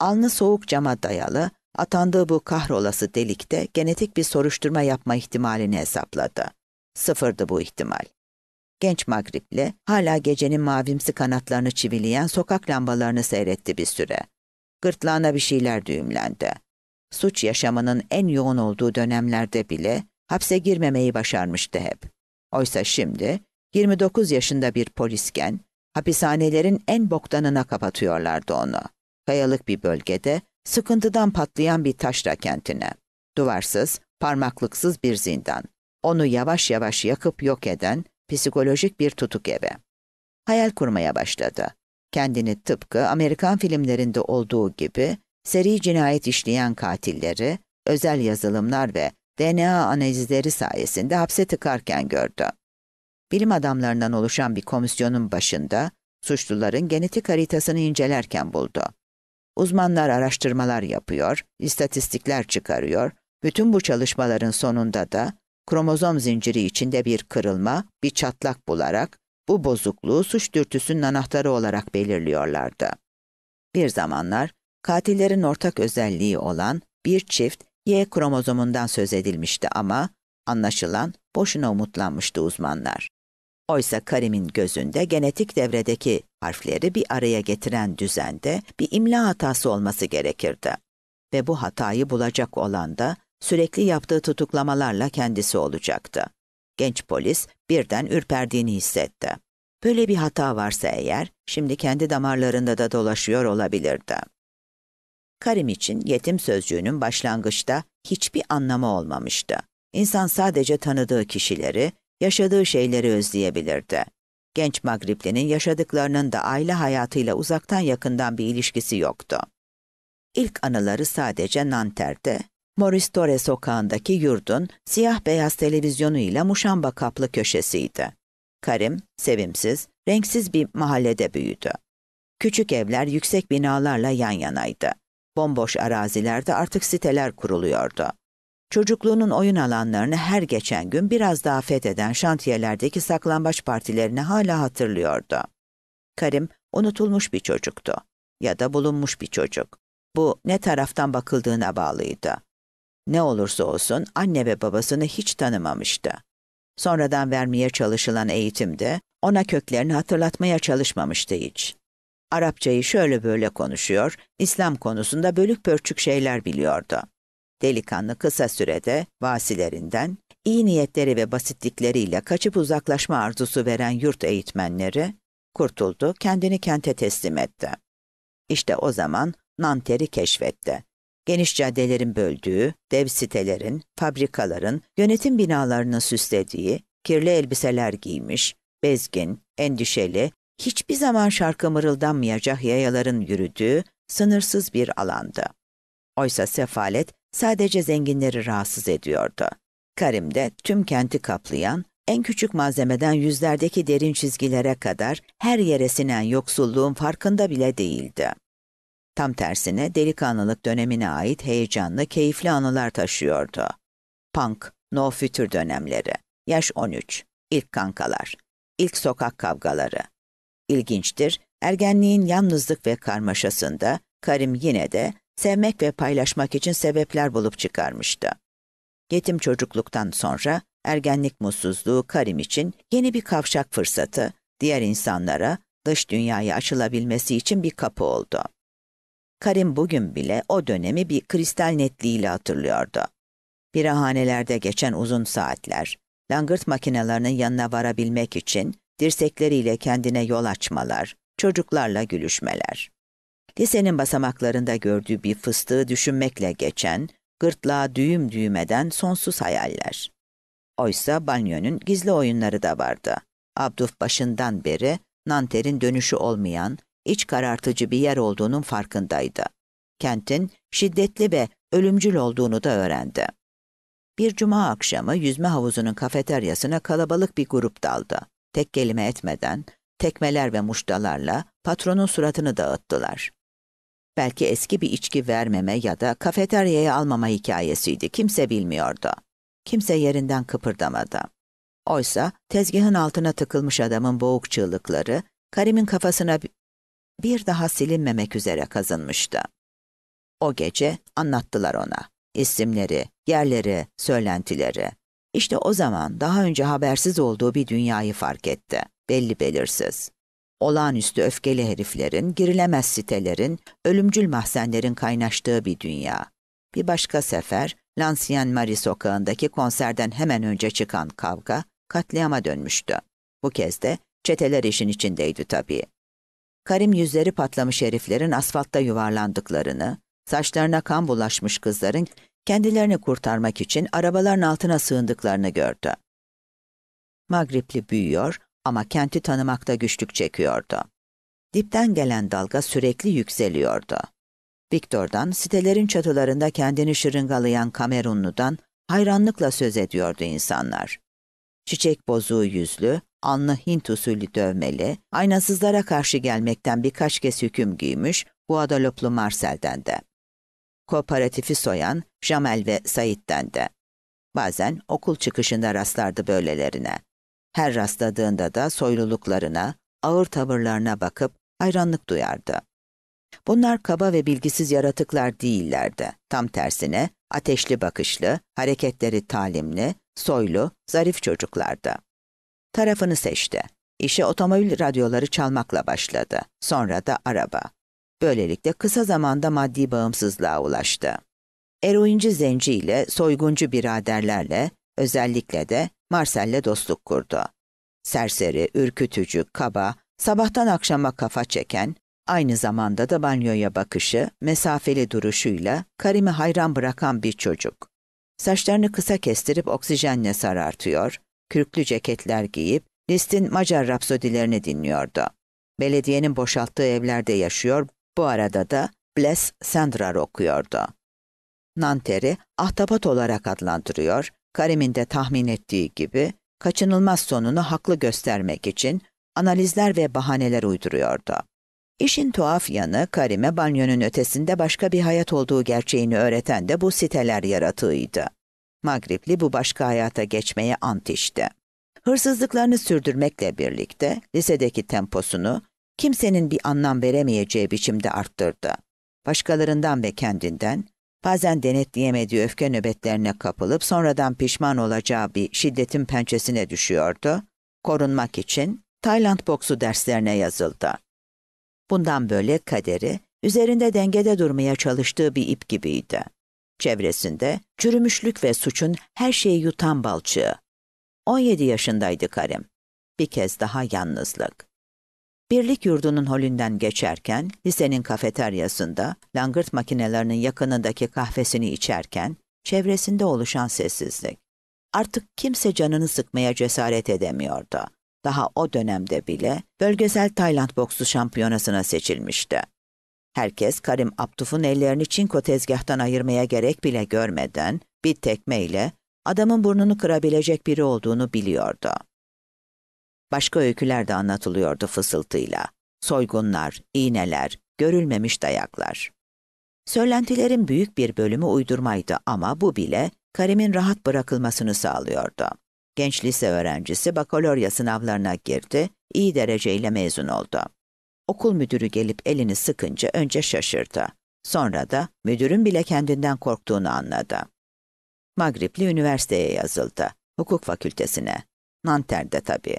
Alnı soğuk cama dayalı, atandığı bu kahrolası delikte genetik bir soruşturma yapma ihtimalini hesapladı. Sıfırdı bu ihtimal genç Magripli, hala gecenin mavimsi kanatlarını çivileyen sokak lambalarını seyretti bir süre. Gırtlağına bir şeyler düğümlendi. Suç yaşamının en yoğun olduğu dönemlerde bile hapse girmemeyi başarmıştı hep. Oysa şimdi 29 yaşında bir polisken hapishanelerin en boktanına kapatıyorlardı onu. Kayalık bir bölgede sıkıntıdan patlayan bir taşra kentine. Duvarsız, parmaklıksız bir zindan. Onu yavaş yavaş yakıp yok eden psikolojik bir tutuk eve. Hayal kurmaya başladı. Kendini tıpkı Amerikan filmlerinde olduğu gibi seri cinayet işleyen katilleri, özel yazılımlar ve DNA analizleri sayesinde hapse tıkarken gördü. Bilim adamlarından oluşan bir komisyonun başında suçluların genetik haritasını incelerken buldu. Uzmanlar araştırmalar yapıyor, istatistikler çıkarıyor, bütün bu çalışmaların sonunda da kromozom zinciri içinde bir kırılma, bir çatlak bularak bu bozukluğu suç dürtüsünün anahtarı olarak belirliyorlardı. Bir zamanlar katillerin ortak özelliği olan bir çift Y kromozomundan söz edilmişti ama anlaşılan boşuna umutlanmıştı uzmanlar. Oysa Karim'in gözünde genetik devredeki harfleri bir araya getiren düzende bir imla hatası olması gerekirdi. Ve bu hatayı bulacak olan da sürekli yaptığı tutuklamalarla kendisi olacaktı. Genç polis birden ürperdiğini hissetti. Böyle bir hata varsa eğer, şimdi kendi damarlarında da dolaşıyor olabilirdi. Karim için yetim sözcüğünün başlangıçta hiçbir anlamı olmamıştı. İnsan sadece tanıdığı kişileri, yaşadığı şeyleri özleyebilirdi. Genç Magriplinin yaşadıklarının da aile hayatıyla uzaktan yakından bir ilişkisi yoktu. İlk anıları sadece Nanter'de Morris Torre sokağındaki yurdun siyah-beyaz televizyonuyla muşamba kaplı köşesiydi. Karim, sevimsiz, renksiz bir mahallede büyüdü. Küçük evler yüksek binalarla yan yanaydı. Bomboş arazilerde artık siteler kuruluyordu. Çocukluğunun oyun alanlarını her geçen gün biraz daha fetheden şantiyelerdeki saklambaç partilerini hala hatırlıyordu. Karim unutulmuş bir çocuktu ya da bulunmuş bir çocuk. Bu ne taraftan bakıldığına bağlıydı. Ne olursa olsun anne ve babasını hiç tanımamıştı. Sonradan vermeye çalışılan eğitimde ona köklerini hatırlatmaya çalışmamıştı hiç. Arapçayı şöyle böyle konuşuyor, İslam konusunda bölük pörçük şeyler biliyordu. Delikanlı kısa sürede vasilerinden, iyi niyetleri ve basitlikleriyle kaçıp uzaklaşma arzusu veren yurt eğitmenleri, kurtuldu, kendini kente teslim etti. İşte o zaman Nanter'i keşfetti geniş caddelerin böldüğü, dev sitelerin, fabrikaların, yönetim binalarını süslediği, kirli elbiseler giymiş, bezgin, endişeli, hiçbir zaman şarkı mırıldanmayacak yayaların yürüdüğü sınırsız bir alandı. Oysa sefalet sadece zenginleri rahatsız ediyordu. Karim de tüm kenti kaplayan, en küçük malzemeden yüzlerdeki derin çizgilere kadar her yere sinen yoksulluğun farkında bile değildi. Tam tersine delikanlılık dönemine ait heyecanlı, keyifli anılar taşıyordu. Punk, no future dönemleri, yaş 13, ilk kankalar, ilk sokak kavgaları. İlginçtir, ergenliğin yalnızlık ve karmaşasında Karim yine de sevmek ve paylaşmak için sebepler bulup çıkarmıştı. Yetim çocukluktan sonra ergenlik mutsuzluğu Karim için yeni bir kavşak fırsatı, diğer insanlara, dış dünyaya açılabilmesi için bir kapı oldu. Karim bugün bile o dönemi bir kristal netliğiyle hatırlıyordu. Birahanelerde geçen uzun saatler, langırt makinelerinin yanına varabilmek için dirsekleriyle kendine yol açmalar, çocuklarla gülüşmeler. Lisenin basamaklarında gördüğü bir fıstığı düşünmekle geçen, gırtlağa düğüm düğmeden sonsuz hayaller. Oysa banyonun gizli oyunları da vardı. Abduf başından beri Nanter'in dönüşü olmayan, iç karartıcı bir yer olduğunun farkındaydı. Kentin şiddetli ve ölümcül olduğunu da öğrendi. Bir cuma akşamı yüzme havuzunun kafeteryasına kalabalık bir grup daldı. Tek kelime etmeden, tekmeler ve muştalarla patronun suratını dağıttılar. Belki eski bir içki vermeme ya da kafeteryaya almama hikayesiydi, kimse bilmiyordu. Kimse yerinden kıpırdamadı. Oysa tezgahın altına tıkılmış adamın boğuk çığlıkları, Karim'in kafasına bir daha silinmemek üzere kazınmıştı. O gece anlattılar ona. isimleri, yerleri, söylentileri. İşte o zaman daha önce habersiz olduğu bir dünyayı fark etti. Belli belirsiz. Olağanüstü öfkeli heriflerin, girilemez sitelerin, ölümcül mahzenlerin kaynaştığı bir dünya. Bir başka sefer Lansiyen Marie sokağındaki konserden hemen önce çıkan kavga katliama dönmüştü. Bu kez de çeteler işin içindeydi tabii. Karim yüzleri patlamış heriflerin asfaltta yuvarlandıklarını, saçlarına kan bulaşmış kızların kendilerini kurtarmak için arabaların altına sığındıklarını gördü. Magripli büyüyor ama kenti tanımakta güçlük çekiyordu. Dipten gelen dalga sürekli yükseliyordu. Viktor'dan, sitelerin çatılarında kendini şırıngalayan Kamerunlu'dan hayranlıkla söz ediyordu insanlar. Çiçek bozuğu yüzlü, alnı Hint usulü dövmeli, aynasızlara karşı gelmekten birkaç kez hüküm giymiş Guadalupe'lu Marcel'den de. Kooperatifi soyan Jamel ve Said'den de. Bazen okul çıkışında rastlardı böylelerine. Her rastladığında da soyluluklarına, ağır tavırlarına bakıp hayranlık duyardı. Bunlar kaba ve bilgisiz yaratıklar değillerdi. Tam tersine ateşli bakışlı, hareketleri talimli, soylu, zarif çocuklardı tarafını seçti. İşe otomobil radyoları çalmakla başladı. Sonra da araba. Böylelikle kısa zamanda maddi bağımsızlığa ulaştı. Eroinci zenci ile soyguncu biraderlerle, özellikle de Marcel'le dostluk kurdu. Serseri, ürkütücü, kaba, sabahtan akşama kafa çeken, aynı zamanda da banyoya bakışı, mesafeli duruşuyla Karim'i hayran bırakan bir çocuk. Saçlarını kısa kestirip oksijenle sarartıyor, kürklü ceketler giyip Liszt'in Macar rapsodilerini dinliyordu. Belediyenin boşalttığı evlerde yaşıyor, bu arada da Bles Sandrar okuyordu. Nanter'i ahtapot olarak adlandırıyor, Karim'in de tahmin ettiği gibi kaçınılmaz sonunu haklı göstermek için analizler ve bahaneler uyduruyordu. İşin tuhaf yanı Karim'e banyonun ötesinde başka bir hayat olduğu gerçeğini öğreten de bu siteler yaratığıydı. Magripli bu başka hayata geçmeye ant içti. Hırsızlıklarını sürdürmekle birlikte lisedeki temposunu kimsenin bir anlam veremeyeceği biçimde arttırdı. Başkalarından ve kendinden bazen denetleyemediği öfke nöbetlerine kapılıp sonradan pişman olacağı bir şiddetin pençesine düşüyordu. Korunmak için Tayland boksu derslerine yazıldı. Bundan böyle kaderi üzerinde dengede durmaya çalıştığı bir ip gibiydi. Çevresinde çürümüşlük ve suçun her şeyi yutan balçığı. 17 yaşındaydı Karim. Bir kez daha yalnızlık. Birlik yurdunun holünden geçerken, lisenin kafeteryasında, langırt makinelerinin yakınındaki kahvesini içerken, çevresinde oluşan sessizlik. Artık kimse canını sıkmaya cesaret edemiyordu. Daha o dönemde bile bölgesel Tayland boksu şampiyonasına seçilmişti. Herkes Karim Abtuf'un ellerini çinko tezgahtan ayırmaya gerek bile görmeden bir tekmeyle adamın burnunu kırabilecek biri olduğunu biliyordu. Başka öyküler de anlatılıyordu fısıltıyla. Soygunlar, iğneler, görülmemiş dayaklar. Söylentilerin büyük bir bölümü uydurmaydı ama bu bile Karim'in rahat bırakılmasını sağlıyordu. Genç lise öğrencisi bakalorya sınavlarına girdi, iyi dereceyle mezun oldu. Okul müdürü gelip elini sıkınca önce şaşırdı. Sonra da müdürün bile kendinden korktuğunu anladı. Magripli üniversiteye yazıldı. Hukuk fakültesine. Nanter'de tabii.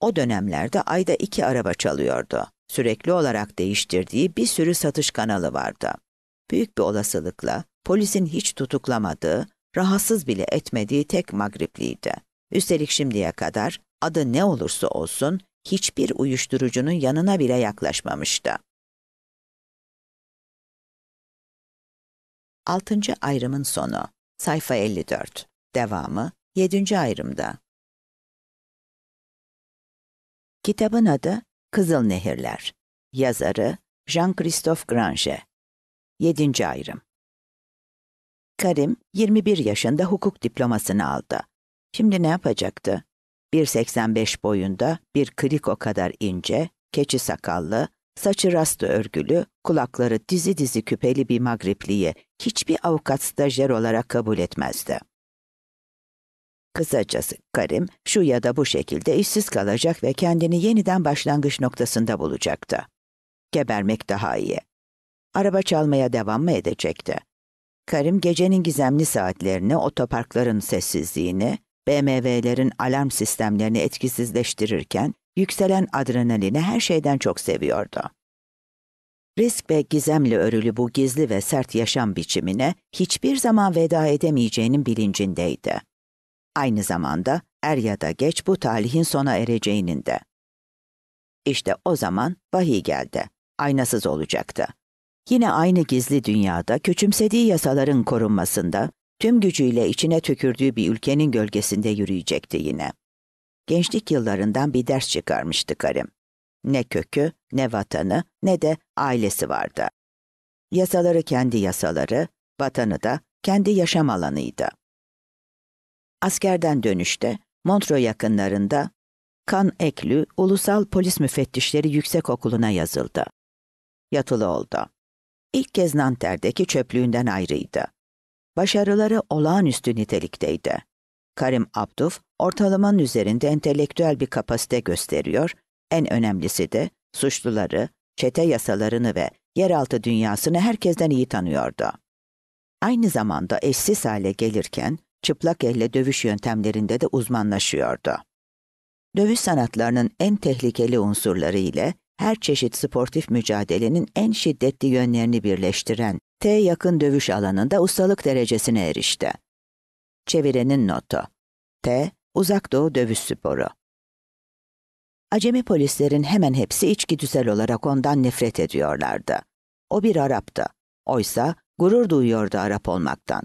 O dönemlerde ayda iki araba çalıyordu. Sürekli olarak değiştirdiği bir sürü satış kanalı vardı. Büyük bir olasılıkla polisin hiç tutuklamadığı, rahatsız bile etmediği tek Magripliydi. Üstelik şimdiye kadar adı ne olursa olsun hiçbir uyuşturucunun yanına bile yaklaşmamıştı. Altıncı ayrımın sonu. Sayfa 54. Devamı yedinci ayrımda. Kitabın adı Kızıl Nehirler. Yazarı Jean-Christophe Grange. Yedinci ayrım. Karim 21 yaşında hukuk diplomasını aldı. Şimdi ne yapacaktı? 1.85 boyunda, bir kriko kadar ince, keçi sakallı, saçı rastı örgülü, kulakları dizi dizi küpeli bir Magripli'yi hiçbir avukat stajyer olarak kabul etmezdi. Kısacası Karim şu ya da bu şekilde işsiz kalacak ve kendini yeniden başlangıç noktasında bulacaktı. Gebermek daha iyi. Araba çalmaya devam mı edecekti? Karim gecenin gizemli saatlerini, otoparkların sessizliğini, BMW'lerin alarm sistemlerini etkisizleştirirken yükselen adrenalini her şeyden çok seviyordu. Risk ve gizemle örülü bu gizli ve sert yaşam biçimine hiçbir zaman veda edemeyeceğinin bilincindeydi. Aynı zamanda er ya da geç bu talihin sona ereceğinin de. İşte o zaman vahiy geldi. Aynasız olacaktı. Yine aynı gizli dünyada küçümsediği yasaların korunmasında, tüm gücüyle içine tükürdüğü bir ülkenin gölgesinde yürüyecekti yine. Gençlik yıllarından bir ders çıkarmıştı karım. Ne kökü, ne vatanı, ne de ailesi vardı. Yasaları kendi yasaları, vatanı da kendi yaşam alanıydı. Askerden dönüşte Montreux yakınlarında Kan Eklü Ulusal Polis Müfettişleri Yüksek Okulu'na yazıldı. Yatılı oldu. İlk kez Nanter'deki çöplüğünden ayrıydı başarıları olağanüstü nitelikteydi. Karim Abduf, ortalamanın üzerinde entelektüel bir kapasite gösteriyor, en önemlisi de suçluları, çete yasalarını ve yeraltı dünyasını herkesten iyi tanıyordu. Aynı zamanda eşsiz hale gelirken çıplak elle dövüş yöntemlerinde de uzmanlaşıyordu. Dövüş sanatlarının en tehlikeli unsurları ile her çeşit sportif mücadelenin en şiddetli yönlerini birleştiren T yakın dövüş alanında ustalık derecesine erişti. Çevirenin notu. T, Uzak Doğu dövüş sporu. Acemi polislerin hemen hepsi içgüdüsel olarak ondan nefret ediyorlardı. O bir Arap'tı. Oysa gurur duyuyordu Arap olmaktan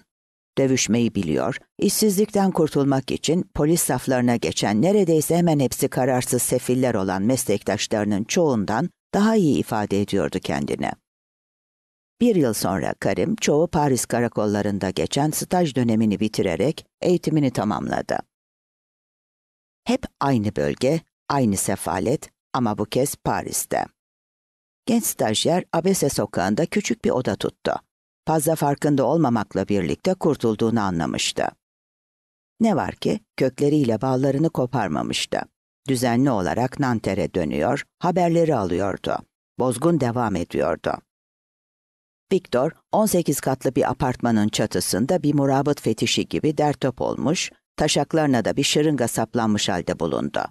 dövüşmeyi biliyor. İşsizlikten kurtulmak için polis saflarına geçen neredeyse hemen hepsi kararsız sefiller olan meslektaşlarının çoğundan daha iyi ifade ediyordu kendini. Bir yıl sonra Karim çoğu Paris karakollarında geçen staj dönemini bitirerek eğitimini tamamladı. Hep aynı bölge, aynı sefalet ama bu kez Paris'te. Genç stajyer Abese sokağında küçük bir oda tuttu fazla farkında olmamakla birlikte kurtulduğunu anlamıştı. Ne var ki kökleriyle bağlarını koparmamıştı. Düzenli olarak Nanter'e dönüyor, haberleri alıyordu. Bozgun devam ediyordu. Victor, 18 katlı bir apartmanın çatısında bir murabıt fetişi gibi dertop olmuş, taşaklarına da bir şırınga saplanmış halde bulundu.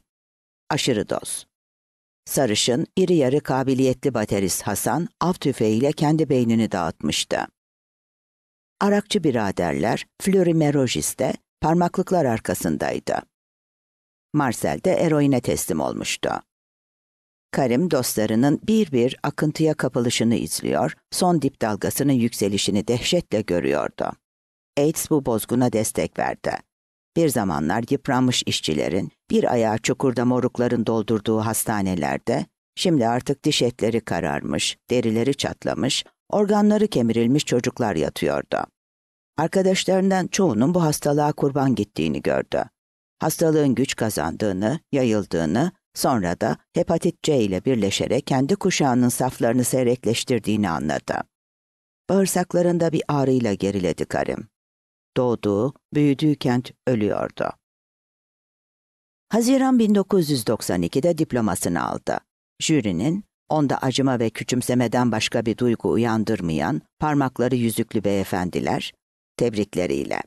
Aşırı doz. Sarışın, iri yarı kabiliyetli baterist Hasan, av tüfeğiyle kendi beynini dağıtmıştı. Arakçı biraderler Florimerojis'te parmaklıklar arkasındaydı. Marcel de eroine teslim olmuştu. Karim dostlarının bir bir akıntıya kapılışını izliyor, son dip dalgasının yükselişini dehşetle görüyordu. AIDS bu bozguna destek verdi. Bir zamanlar yıpranmış işçilerin, bir ayağı çukurda morukların doldurduğu hastanelerde, şimdi artık diş etleri kararmış, derileri çatlamış, organları kemirilmiş çocuklar yatıyordu. Arkadaşlarından çoğunun bu hastalığa kurban gittiğini gördü. Hastalığın güç kazandığını, yayıldığını, sonra da hepatit C ile birleşerek kendi kuşağının saflarını seyrekleştirdiğini anladı. Bağırsaklarında bir ağrıyla geriledi karım. Doğduğu, büyüdüğü kent ölüyordu. Haziran 1992'de diplomasını aldı. Jürinin Onda acıma ve küçümsemeden başka bir duygu uyandırmayan parmakları yüzüklü beyefendiler, tebrikleriyle.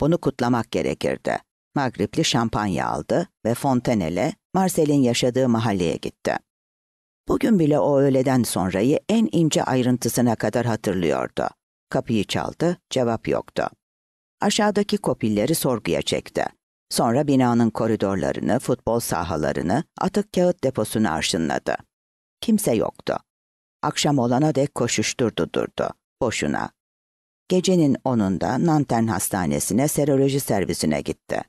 Bunu kutlamak gerekirdi. Magripli şampanya aldı ve Fontenelle, Marcel'in yaşadığı mahalleye gitti. Bugün bile o öğleden sonrayı en ince ayrıntısına kadar hatırlıyordu. Kapıyı çaldı, cevap yoktu. Aşağıdaki kopilleri sorguya çekti. Sonra binanın koridorlarını, futbol sahalarını, atık kağıt deposunu arşınladı. Kimse yoktu. Akşam olana dek koşuşturdu durdu. Boşuna. Gecenin onunda Nanten Hastanesi'ne seroloji servisine gitti.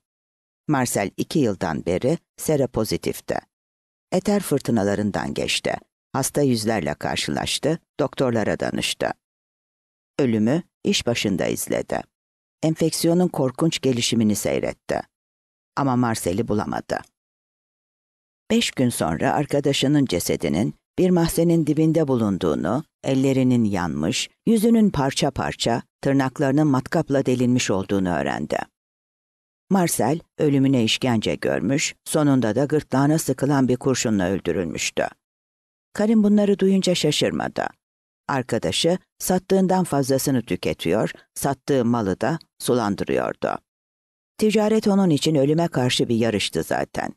Marcel iki yıldan beri sera pozitifti. Eter fırtınalarından geçti. Hasta yüzlerle karşılaştı, doktorlara danıştı. Ölümü iş başında izledi. Enfeksiyonun korkunç gelişimini seyretti. Ama Marcel'i bulamadı. Beş gün sonra arkadaşının cesedinin bir mahzenin dibinde bulunduğunu, ellerinin yanmış, yüzünün parça parça, tırnaklarının matkapla delinmiş olduğunu öğrendi. Marcel ölümüne işkence görmüş, sonunda da gırtlağına sıkılan bir kurşunla öldürülmüştü. Karim bunları duyunca şaşırmadı. Arkadaşı sattığından fazlasını tüketiyor, sattığı malı da sulandırıyordu. Ticaret onun için ölüme karşı bir yarıştı zaten.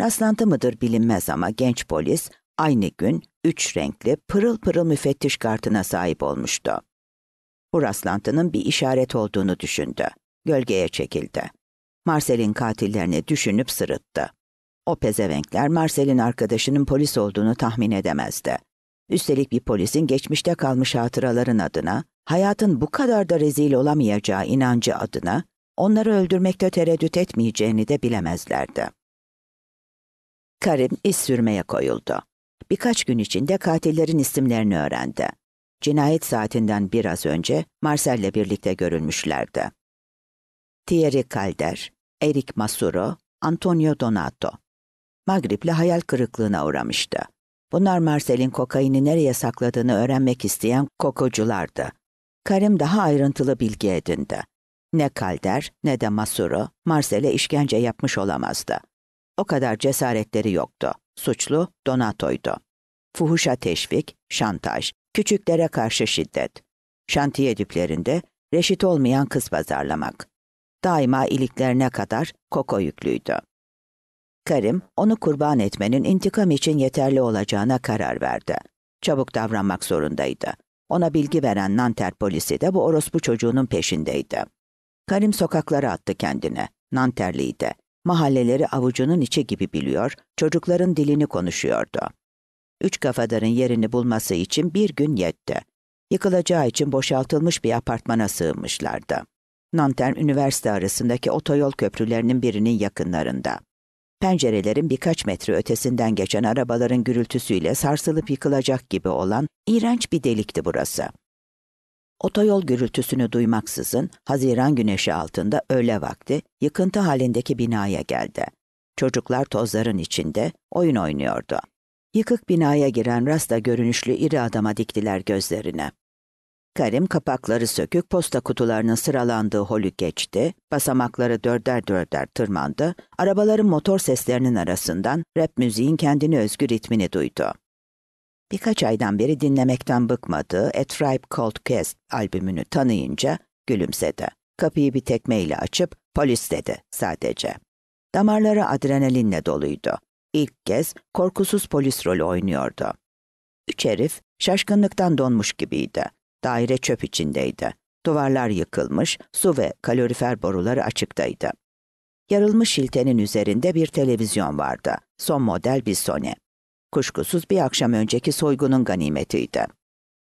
Rastlantı mıdır bilinmez ama genç polis aynı gün üç renkli pırıl pırıl müfettiş kartına sahip olmuştu. Bu rastlantının bir işaret olduğunu düşündü. Gölgeye çekildi. Marcel'in katillerini düşünüp sırıttı. O pezevenkler Marcel'in arkadaşının polis olduğunu tahmin edemezdi. Üstelik bir polisin geçmişte kalmış hatıraların adına, hayatın bu kadar da rezil olamayacağı inancı adına, onları öldürmekte tereddüt etmeyeceğini de bilemezlerdi. Karim iş sürmeye koyuldu. Birkaç gün içinde katillerin isimlerini öğrendi. Cinayet saatinden biraz önce Marcel'le birlikte görülmüşlerdi. Thierry Calder, Eric Masuro, Antonio Donato. Magrip'le hayal kırıklığına uğramıştı. Bunlar Marcel'in kokaini nereye sakladığını öğrenmek isteyen kokuculardı. Karim daha ayrıntılı bilgi edindi. Ne Calder ne de Masuro Marcel'e işkence yapmış olamazdı. O kadar cesaretleri yoktu. Suçlu Donato'ydu. Fuhuşa teşvik, şantaj, küçüklere karşı şiddet. Şantiye düklerinde reşit olmayan kız pazarlamak. Daima iliklerine kadar koko yüklüydü. Karim, onu kurban etmenin intikam için yeterli olacağına karar verdi. Çabuk davranmak zorundaydı. Ona bilgi veren Nanter polisi de bu orospu çocuğunun peşindeydi. Karim sokaklara attı kendini. Nanterliydi mahalleleri avucunun içi gibi biliyor, çocukların dilini konuşuyordu. Üç kafadarın yerini bulması için bir gün yetti. Yıkılacağı için boşaltılmış bir apartmana sığınmışlardı. Nanterm Üniversite arasındaki otoyol köprülerinin birinin yakınlarında. Pencerelerin birkaç metre ötesinden geçen arabaların gürültüsüyle sarsılıp yıkılacak gibi olan iğrenç bir delikti burası. Otoyol gürültüsünü duymaksızın Haziran güneşi altında öğle vakti yıkıntı halindeki binaya geldi. Çocuklar tozların içinde oyun oynuyordu. Yıkık binaya giren rasta görünüşlü iri adama diktiler gözlerini. Karim kapakları sökük posta kutularının sıralandığı holü geçti, basamakları dörder dörder tırmandı, arabaların motor seslerinin arasından rap müziğin kendine özgü ritmini duydu. Birkaç aydan beri dinlemekten bıkmadığı A Tribe Called Quest albümünü tanıyınca gülümsedi. Kapıyı bir tekmeyle açıp polis dedi sadece. Damarları adrenalinle doluydu. İlk kez korkusuz polis rolü oynuyordu. Üç herif şaşkınlıktan donmuş gibiydi. Daire çöp içindeydi. Duvarlar yıkılmış, su ve kalorifer boruları açıktaydı. Yarılmış şiltenin üzerinde bir televizyon vardı. Son model bir Sony kuşkusuz bir akşam önceki soygunun ganimetiydi.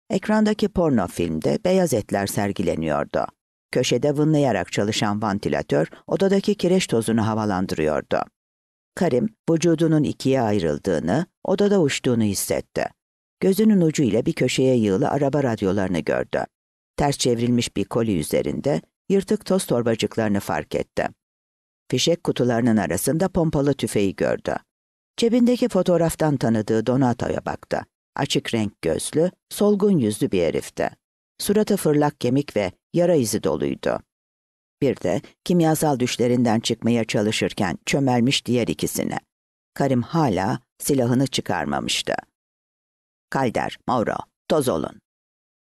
Ekrandaki porno filmde beyaz etler sergileniyordu. Köşede vınlayarak çalışan vantilatör odadaki kireç tozunu havalandırıyordu. Karim vücudunun ikiye ayrıldığını, odada uçtuğunu hissetti. Gözünün ucuyla bir köşeye yığılı araba radyolarını gördü. Ters çevrilmiş bir koli üzerinde yırtık toz torbacıklarını fark etti. Fişek kutularının arasında pompalı tüfeği gördü. Cebindeki fotoğraftan tanıdığı Donato'ya baktı. Açık renk gözlü, solgun yüzlü bir herifti. Suratı fırlak kemik ve yara izi doluydu. Bir de kimyasal düşlerinden çıkmaya çalışırken çömelmiş diğer ikisine. Karim hala silahını çıkarmamıştı. Kalder, Mauro, toz olun.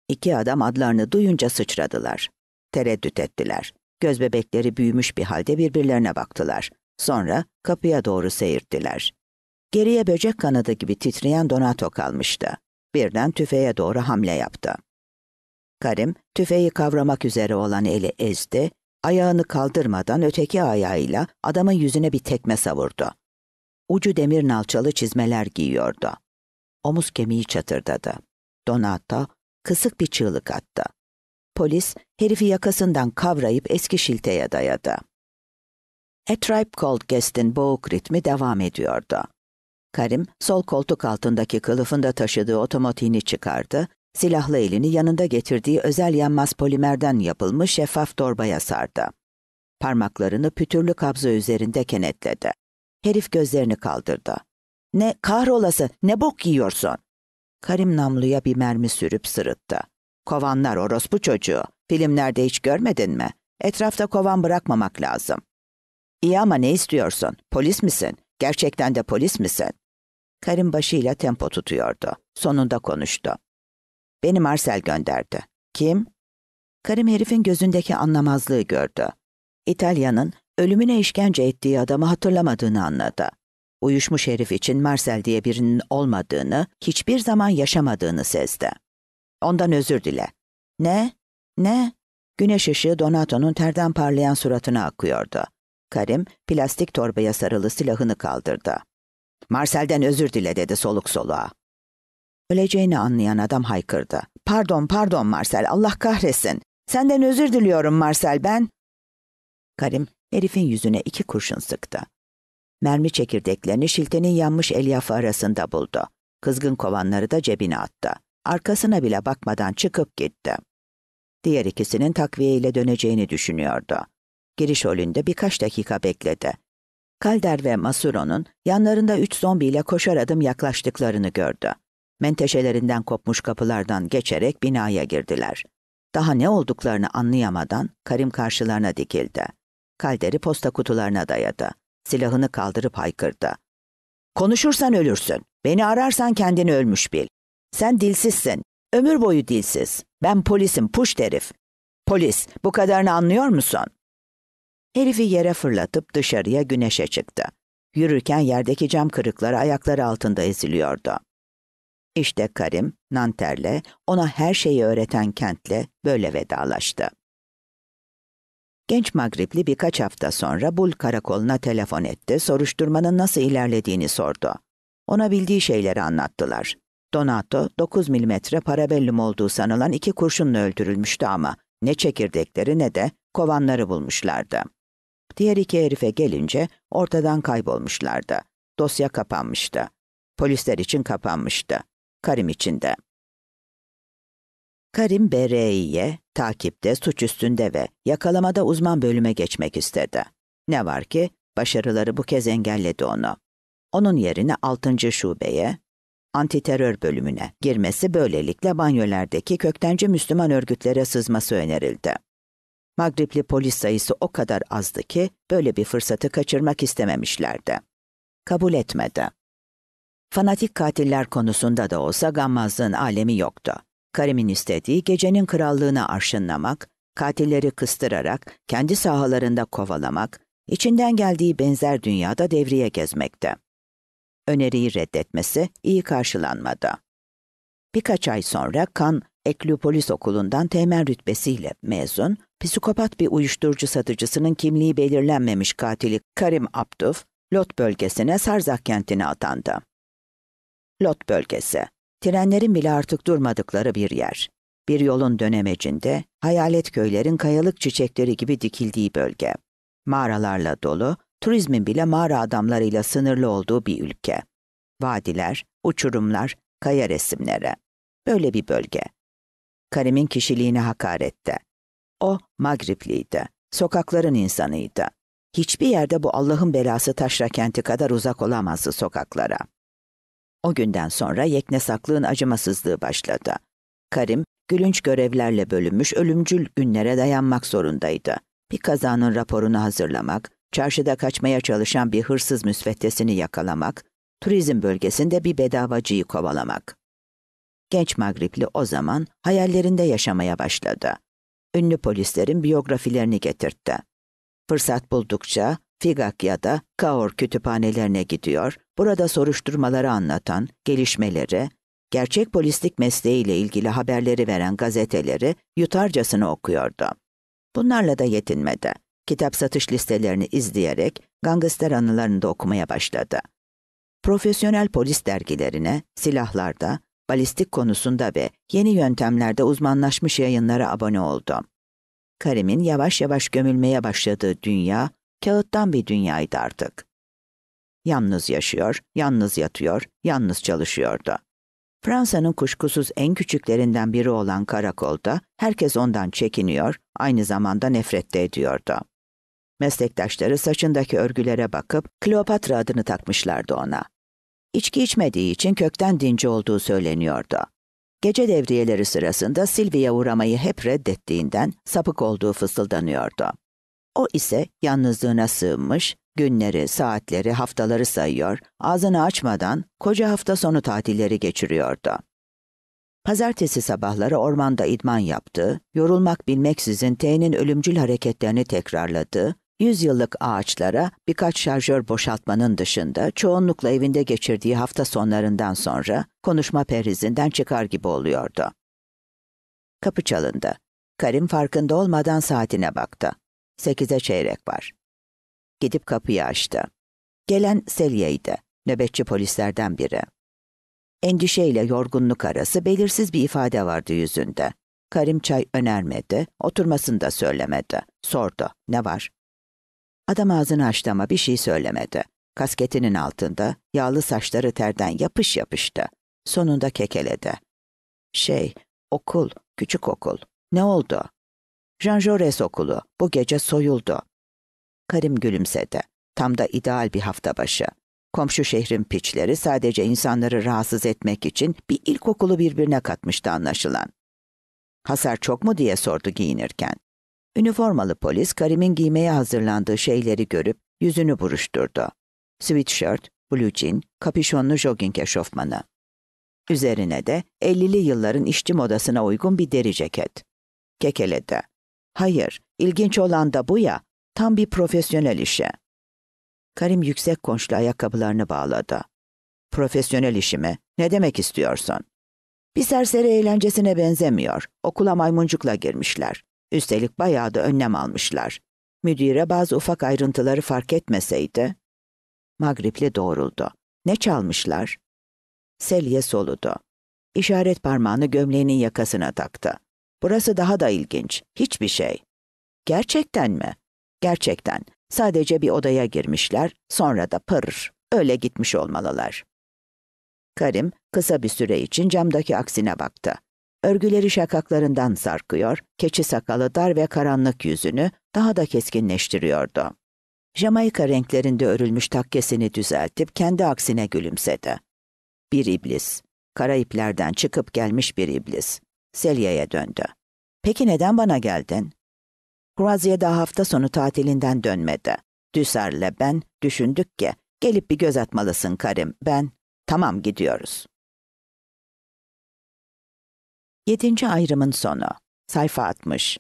İki adam adlarını duyunca sıçradılar. Tereddüt ettiler. Göz bebekleri büyümüş bir halde birbirlerine baktılar. Sonra kapıya doğru seyirttiler. Geriye böcek kanadı gibi titreyen Donato kalmıştı. Birden tüfeğe doğru hamle yaptı. Karim, tüfeği kavramak üzere olan eli ezdi, ayağını kaldırmadan öteki ayağıyla adamın yüzüne bir tekme savurdu. Ucu demir nalçalı çizmeler giyiyordu. Omuz kemiği çatırdadı. Donato kısık bir çığlık attı. Polis herifi yakasından kavrayıp eski şilteye dayadı. A Tribe Called Guest'in boğuk ritmi devam ediyordu. Karim sol koltuk altındaki kılıfında taşıdığı otomatiğini çıkardı, silahlı elini yanında getirdiği özel yanmaz polimerden yapılmış şeffaf torbaya sardı. Parmaklarını pütürlü kabza üzerinde kenetledi. Herif gözlerini kaldırdı. Ne kahrolası, ne bok yiyorsun? Karim namluya bir mermi sürüp sırıttı. Kovanlar orospu çocuğu. Filmlerde hiç görmedin mi? Etrafta kovan bırakmamak lazım. İyi ama ne istiyorsun? Polis misin? Gerçekten de polis misin? Karim başıyla tempo tutuyordu. Sonunda konuştu. Beni Marcel gönderdi. Kim? Karim herifin gözündeki anlamazlığı gördü. İtalya'nın ölümüne işkence ettiği adamı hatırlamadığını anladı. Uyuşmuş herif için Marcel diye birinin olmadığını, hiçbir zaman yaşamadığını sezdi. Ondan özür dile. Ne? Ne? Güneş ışığı Donato'nun terden parlayan suratına akıyordu. Karim, plastik torbaya sarılı silahını kaldırdı. Marcel'den özür dile dedi soluk soluğa. Öleceğini anlayan adam haykırdı. Pardon, pardon Marcel, Allah kahretsin. Senden özür diliyorum Marcel, ben... Karim, herifin yüzüne iki kurşun sıktı. Mermi çekirdeklerini şiltenin yanmış elyafı arasında buldu. Kızgın kovanları da cebine attı. Arkasına bile bakmadan çıkıp gitti. Diğer ikisinin takviye ile döneceğini düşünüyordu. Giriş holünde birkaç dakika bekledi. Kalder ve Masuro'nun yanlarında üç zombiyle koşar adım yaklaştıklarını gördü. Menteşelerinden kopmuş kapılardan geçerek binaya girdiler. Daha ne olduklarını anlayamadan Karim karşılarına dikildi. Kalderi posta kutularına dayadı. Silahını kaldırıp haykırdı. Konuşursan ölürsün. Beni ararsan kendini ölmüş bil. Sen dilsizsin. Ömür boyu dilsiz. Ben polisim puş derif. Polis bu kadarını anlıyor musun? Herifi yere fırlatıp dışarıya güneşe çıktı. Yürürken yerdeki cam kırıkları ayakları altında eziliyordu. İşte Karim, Nanter'le, ona her şeyi öğreten Kent'le böyle vedalaştı. Genç Magripli birkaç hafta sonra Bul karakoluna telefon etti, soruşturmanın nasıl ilerlediğini sordu. Ona bildiği şeyleri anlattılar. Donato, 9 milimetre parabellum olduğu sanılan iki kurşunla öldürülmüştü ama ne çekirdekleri ne de kovanları bulmuşlardı. Diğer iki herife gelince ortadan kaybolmuşlardı. Dosya kapanmıştı. Polisler için kapanmıştı. Karim için de. Karim BRİ'ye takipte, suç üstünde ve yakalamada uzman bölüme geçmek istedi. Ne var ki başarıları bu kez engelledi onu. Onun yerine 6. şubeye, antiterör bölümüne girmesi böylelikle banyolardaki köktenci Müslüman örgütlere sızması önerildi. Magripli polis sayısı o kadar azdı ki böyle bir fırsatı kaçırmak istememişlerdi. Kabul etmedi. Fanatik katiller konusunda da olsa gammazlığın alemi yoktu. Karim'in istediği gecenin krallığına arşınlamak, katilleri kıstırarak, kendi sahalarında kovalamak, içinden geldiği benzer dünyada devriye gezmekte. Öneriyi reddetmesi iyi karşılanmadı. Birkaç ay sonra Kan Eklopolis Okulu'ndan temel rütbesiyle mezun, psikopat bir uyuşturucu satıcısının kimliği belirlenmemiş katili Karim Abduf, Lot bölgesine Sarzak kentine atandı. Lot bölgesi, trenlerin bile artık durmadıkları bir yer. Bir yolun dönemecinde, hayalet köylerin kayalık çiçekleri gibi dikildiği bölge. Mağaralarla dolu, turizmin bile mağara adamlarıyla sınırlı olduğu bir ülke. Vadiler, uçurumlar, kaya resimleri. Böyle bir bölge. Karim'in kişiliğine hakarette. O Magripliydi, sokakların insanıydı. Hiçbir yerde bu Allah'ın belası taşra kenti kadar uzak olamazdı sokaklara. O günden sonra yeknesaklığın acımasızlığı başladı. Karim, gülünç görevlerle bölünmüş ölümcül günlere dayanmak zorundaydı. Bir kazanın raporunu hazırlamak, çarşıda kaçmaya çalışan bir hırsız müsveddesini yakalamak, turizm bölgesinde bir bedavacıyı kovalamak genç Magripli o zaman hayallerinde yaşamaya başladı. Ünlü polislerin biyografilerini getirtti. Fırsat buldukça Figak ya da Kaor kütüphanelerine gidiyor, burada soruşturmaları anlatan, gelişmeleri, gerçek polislik mesleğiyle ilgili haberleri veren gazeteleri yutarcasını okuyordu. Bunlarla da yetinmedi. Kitap satış listelerini izleyerek gangster anılarını da okumaya başladı. Profesyonel polis dergilerine, silahlarda, balistik konusunda ve yeni yöntemlerde uzmanlaşmış yayınlara abone oldum. Karim'in yavaş yavaş gömülmeye başladığı dünya, kağıttan bir dünyaydı artık. Yalnız yaşıyor, yalnız yatıyor, yalnız çalışıyordu. Fransa'nın kuşkusuz en küçüklerinden biri olan karakolda herkes ondan çekiniyor, aynı zamanda nefret de ediyordu. Meslektaşları saçındaki örgülere bakıp Kleopatra adını takmışlardı ona. İçki içmediği için kökten dinci olduğu söyleniyordu. Gece devriyeleri sırasında Silvia uğramayı hep reddettiğinden sapık olduğu fısıldanıyordu. O ise yalnızlığına sığınmış, günleri, saatleri, haftaları sayıyor, ağzını açmadan koca hafta sonu tatilleri geçiriyordu. Pazartesi sabahları ormanda idman yaptığı, yorulmak bilmeksizin T'nin ölümcül hareketlerini tekrarladığı, Yüzyıllık ağaçlara birkaç şarjör boşaltmanın dışında çoğunlukla evinde geçirdiği hafta sonlarından sonra konuşma perizinden çıkar gibi oluyordu. Kapı çalındı. Karim farkında olmadan saatine baktı. Sekize çeyrek var. Gidip kapıyı açtı. Gelen Selye'ydi, nöbetçi polislerden biri. Endişeyle yorgunluk arası belirsiz bir ifade vardı yüzünde. Karim çay önermedi, oturmasını da söylemedi. Sordu, ne var? Adam ağzını açtı ama bir şey söylemedi. Kasketinin altında yağlı saçları terden yapış yapıştı. Sonunda kekeledi. Şey, okul, küçük okul. Ne oldu? Jean Jaurès okulu bu gece soyuldu. Karim gülümsedi. Tam da ideal bir hafta başı. Komşu şehrin piçleri sadece insanları rahatsız etmek için bir ilkokulu birbirine katmıştı anlaşılan. Hasar çok mu diye sordu giyinirken. Üniformalı polis Karim'in giymeye hazırlandığı şeyleri görüp yüzünü buruşturdu. Sweatshirt, blue jean, kapüşonlu jogging eşofmanı. Üzerine de 50'li yılların işçi modasına uygun bir deri ceket. Kekeledi. Hayır, ilginç olan da bu ya, tam bir profesyonel işe. Karim yüksek konçlu ayakkabılarını bağladı. Profesyonel işimi, ne demek istiyorsun? Bir serseri eğlencesine benzemiyor. Okula maymuncukla girmişler. Üstelik bayağı da önlem almışlar. Müdüre bazı ufak ayrıntıları fark etmeseydi. Magripli doğruldu. Ne çalmışlar? Selye soludu. İşaret parmağını gömleğinin yakasına taktı. Burası daha da ilginç. Hiçbir şey. Gerçekten mi? Gerçekten. Sadece bir odaya girmişler, sonra da parır. Öyle gitmiş olmalılar. Karim kısa bir süre için camdaki aksine baktı. Örgüleri şakaklarından sarkıyor, keçi sakalı dar ve karanlık yüzünü daha da keskinleştiriyordu. Jamaika renklerinde örülmüş takkesini düzeltip kendi aksine gülümsedi. Bir iblis. Kara iplerden çıkıp gelmiş bir iblis. Selya'ya döndü. Peki neden bana geldin? Kuraziye daha hafta sonu tatilinden dönmedi. Düsar'la ben düşündük ki gelip bir göz atmalısın Karim. Ben tamam gidiyoruz. 7. ayrımın sonu. Sayfa 60.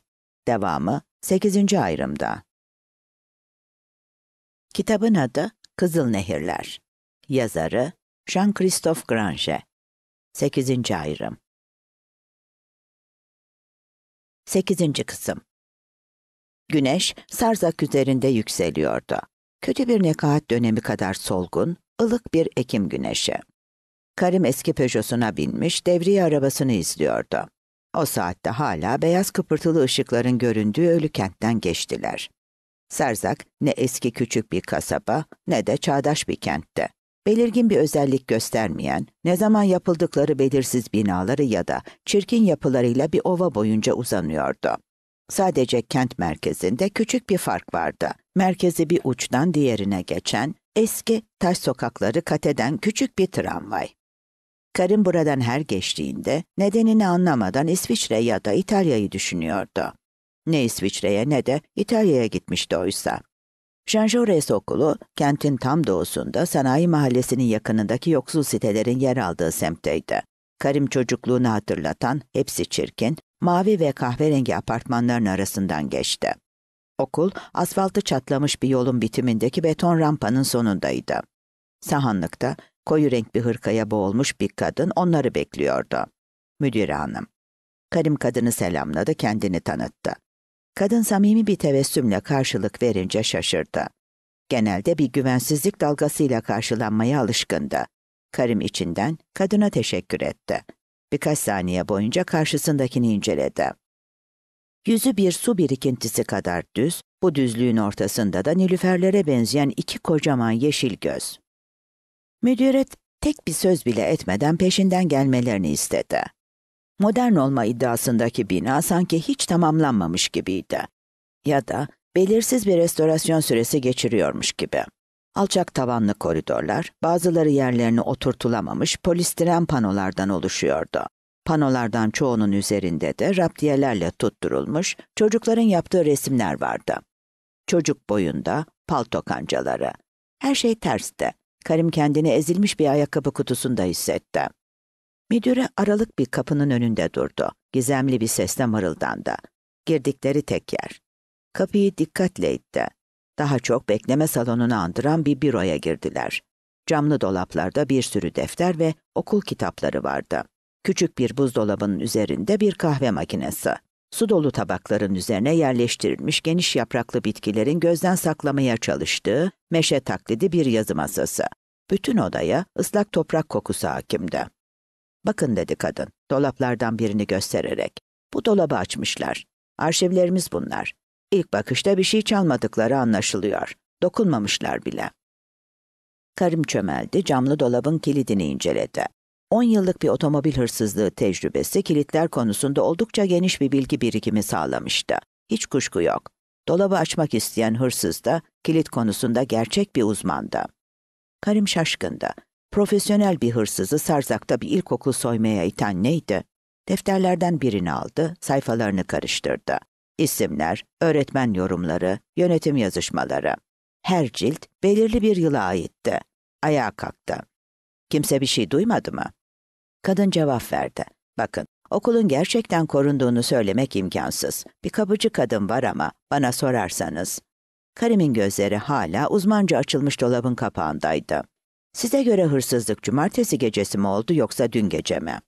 Devamı 8. ayrımda. Kitabın adı Kızıl Nehirler. Yazarı Jean-Christophe Grange. 8. ayrım. 8. kısım. Güneş Sarzak üzerinde yükseliyordu. Kötü bir nekaat dönemi kadar solgun, ılık bir Ekim güneşi. Karim eski Peugeot'suna binmiş, devriye arabasını izliyordu. O saatte hala beyaz kıpırtılı ışıkların göründüğü ölü kentten geçtiler. Serzak ne eski küçük bir kasaba ne de çağdaş bir kentte. Belirgin bir özellik göstermeyen, ne zaman yapıldıkları belirsiz binaları ya da çirkin yapılarıyla bir ova boyunca uzanıyordu. Sadece kent merkezinde küçük bir fark vardı. Merkezi bir uçtan diğerine geçen, eski taş sokakları kat eden küçük bir tramvay. Karim buradan her geçtiğinde nedenini anlamadan İsviçre ya da İtalya'yı düşünüyordu. Ne İsviçre'ye ne de İtalya'ya gitmişti oysa. Jean Jaurès okulu kentin tam doğusunda sanayi mahallesinin yakınındaki yoksul sitelerin yer aldığı semtteydi. Karim çocukluğunu hatırlatan, hepsi çirkin, mavi ve kahverengi apartmanların arasından geçti. Okul, asfaltı çatlamış bir yolun bitimindeki beton rampanın sonundaydı. Sahanlıkta Koyu renk bir hırkaya boğulmuş bir kadın onları bekliyordu. Müdür hanım. Karim kadını selamladı, kendini tanıttı. Kadın samimi bir tebessümle karşılık verince şaşırdı. Genelde bir güvensizlik dalgasıyla karşılanmaya alışkındı. Karim içinden kadına teşekkür etti. Birkaç saniye boyunca karşısındakini inceledi. Yüzü bir su birikintisi kadar düz, bu düzlüğün ortasında da nilüferlere benzeyen iki kocaman yeşil göz. Müdüret tek bir söz bile etmeden peşinden gelmelerini istedi. Modern olma iddiasındaki bina sanki hiç tamamlanmamış gibiydi. Ya da belirsiz bir restorasyon süresi geçiriyormuş gibi. Alçak tavanlı koridorlar, bazıları yerlerine oturtulamamış polistiren panolardan oluşuyordu. Panolardan çoğunun üzerinde de raptiyelerle tutturulmuş çocukların yaptığı resimler vardı. Çocuk boyunda, palto kancaları. Her şey tersti. Karim kendini ezilmiş bir ayakkabı kutusunda hissetti. Müdüre aralık bir kapının önünde durdu. Gizemli bir sesle mırıldandı. Girdikleri tek yer. Kapıyı dikkatle itti. Daha çok bekleme salonunu andıran bir büroya girdiler. Camlı dolaplarda bir sürü defter ve okul kitapları vardı. Küçük bir buzdolabının üzerinde bir kahve makinesi su dolu tabakların üzerine yerleştirilmiş geniş yapraklı bitkilerin gözden saklamaya çalıştığı meşe taklidi bir yazı masası. Bütün odaya ıslak toprak kokusu hakimdi. Bakın dedi kadın, dolaplardan birini göstererek. Bu dolabı açmışlar. Arşivlerimiz bunlar. İlk bakışta bir şey çalmadıkları anlaşılıyor. Dokunmamışlar bile. Karım çömeldi, camlı dolabın kilidini inceledi. 10 yıllık bir otomobil hırsızlığı tecrübesi kilitler konusunda oldukça geniş bir bilgi birikimi sağlamıştı. Hiç kuşku yok. Dolabı açmak isteyen hırsız da kilit konusunda gerçek bir uzmandı. Karim şaşkındı. Profesyonel bir hırsızı Sarzak'ta bir ilkokul soymaya iten neydi? Defterlerden birini aldı, sayfalarını karıştırdı. İsimler, öğretmen yorumları, yönetim yazışmaları. Her cilt belirli bir yıla aitti. Ayağa kalktı. Kimse bir şey duymadı mı? Kadın cevap verdi. Bakın, okulun gerçekten korunduğunu söylemek imkansız. Bir kapıcı kadın var ama bana sorarsanız. Karim'in gözleri hala uzmanca açılmış dolabın kapağındaydı. Size göre hırsızlık cumartesi gecesi mi oldu yoksa dün gece mi?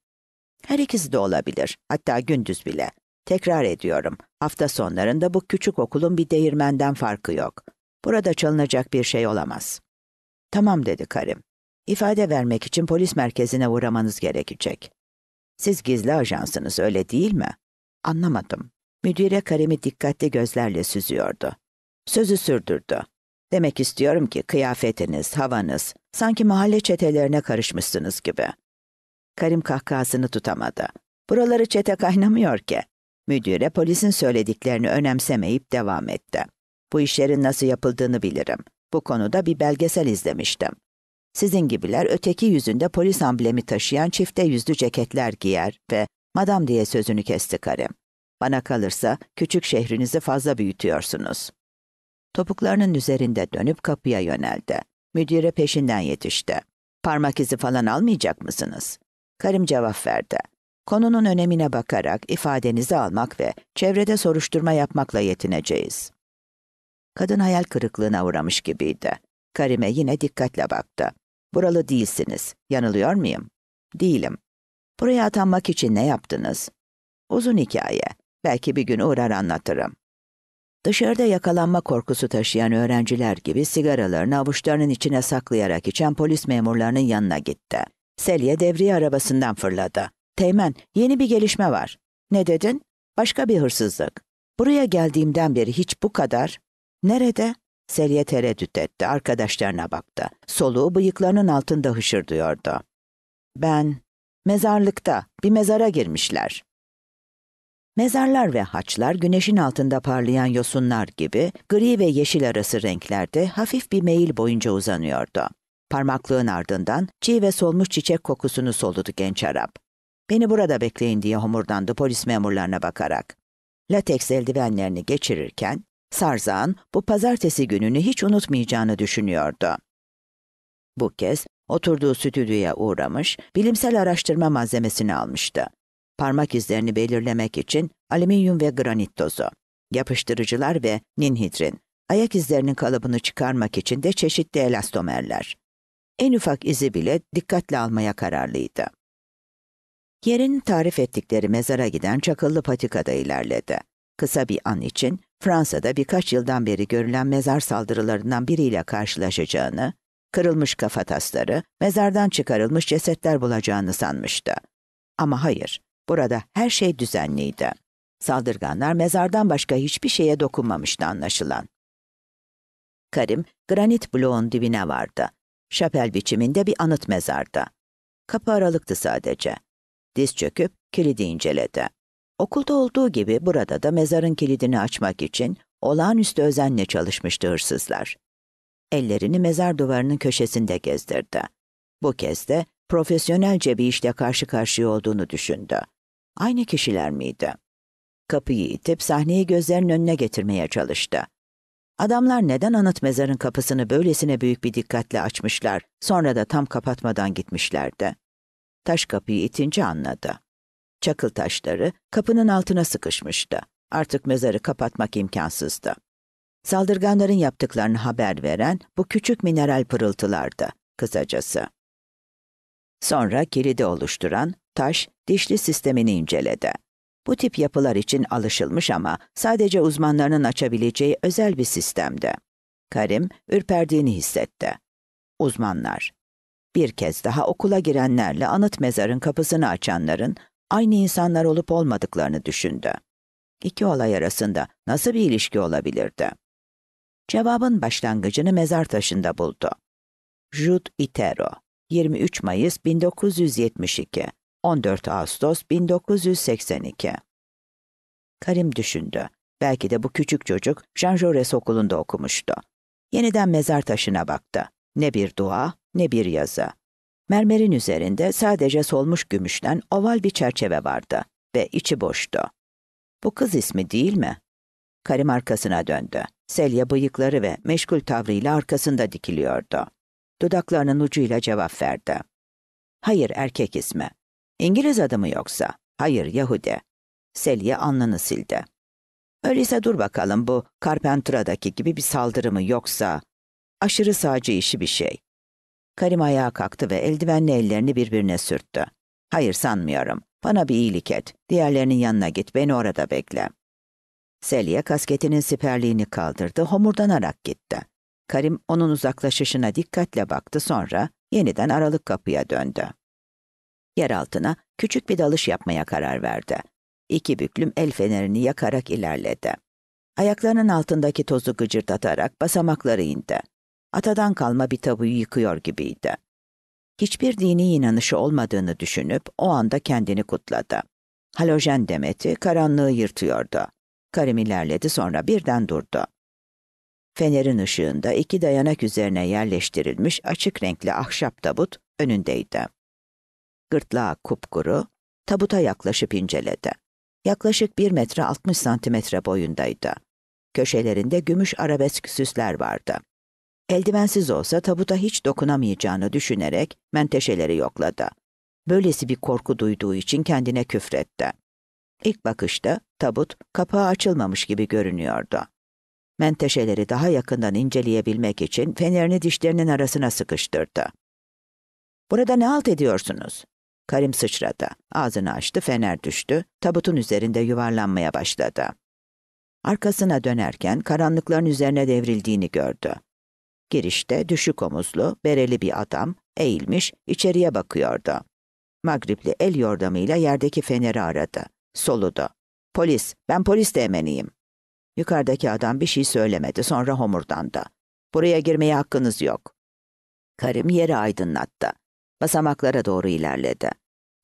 Her ikisi de olabilir. Hatta gündüz bile. Tekrar ediyorum. Hafta sonlarında bu küçük okulun bir değirmenden farkı yok. Burada çalınacak bir şey olamaz. Tamam dedi Karim. İfade vermek için polis merkezine uğramanız gerekecek. Siz gizli ajansınız öyle değil mi? Anlamadım. Müdüre Karim'i dikkatli gözlerle süzüyordu. Sözü sürdürdü. Demek istiyorum ki kıyafetiniz, havanız, sanki mahalle çetelerine karışmışsınız gibi. Karim kahkahasını tutamadı. Buraları çete kaynamıyor ki. Müdüre polisin söylediklerini önemsemeyip devam etti. Bu işlerin nasıl yapıldığını bilirim. Bu konuda bir belgesel izlemiştim. Sizin gibiler öteki yüzünde polis amblemi taşıyan çifte yüzlü ceketler giyer ve madam diye sözünü kesti karım. Bana kalırsa küçük şehrinizi fazla büyütüyorsunuz. Topuklarının üzerinde dönüp kapıya yöneldi. Müdüre peşinden yetişti. Parmak izi falan almayacak mısınız? Karim cevap verdi. Konunun önemine bakarak ifadenizi almak ve çevrede soruşturma yapmakla yetineceğiz. Kadın hayal kırıklığına uğramış gibiydi. Karime yine dikkatle baktı. Buralı değilsiniz. Yanılıyor muyum? Değilim. Buraya atanmak için ne yaptınız? Uzun hikaye. Belki bir gün uğrar anlatırım. Dışarıda yakalanma korkusu taşıyan öğrenciler gibi sigaralarını avuçlarının içine saklayarak içen polis memurlarının yanına gitti. Selye devriye arabasından fırladı. Teğmen, yeni bir gelişme var. Ne dedin? Başka bir hırsızlık. Buraya geldiğimden beri hiç bu kadar. Nerede? Seriye tereddüt etti, arkadaşlarına baktı. Soluğu bıyıklarının altında hışırdıyordu. Ben, mezarlıkta, bir mezara girmişler. Mezarlar ve haçlar güneşin altında parlayan yosunlar gibi gri ve yeşil arası renklerde hafif bir meyil boyunca uzanıyordu. Parmaklığın ardından çiğ ve solmuş çiçek kokusunu soludu genç Arap. Beni burada bekleyin diye homurdandı polis memurlarına bakarak. Lateks eldivenlerini geçirirken Sarzan bu pazartesi gününü hiç unutmayacağını düşünüyordu. Bu kez oturduğu stüdyoya uğramış, bilimsel araştırma malzemesini almıştı. Parmak izlerini belirlemek için alüminyum ve granit tozu, yapıştırıcılar ve ninhidrin, ayak izlerinin kalıbını çıkarmak için de çeşitli elastomerler. En ufak izi bile dikkatle almaya kararlıydı. Yerin tarif ettikleri mezara giden çakıllı patikada ilerledi. Kısa bir an için Fransa'da birkaç yıldan beri görülen mezar saldırılarından biriyle karşılaşacağını, kırılmış kafatasları, mezardan çıkarılmış cesetler bulacağını sanmıştı. Ama hayır, burada her şey düzenliydi. Saldırganlar mezardan başka hiçbir şeye dokunmamıştı anlaşılan. Karim, granit bloğun dibine vardı. Şapel biçiminde bir anıt mezarda. Kapı aralıktı sadece. Diz çöküp kilidi inceledi. Okulda olduğu gibi burada da mezarın kilidini açmak için olağanüstü özenle çalışmıştı hırsızlar. Ellerini mezar duvarının köşesinde gezdirdi. Bu kez de profesyonelce bir işle karşı karşıya olduğunu düşündü. Aynı kişiler miydi? Kapıyı itip sahneyi gözlerinin önüne getirmeye çalıştı. Adamlar neden anıt mezarın kapısını böylesine büyük bir dikkatle açmışlar, sonra da tam kapatmadan gitmişlerdi. Taş kapıyı itince anladı. Çakıl taşları kapının altına sıkışmıştı. Artık mezarı kapatmak imkansızdı. Saldırganların yaptıklarını haber veren bu küçük mineral pırıltılardı, kısacası. Sonra kilidi oluşturan taş dişli sistemini inceledi. Bu tip yapılar için alışılmış ama sadece uzmanlarının açabileceği özel bir sistemdi. Karim ürperdiğini hissetti. Uzmanlar. Bir kez daha okula girenlerle anıt mezarın kapısını açanların aynı insanlar olup olmadıklarını düşündü. İki olay arasında nasıl bir ilişki olabilirdi? Cevabın başlangıcını mezar taşında buldu. Jude Itero, 23 Mayıs 1972, 14 Ağustos 1982. Karim düşündü. Belki de bu küçük çocuk Jean Jaurès okulunda okumuştu. Yeniden mezar taşına baktı. Ne bir dua, ne bir yazı. Mermerin üzerinde sadece solmuş gümüşten oval bir çerçeve vardı ve içi boştu. Bu kız ismi değil mi? Karim arkasına döndü. Selya bıyıkları ve meşgul tavrıyla arkasında dikiliyordu. Dudaklarının ucuyla cevap verdi. Hayır erkek ismi. İngiliz adı mı yoksa? Hayır Yahudi. Selya alnını sildi. Öyleyse dur bakalım bu Carpentra'daki gibi bir saldırı mı yoksa aşırı sağcı işi bir şey. Karim ayağa kalktı ve eldivenli ellerini birbirine sürttü. Hayır sanmıyorum. Bana bir iyilik et. Diğerlerinin yanına git. Beni orada bekle. Selye kasketinin siperliğini kaldırdı. Homurdanarak gitti. Karim onun uzaklaşışına dikkatle baktı sonra yeniden aralık kapıya döndü. Yer altına küçük bir dalış yapmaya karar verdi. İki büklüm el fenerini yakarak ilerledi. Ayaklarının altındaki tozu gıcırdatarak basamakları indi atadan kalma bir tabuyu yıkıyor gibiydi. Hiçbir dini inanışı olmadığını düşünüp o anda kendini kutladı. Halojen demeti karanlığı yırtıyordu. Karim ilerledi sonra birden durdu. Fenerin ışığında iki dayanak üzerine yerleştirilmiş açık renkli ahşap tabut önündeydi. Gırtlağı kupkuru, tabuta yaklaşıp inceledi. Yaklaşık bir metre altmış santimetre boyundaydı. Köşelerinde gümüş arabesk süsler vardı. Eldivensiz olsa tabuta hiç dokunamayacağını düşünerek menteşeleri yokladı. Böylesi bir korku duyduğu için kendine küfretti. İlk bakışta tabut kapağı açılmamış gibi görünüyordu. Menteşeleri daha yakından inceleyebilmek için fenerini dişlerinin arasına sıkıştırdı. ''Burada ne alt ediyorsunuz?'' Karim sıçradı. Ağzını açtı, fener düştü. Tabutun üzerinde yuvarlanmaya başladı. Arkasına dönerken karanlıkların üzerine devrildiğini gördü. Girişte düşük omuzlu, bereli bir adam eğilmiş, içeriye bakıyordu. Magripli el yordamıyla yerdeki feneri aradı. Soludu. Polis, ben polis değmeniyim. Yukarıdaki adam bir şey söylemedi, sonra homurdandı. Buraya girmeye hakkınız yok. Karim yeri aydınlattı. Basamaklara doğru ilerledi.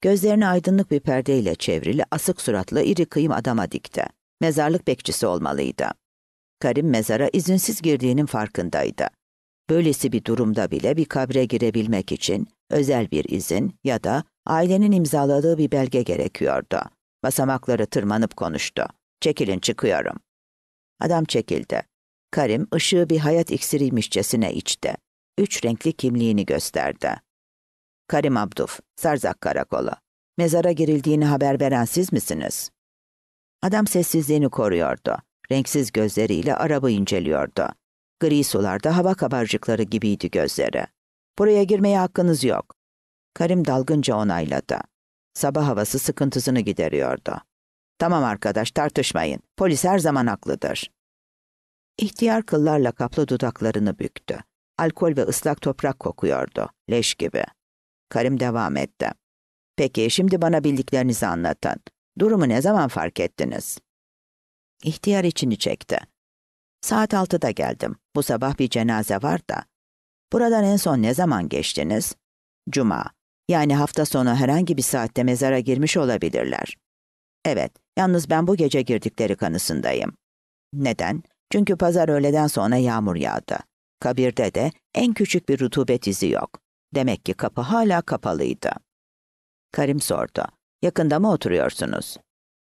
Gözlerini aydınlık bir perdeyle çevrili, asık suratlı iri kıyım adama dikti. Mezarlık bekçisi olmalıydı. Karim mezara izinsiz girdiğinin farkındaydı. Böylesi bir durumda bile bir kabre girebilmek için özel bir izin ya da ailenin imzaladığı bir belge gerekiyordu. Basamakları tırmanıp konuştu. Çekilin çıkıyorum. Adam çekildi. Karim ışığı bir hayat iksiriymişçesine içti. Üç renkli kimliğini gösterdi. Karim Abduf, Sarzak Karakolu. Mezara girildiğini haber veren siz misiniz? Adam sessizliğini koruyordu. Renksiz gözleriyle araba inceliyordu. Gri sularda hava kabarcıkları gibiydi gözleri. Buraya girmeye hakkınız yok. Karim dalgınca onayladı. Sabah havası sıkıntısını gideriyordu. Tamam arkadaş tartışmayın. Polis her zaman haklıdır. İhtiyar kıllarla kaplı dudaklarını büktü. Alkol ve ıslak toprak kokuyordu. Leş gibi. Karim devam etti. Peki şimdi bana bildiklerinizi anlatın. Durumu ne zaman fark ettiniz? İhtiyar içini çekti. Saat altıda geldim. Bu sabah bir cenaze var da. Buradan en son ne zaman geçtiniz? Cuma. Yani hafta sonu herhangi bir saatte mezara girmiş olabilirler. Evet, yalnız ben bu gece girdikleri kanısındayım. Neden? Çünkü pazar öğleden sonra yağmur yağdı. Kabirde de en küçük bir rutubet izi yok. Demek ki kapı hala kapalıydı. Karim sordu. Yakında mı oturuyorsunuz?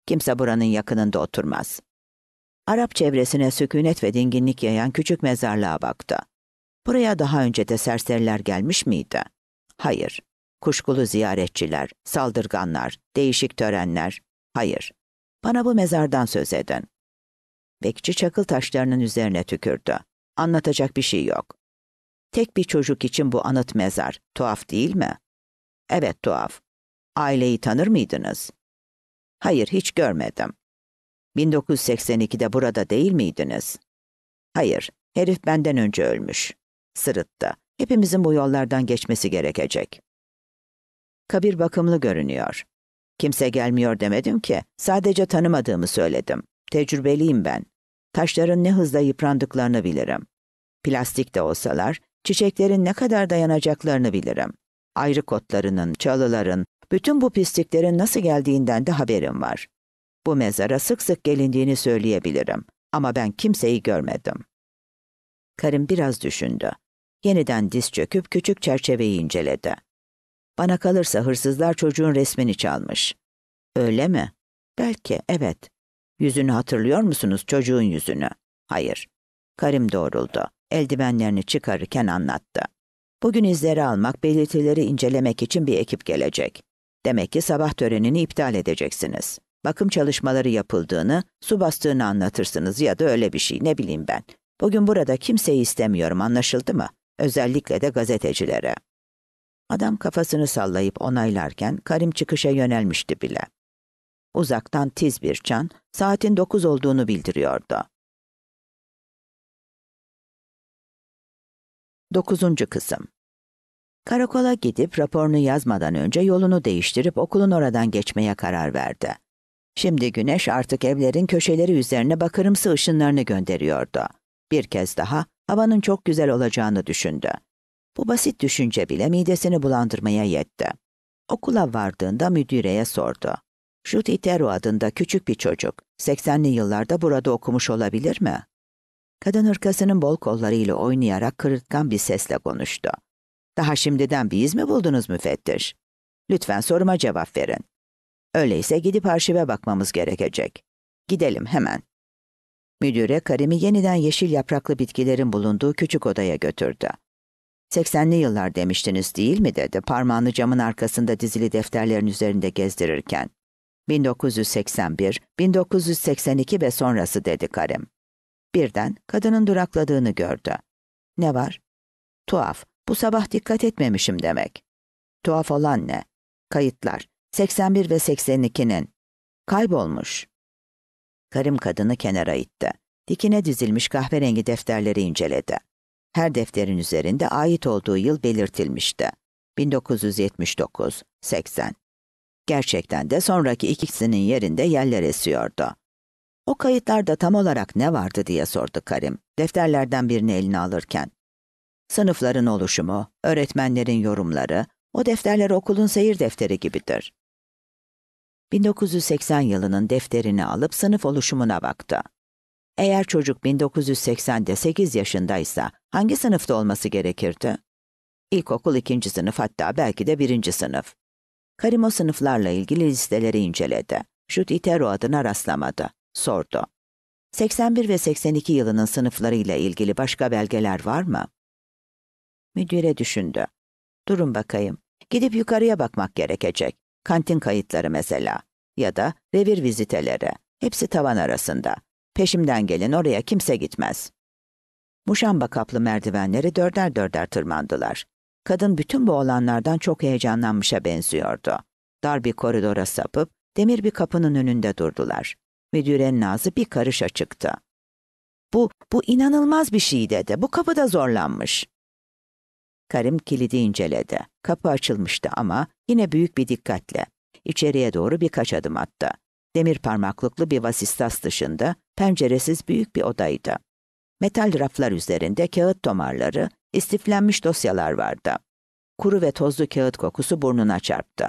Kimse buranın yakınında oturmaz. Arap çevresine sükunet ve dinginlik yayan küçük mezarlığa baktı. Buraya daha önce de serseriler gelmiş miydi? Hayır. Kuşkulu ziyaretçiler, saldırganlar, değişik törenler. Hayır. Bana bu mezardan söz edin. Bekçi çakıl taşlarının üzerine tükürdü. Anlatacak bir şey yok. Tek bir çocuk için bu anıt mezar. Tuhaf değil mi? Evet tuhaf. Aileyi tanır mıydınız? Hayır hiç görmedim. 1982'de burada değil miydiniz? Hayır, herif benden önce ölmüş. Sırıttı. Hepimizin bu yollardan geçmesi gerekecek. Kabir bakımlı görünüyor. Kimse gelmiyor demedim ki. Sadece tanımadığımı söyledim. Tecrübeliyim ben. Taşların ne hızla yıprandıklarını bilirim. Plastik de olsalar, çiçeklerin ne kadar dayanacaklarını bilirim. Ayrı kotlarının, çalıların, bütün bu pisliklerin nasıl geldiğinden de haberim var. Bu mezara sık sık gelindiğini söyleyebilirim ama ben kimseyi görmedim. Karim biraz düşündü. Yeniden diz çöküp küçük çerçeveyi inceledi. Bana kalırsa hırsızlar çocuğun resmini çalmış. Öyle mi? Belki, evet. Yüzünü hatırlıyor musunuz çocuğun yüzünü? Hayır. Karim doğruldu. Eldivenlerini çıkarırken anlattı. Bugün izleri almak, belirtileri incelemek için bir ekip gelecek. Demek ki sabah törenini iptal edeceksiniz bakım çalışmaları yapıldığını, su bastığını anlatırsınız ya da öyle bir şey ne bileyim ben. Bugün burada kimseyi istemiyorum anlaşıldı mı? Özellikle de gazetecilere. Adam kafasını sallayıp onaylarken Karim çıkışa yönelmişti bile. Uzaktan tiz bir çan saatin dokuz olduğunu bildiriyordu. Dokuzuncu kısım Karakola gidip raporunu yazmadan önce yolunu değiştirip okulun oradan geçmeye karar verdi. Şimdi güneş artık evlerin köşeleri üzerine bakırımsı ışınlarını gönderiyordu. Bir kez daha havanın çok güzel olacağını düşündü. Bu basit düşünce bile midesini bulandırmaya yetti. Okula vardığında müdüreye sordu. Jutitero adında küçük bir çocuk, 80'li yıllarda burada okumuş olabilir mi? Kadın hırkasının bol kollarıyla oynayarak kırıtkan bir sesle konuştu. Daha şimdiden bir iz mi buldunuz müfettiş? Lütfen soruma cevap verin. Öyleyse gidip arşive bakmamız gerekecek. Gidelim hemen. Müdüre Karim'i yeniden yeşil yapraklı bitkilerin bulunduğu küçük odaya götürdü. 80'li yıllar demiştiniz değil mi dedi parmağını camın arkasında dizili defterlerin üzerinde gezdirirken. 1981, 1982 ve sonrası dedi Karim. Birden kadının durakladığını gördü. Ne var? Tuhaf, bu sabah dikkat etmemişim demek. Tuhaf olan ne? Kayıtlar. 81 ve 82'nin. Kaybolmuş. Karım kadını kenara itti. Dikine dizilmiş kahverengi defterleri inceledi. Her defterin üzerinde ait olduğu yıl belirtilmişti. 1979, 80. Gerçekten de sonraki ikisinin yerinde yerler esiyordu. O kayıtlarda tam olarak ne vardı diye sordu Karim, defterlerden birini eline alırken. Sınıfların oluşumu, öğretmenlerin yorumları, o defterler okulun seyir defteri gibidir. 1980 yılının defterini alıp sınıf oluşumuna baktı. Eğer çocuk 1980'de 8 yaşındaysa hangi sınıfta olması gerekirdi? İlkokul ikinci sınıf hatta belki de birinci sınıf. Karim o sınıflarla ilgili listeleri inceledi. Şut Itero adına rastlamadı. Sordu. 81 ve 82 yılının sınıflarıyla ilgili başka belgeler var mı? Müdüre düşündü. Durun bakayım. Gidip yukarıya bakmak gerekecek. Kantin kayıtları mesela ya da revir viziteleri. Hepsi tavan arasında. Peşimden gelin oraya kimse gitmez. Muşamba kaplı merdivenleri dörder dörder tırmandılar. Kadın bütün bu olanlardan çok heyecanlanmışa benziyordu. Dar bir koridora sapıp demir bir kapının önünde durdular. Müdürenin ağzı bir karış açıktı. Bu, bu inanılmaz bir şey dedi. Bu kapıda zorlanmış. Karim kilidi inceledi. Kapı açılmıştı ama yine büyük bir dikkatle. İçeriye doğru birkaç adım attı. Demir parmaklıklı bir vasistas dışında penceresiz büyük bir odaydı. Metal raflar üzerinde kağıt tomarları, istiflenmiş dosyalar vardı. Kuru ve tozlu kağıt kokusu burnuna çarptı.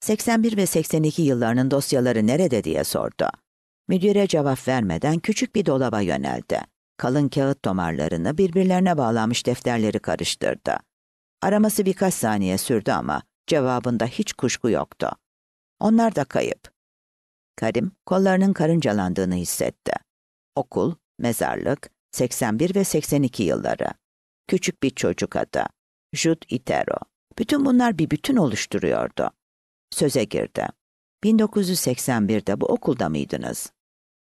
81 ve 82 yıllarının dosyaları nerede diye sordu. Müdüre cevap vermeden küçük bir dolaba yöneldi kalın kağıt tomarlarını birbirlerine bağlamış defterleri karıştırdı. Araması birkaç saniye sürdü ama cevabında hiç kuşku yoktu. Onlar da kayıp. Karim kollarının karıncalandığını hissetti. Okul, mezarlık, 81 ve 82 yılları. Küçük bir çocuk adı. Jud Itero. Bütün bunlar bir bütün oluşturuyordu. Söze girdi. 1981'de bu okulda mıydınız?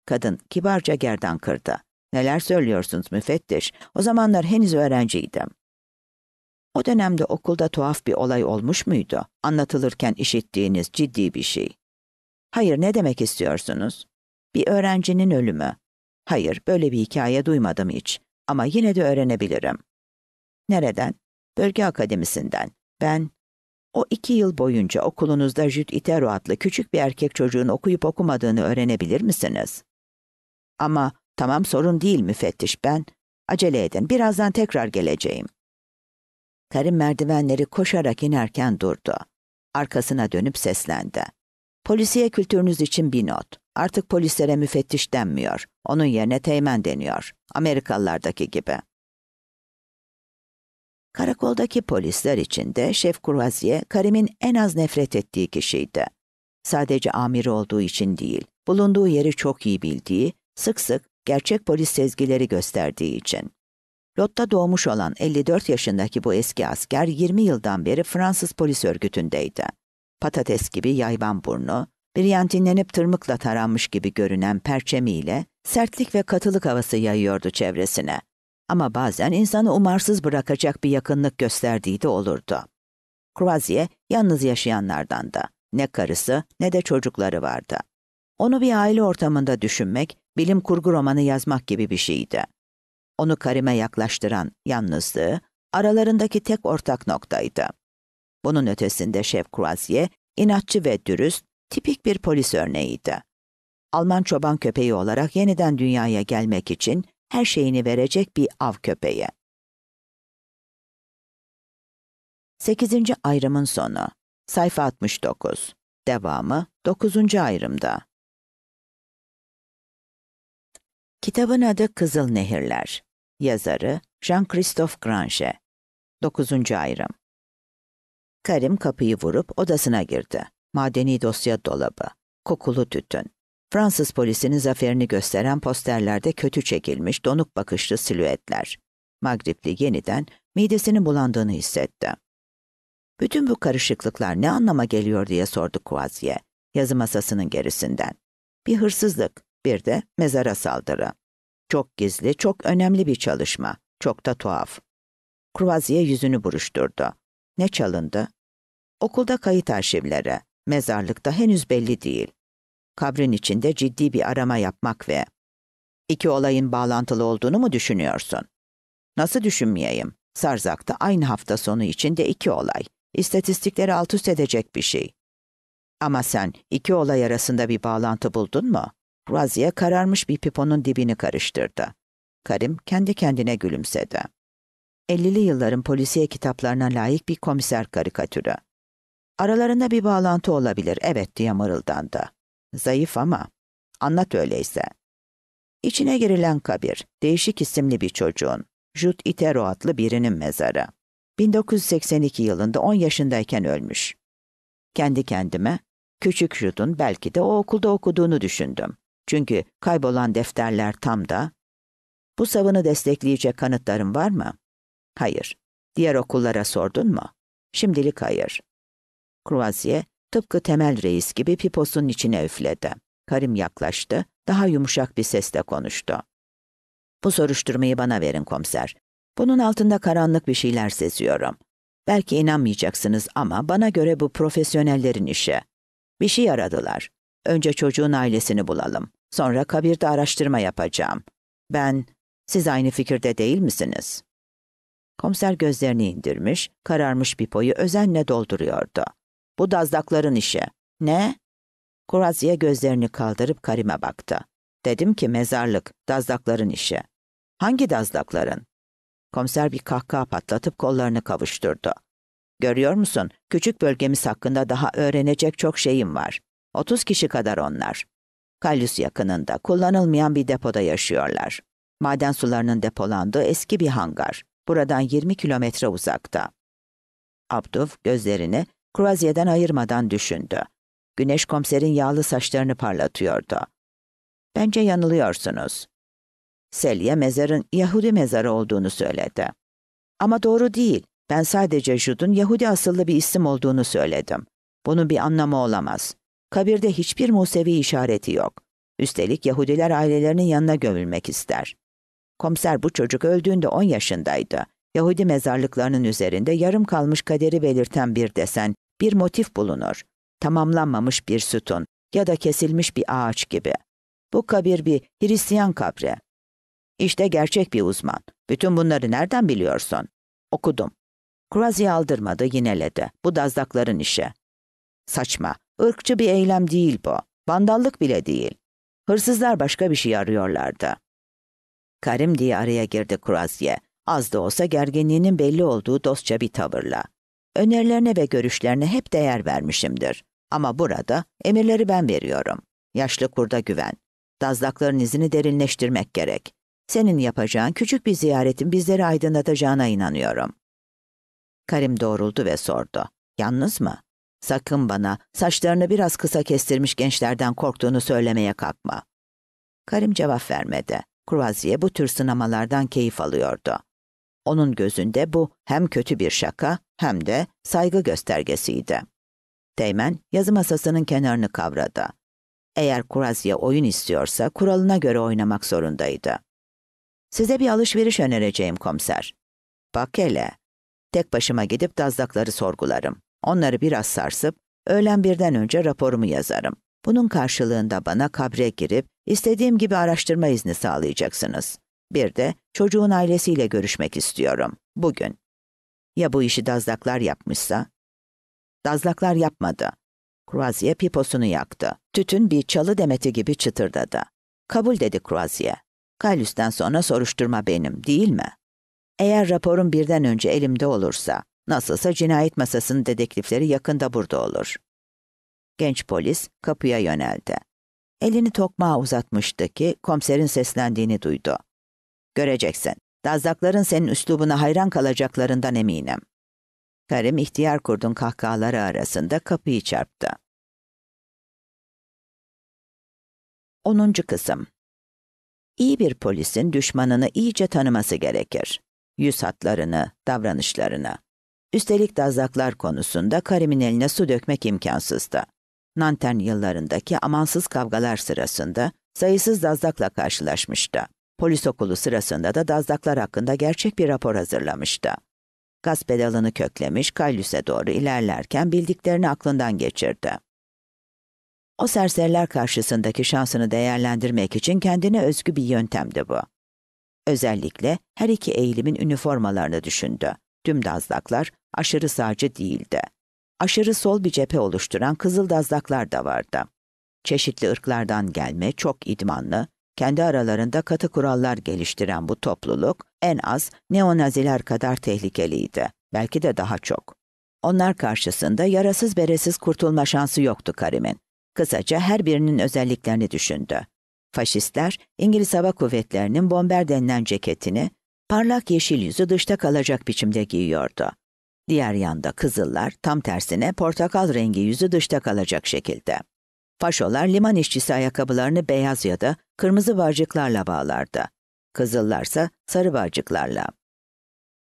Kadın kibarca gerdan kırdı. Neler söylüyorsunuz müfettiş? O zamanlar henüz öğrenciydim. O dönemde okulda tuhaf bir olay olmuş muydu? Anlatılırken işittiğiniz ciddi bir şey. Hayır, ne demek istiyorsunuz? Bir öğrencinin ölümü. Hayır, böyle bir hikaye duymadım hiç. Ama yine de öğrenebilirim. Nereden? Bölge akademisinden. Ben, o iki yıl boyunca okulunuzda Jüt Itero adlı küçük bir erkek çocuğun okuyup okumadığını öğrenebilir misiniz? Ama Tamam sorun değil müfettiş ben. Acele edin birazdan tekrar geleceğim. Karim merdivenleri koşarak inerken durdu. Arkasına dönüp seslendi. Polisiye kültürünüz için bir not. Artık polislere müfettiş denmiyor. Onun yerine teğmen deniyor. Amerikalılardaki gibi. Karakoldaki polisler içinde Şef Kurvaziye, Karim'in en az nefret ettiği kişiydi. Sadece amiri olduğu için değil, bulunduğu yeri çok iyi bildiği, sık sık gerçek polis sezgileri gösterdiği için. Lotta doğmuş olan 54 yaşındaki bu eski asker 20 yıldan beri Fransız polis örgütündeydi. Patates gibi yayvan burnu, briyantinlenip tırmıkla taranmış gibi görünen perçemiyle sertlik ve katılık havası yayıyordu çevresine. Ama bazen insanı umarsız bırakacak bir yakınlık gösterdiği de olurdu. Croisier yalnız yaşayanlardan da. Ne karısı ne de çocukları vardı. Onu bir aile ortamında düşünmek, bilim kurgu romanı yazmak gibi bir şeydi. Onu Karim'e yaklaştıran yalnızlığı, aralarındaki tek ortak noktaydı. Bunun ötesinde Şef Croisier, inatçı ve dürüst, tipik bir polis örneğiydi. Alman çoban köpeği olarak yeniden dünyaya gelmek için her şeyini verecek bir av köpeği. 8. ayrımın sonu. Sayfa 69. Devamı 9. ayrımda. Kitabın adı Kızıl Nehirler. Yazarı Jean-Christophe Grange. 9. ayrım. Karim kapıyı vurup odasına girdi. Madeni dosya dolabı, kokulu tütün. Fransız polisinin zaferini gösteren posterlerde kötü çekilmiş, donuk bakışlı silüetler. Magripli yeniden midesinin bulandığını hissetti. Bütün bu karışıklıklar ne anlama geliyor diye sordu Kuaziye, yazı masasının gerisinden. Bir hırsızlık, bir de mezara saldırı. Çok gizli, çok önemli bir çalışma. Çok da tuhaf. Kruvaziye yüzünü buruşturdu. Ne çalındı? Okulda kayıt arşivleri. Mezarlıkta henüz belli değil. Kabrin içinde ciddi bir arama yapmak ve... iki olayın bağlantılı olduğunu mu düşünüyorsun? Nasıl düşünmeyeyim? Sarzak'ta aynı hafta sonu içinde iki olay. İstatistikleri alt üst edecek bir şey. Ama sen iki olay arasında bir bağlantı buldun mu? Raziye kararmış bir piponun dibini karıştırdı. Karim kendi kendine gülümsedi. 50'li yılların polisiye kitaplarına layık bir komiser karikatürü. Aralarında bir bağlantı olabilir, evet diye mırıldandı. Zayıf ama. Anlat öyleyse. İçine girilen kabir, değişik isimli bir çocuğun, Jut Itero adlı birinin mezarı. 1982 yılında 10 yaşındayken ölmüş. Kendi kendime, küçük Jut'un belki de o okulda okuduğunu düşündüm. Çünkü kaybolan defterler tam da. Bu savını destekleyecek kanıtların var mı? Hayır. Diğer okullara sordun mu? Şimdilik hayır. Kruvaziye tıpkı temel reis gibi piposun içine üfledi. Karim yaklaştı, daha yumuşak bir sesle konuştu. Bu soruşturmayı bana verin komiser. Bunun altında karanlık bir şeyler seziyorum. Belki inanmayacaksınız ama bana göre bu profesyonellerin işi. Bir şey aradılar. Önce çocuğun ailesini bulalım. Sonra kabirde araştırma yapacağım. Ben, siz aynı fikirde değil misiniz? Komiser gözlerini indirmiş, kararmış pipoyu özenle dolduruyordu. Bu dazdakların işi. Ne? Kuraziye gözlerini kaldırıp Karim'e baktı. Dedim ki mezarlık, dazdakların işi. Hangi dazdakların? Komiser bir kahkaha patlatıp kollarını kavuşturdu. Görüyor musun, küçük bölgemiz hakkında daha öğrenecek çok şeyim var. 30 kişi kadar onlar. Kalyus yakınında kullanılmayan bir depoda yaşıyorlar. Maden sularının depolandığı eski bir hangar. Buradan 20 kilometre uzakta. Abduf gözlerini Kruaziye'den ayırmadan düşündü. Güneş komiserin yağlı saçlarını parlatıyordu. Bence yanılıyorsunuz. Selye mezarın Yahudi mezarı olduğunu söyledi. Ama doğru değil. Ben sadece Jud'un Yahudi asıllı bir isim olduğunu söyledim. Bunun bir anlamı olamaz. Kabirde hiçbir Musevi işareti yok. Üstelik Yahudiler ailelerinin yanına gömülmek ister. Komiser bu çocuk öldüğünde 10 yaşındaydı. Yahudi mezarlıklarının üzerinde yarım kalmış kaderi belirten bir desen, bir motif bulunur. Tamamlanmamış bir sütun ya da kesilmiş bir ağaç gibi. Bu kabir bir Hristiyan kabri. İşte gerçek bir uzman. Bütün bunları nereden biliyorsun? Okudum. Kurazi aldırmadı, yineledi. Bu dazdakların işi. Saçma, ırkçı bir eylem değil bu. Vandallık bile değil. Hırsızlar başka bir şey arıyorlardı. Karim diye araya girdi Kuraziye. Az da olsa gerginliğinin belli olduğu dostça bir tavırla. Önerilerine ve görüşlerine hep değer vermişimdir. Ama burada emirleri ben veriyorum. Yaşlı kurda güven. Dazlakların izini derinleştirmek gerek. Senin yapacağın küçük bir ziyaretin bizleri aydınlatacağına inanıyorum. Karim doğruldu ve sordu. Yalnız mı? Sakın bana saçlarını biraz kısa kestirmiş gençlerden korktuğunu söylemeye kalkma. Karim cevap vermedi. Kruvaziye bu tür sınamalardan keyif alıyordu. Onun gözünde bu hem kötü bir şaka hem de saygı göstergesiydi. Teğmen yazı masasının kenarını kavradı. Eğer Kuraziye oyun istiyorsa kuralına göre oynamak zorundaydı. Size bir alışveriş önereceğim komiser. Bak hele. Tek başıma gidip dazlakları sorgularım. Onları biraz sarsıp öğlen birden önce raporumu yazarım. Bunun karşılığında bana kabre girip istediğim gibi araştırma izni sağlayacaksınız. Bir de çocuğun ailesiyle görüşmek istiyorum. Bugün. Ya bu işi dazlaklar yapmışsa? Dazlaklar yapmadı. Kruaziye piposunu yaktı. Tütün bir çalı demeti gibi çıtırdadı. Kabul dedi Kruaziye. Kalyus'tan sonra soruşturma benim, değil mi? Eğer raporum birden önce elimde olursa, Nasılsa cinayet masasının dedektifleri yakında burada olur. Genç polis kapıya yöneldi. Elini tokmağa uzatmıştı ki komiserin seslendiğini duydu. Göreceksin. Dazlakların senin üslubuna hayran kalacaklarından eminim. Karim ihtiyar kurdun kahkahaları arasında kapıyı çarptı. 10. Kısım İyi bir polisin düşmanını iyice tanıması gerekir. Yüz hatlarını, davranışlarını. Üstelik dazlaklar konusunda Karim'in eline su dökmek imkansızdı. Nanten yıllarındaki amansız kavgalar sırasında sayısız dazlakla karşılaşmıştı. Polis okulu sırasında da dazlaklar hakkında gerçek bir rapor hazırlamıştı. Gaz pedalını köklemiş Kalyus'e doğru ilerlerken bildiklerini aklından geçirdi. O serseriler karşısındaki şansını değerlendirmek için kendine özgü bir yöntemdi bu. Özellikle her iki eğilimin üniformalarını düşündü. Tüm dazdaklar aşırı sağcı değildi. Aşırı sol bir cephe oluşturan kızıl dazdaklar da vardı. Çeşitli ırklardan gelme çok idmanlı, kendi aralarında katı kurallar geliştiren bu topluluk en az neonaziler kadar tehlikeliydi. Belki de daha çok. Onlar karşısında yarasız beresiz kurtulma şansı yoktu Karim'in. Kısaca her birinin özelliklerini düşündü. Faşistler, İngiliz Hava Kuvvetleri'nin bomber denilen ceketini parlak yeşil yüzü dışta kalacak biçimde giyiyordu. Diğer yanda kızıllar tam tersine portakal rengi yüzü dışta kalacak şekilde. Paşolar liman işçisi ayakkabılarını beyaz ya da kırmızı bağcıklarla bağlardı. Kızıllarsa sarı bağcıklarla.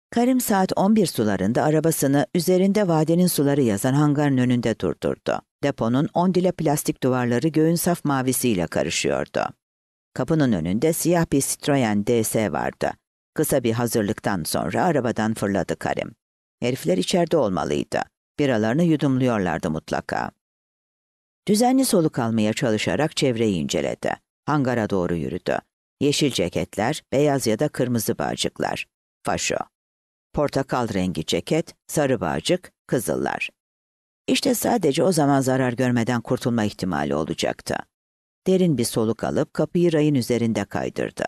Karim saat 11 sularında arabasını üzerinde vadenin suları yazan hangarın önünde durdurdu. Deponun on ondile plastik duvarları göğün saf mavisiyle karışıyordu. Kapının önünde siyah bir Citroen DS vardı. Kısa bir hazırlıktan sonra arabadan fırladı Karim. Herifler içeride olmalıydı. Biralarını yudumluyorlardı mutlaka. Düzenli soluk almaya çalışarak çevreyi inceledi. Hangara doğru yürüdü. Yeşil ceketler, beyaz ya da kırmızı bağcıklar. Faşo. Portakal rengi ceket, sarı bağcık, kızıllar. İşte sadece o zaman zarar görmeden kurtulma ihtimali olacaktı. Derin bir soluk alıp kapıyı rayın üzerinde kaydırdı.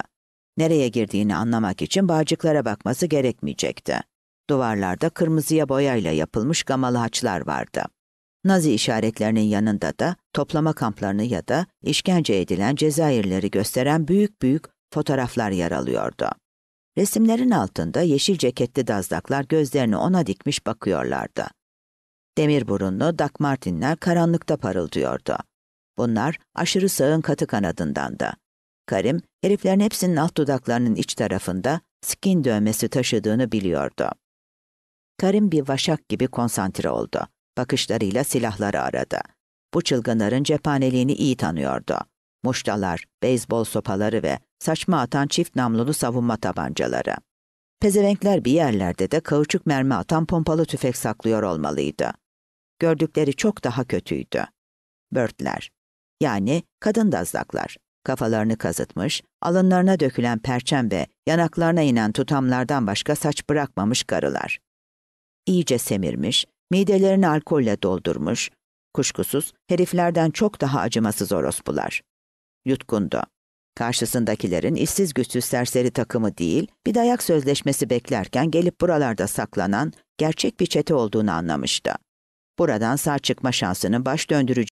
Nereye girdiğini anlamak için bağcıklara bakması gerekmeyecekti. Duvarlarda kırmızıya boyayla yapılmış gamalı haçlar vardı. Nazi işaretlerinin yanında da toplama kamplarını ya da işkence edilen Cezayirleri gösteren büyük büyük fotoğraflar yer alıyordu. Resimlerin altında yeşil ceketli dazlaklar gözlerini ona dikmiş bakıyorlardı. Demir burunlu Doc Martinler karanlıkta parıldıyordu. Bunlar aşırı sağın katı da. Karim, heriflerin hepsinin alt dudaklarının iç tarafında skin dövmesi taşıdığını biliyordu. Karim bir vaşak gibi konsantre oldu. Bakışlarıyla silahları aradı. Bu çılgınların cephaneliğini iyi tanıyordu. Muştalar, beyzbol sopaları ve saçma atan çift namlulu savunma tabancaları. Pezevenkler bir yerlerde de kauçuk mermi atan pompalı tüfek saklıyor olmalıydı. Gördükleri çok daha kötüydü. Börtler. Yani kadın dazlaklar. Kafalarını kazıtmış, alınlarına dökülen perçembe, yanaklarına inen tutamlardan başka saç bırakmamış karılar. İyice semirmiş, midelerini alkolle doldurmuş, kuşkusuz heriflerden çok daha acımasız orospular. Yutkundu. Karşısındakilerin işsiz güçsüz serseri takımı değil, bir dayak sözleşmesi beklerken gelip buralarda saklanan gerçek bir çete olduğunu anlamıştı. Buradan sağ çıkma şansının baş döndürücü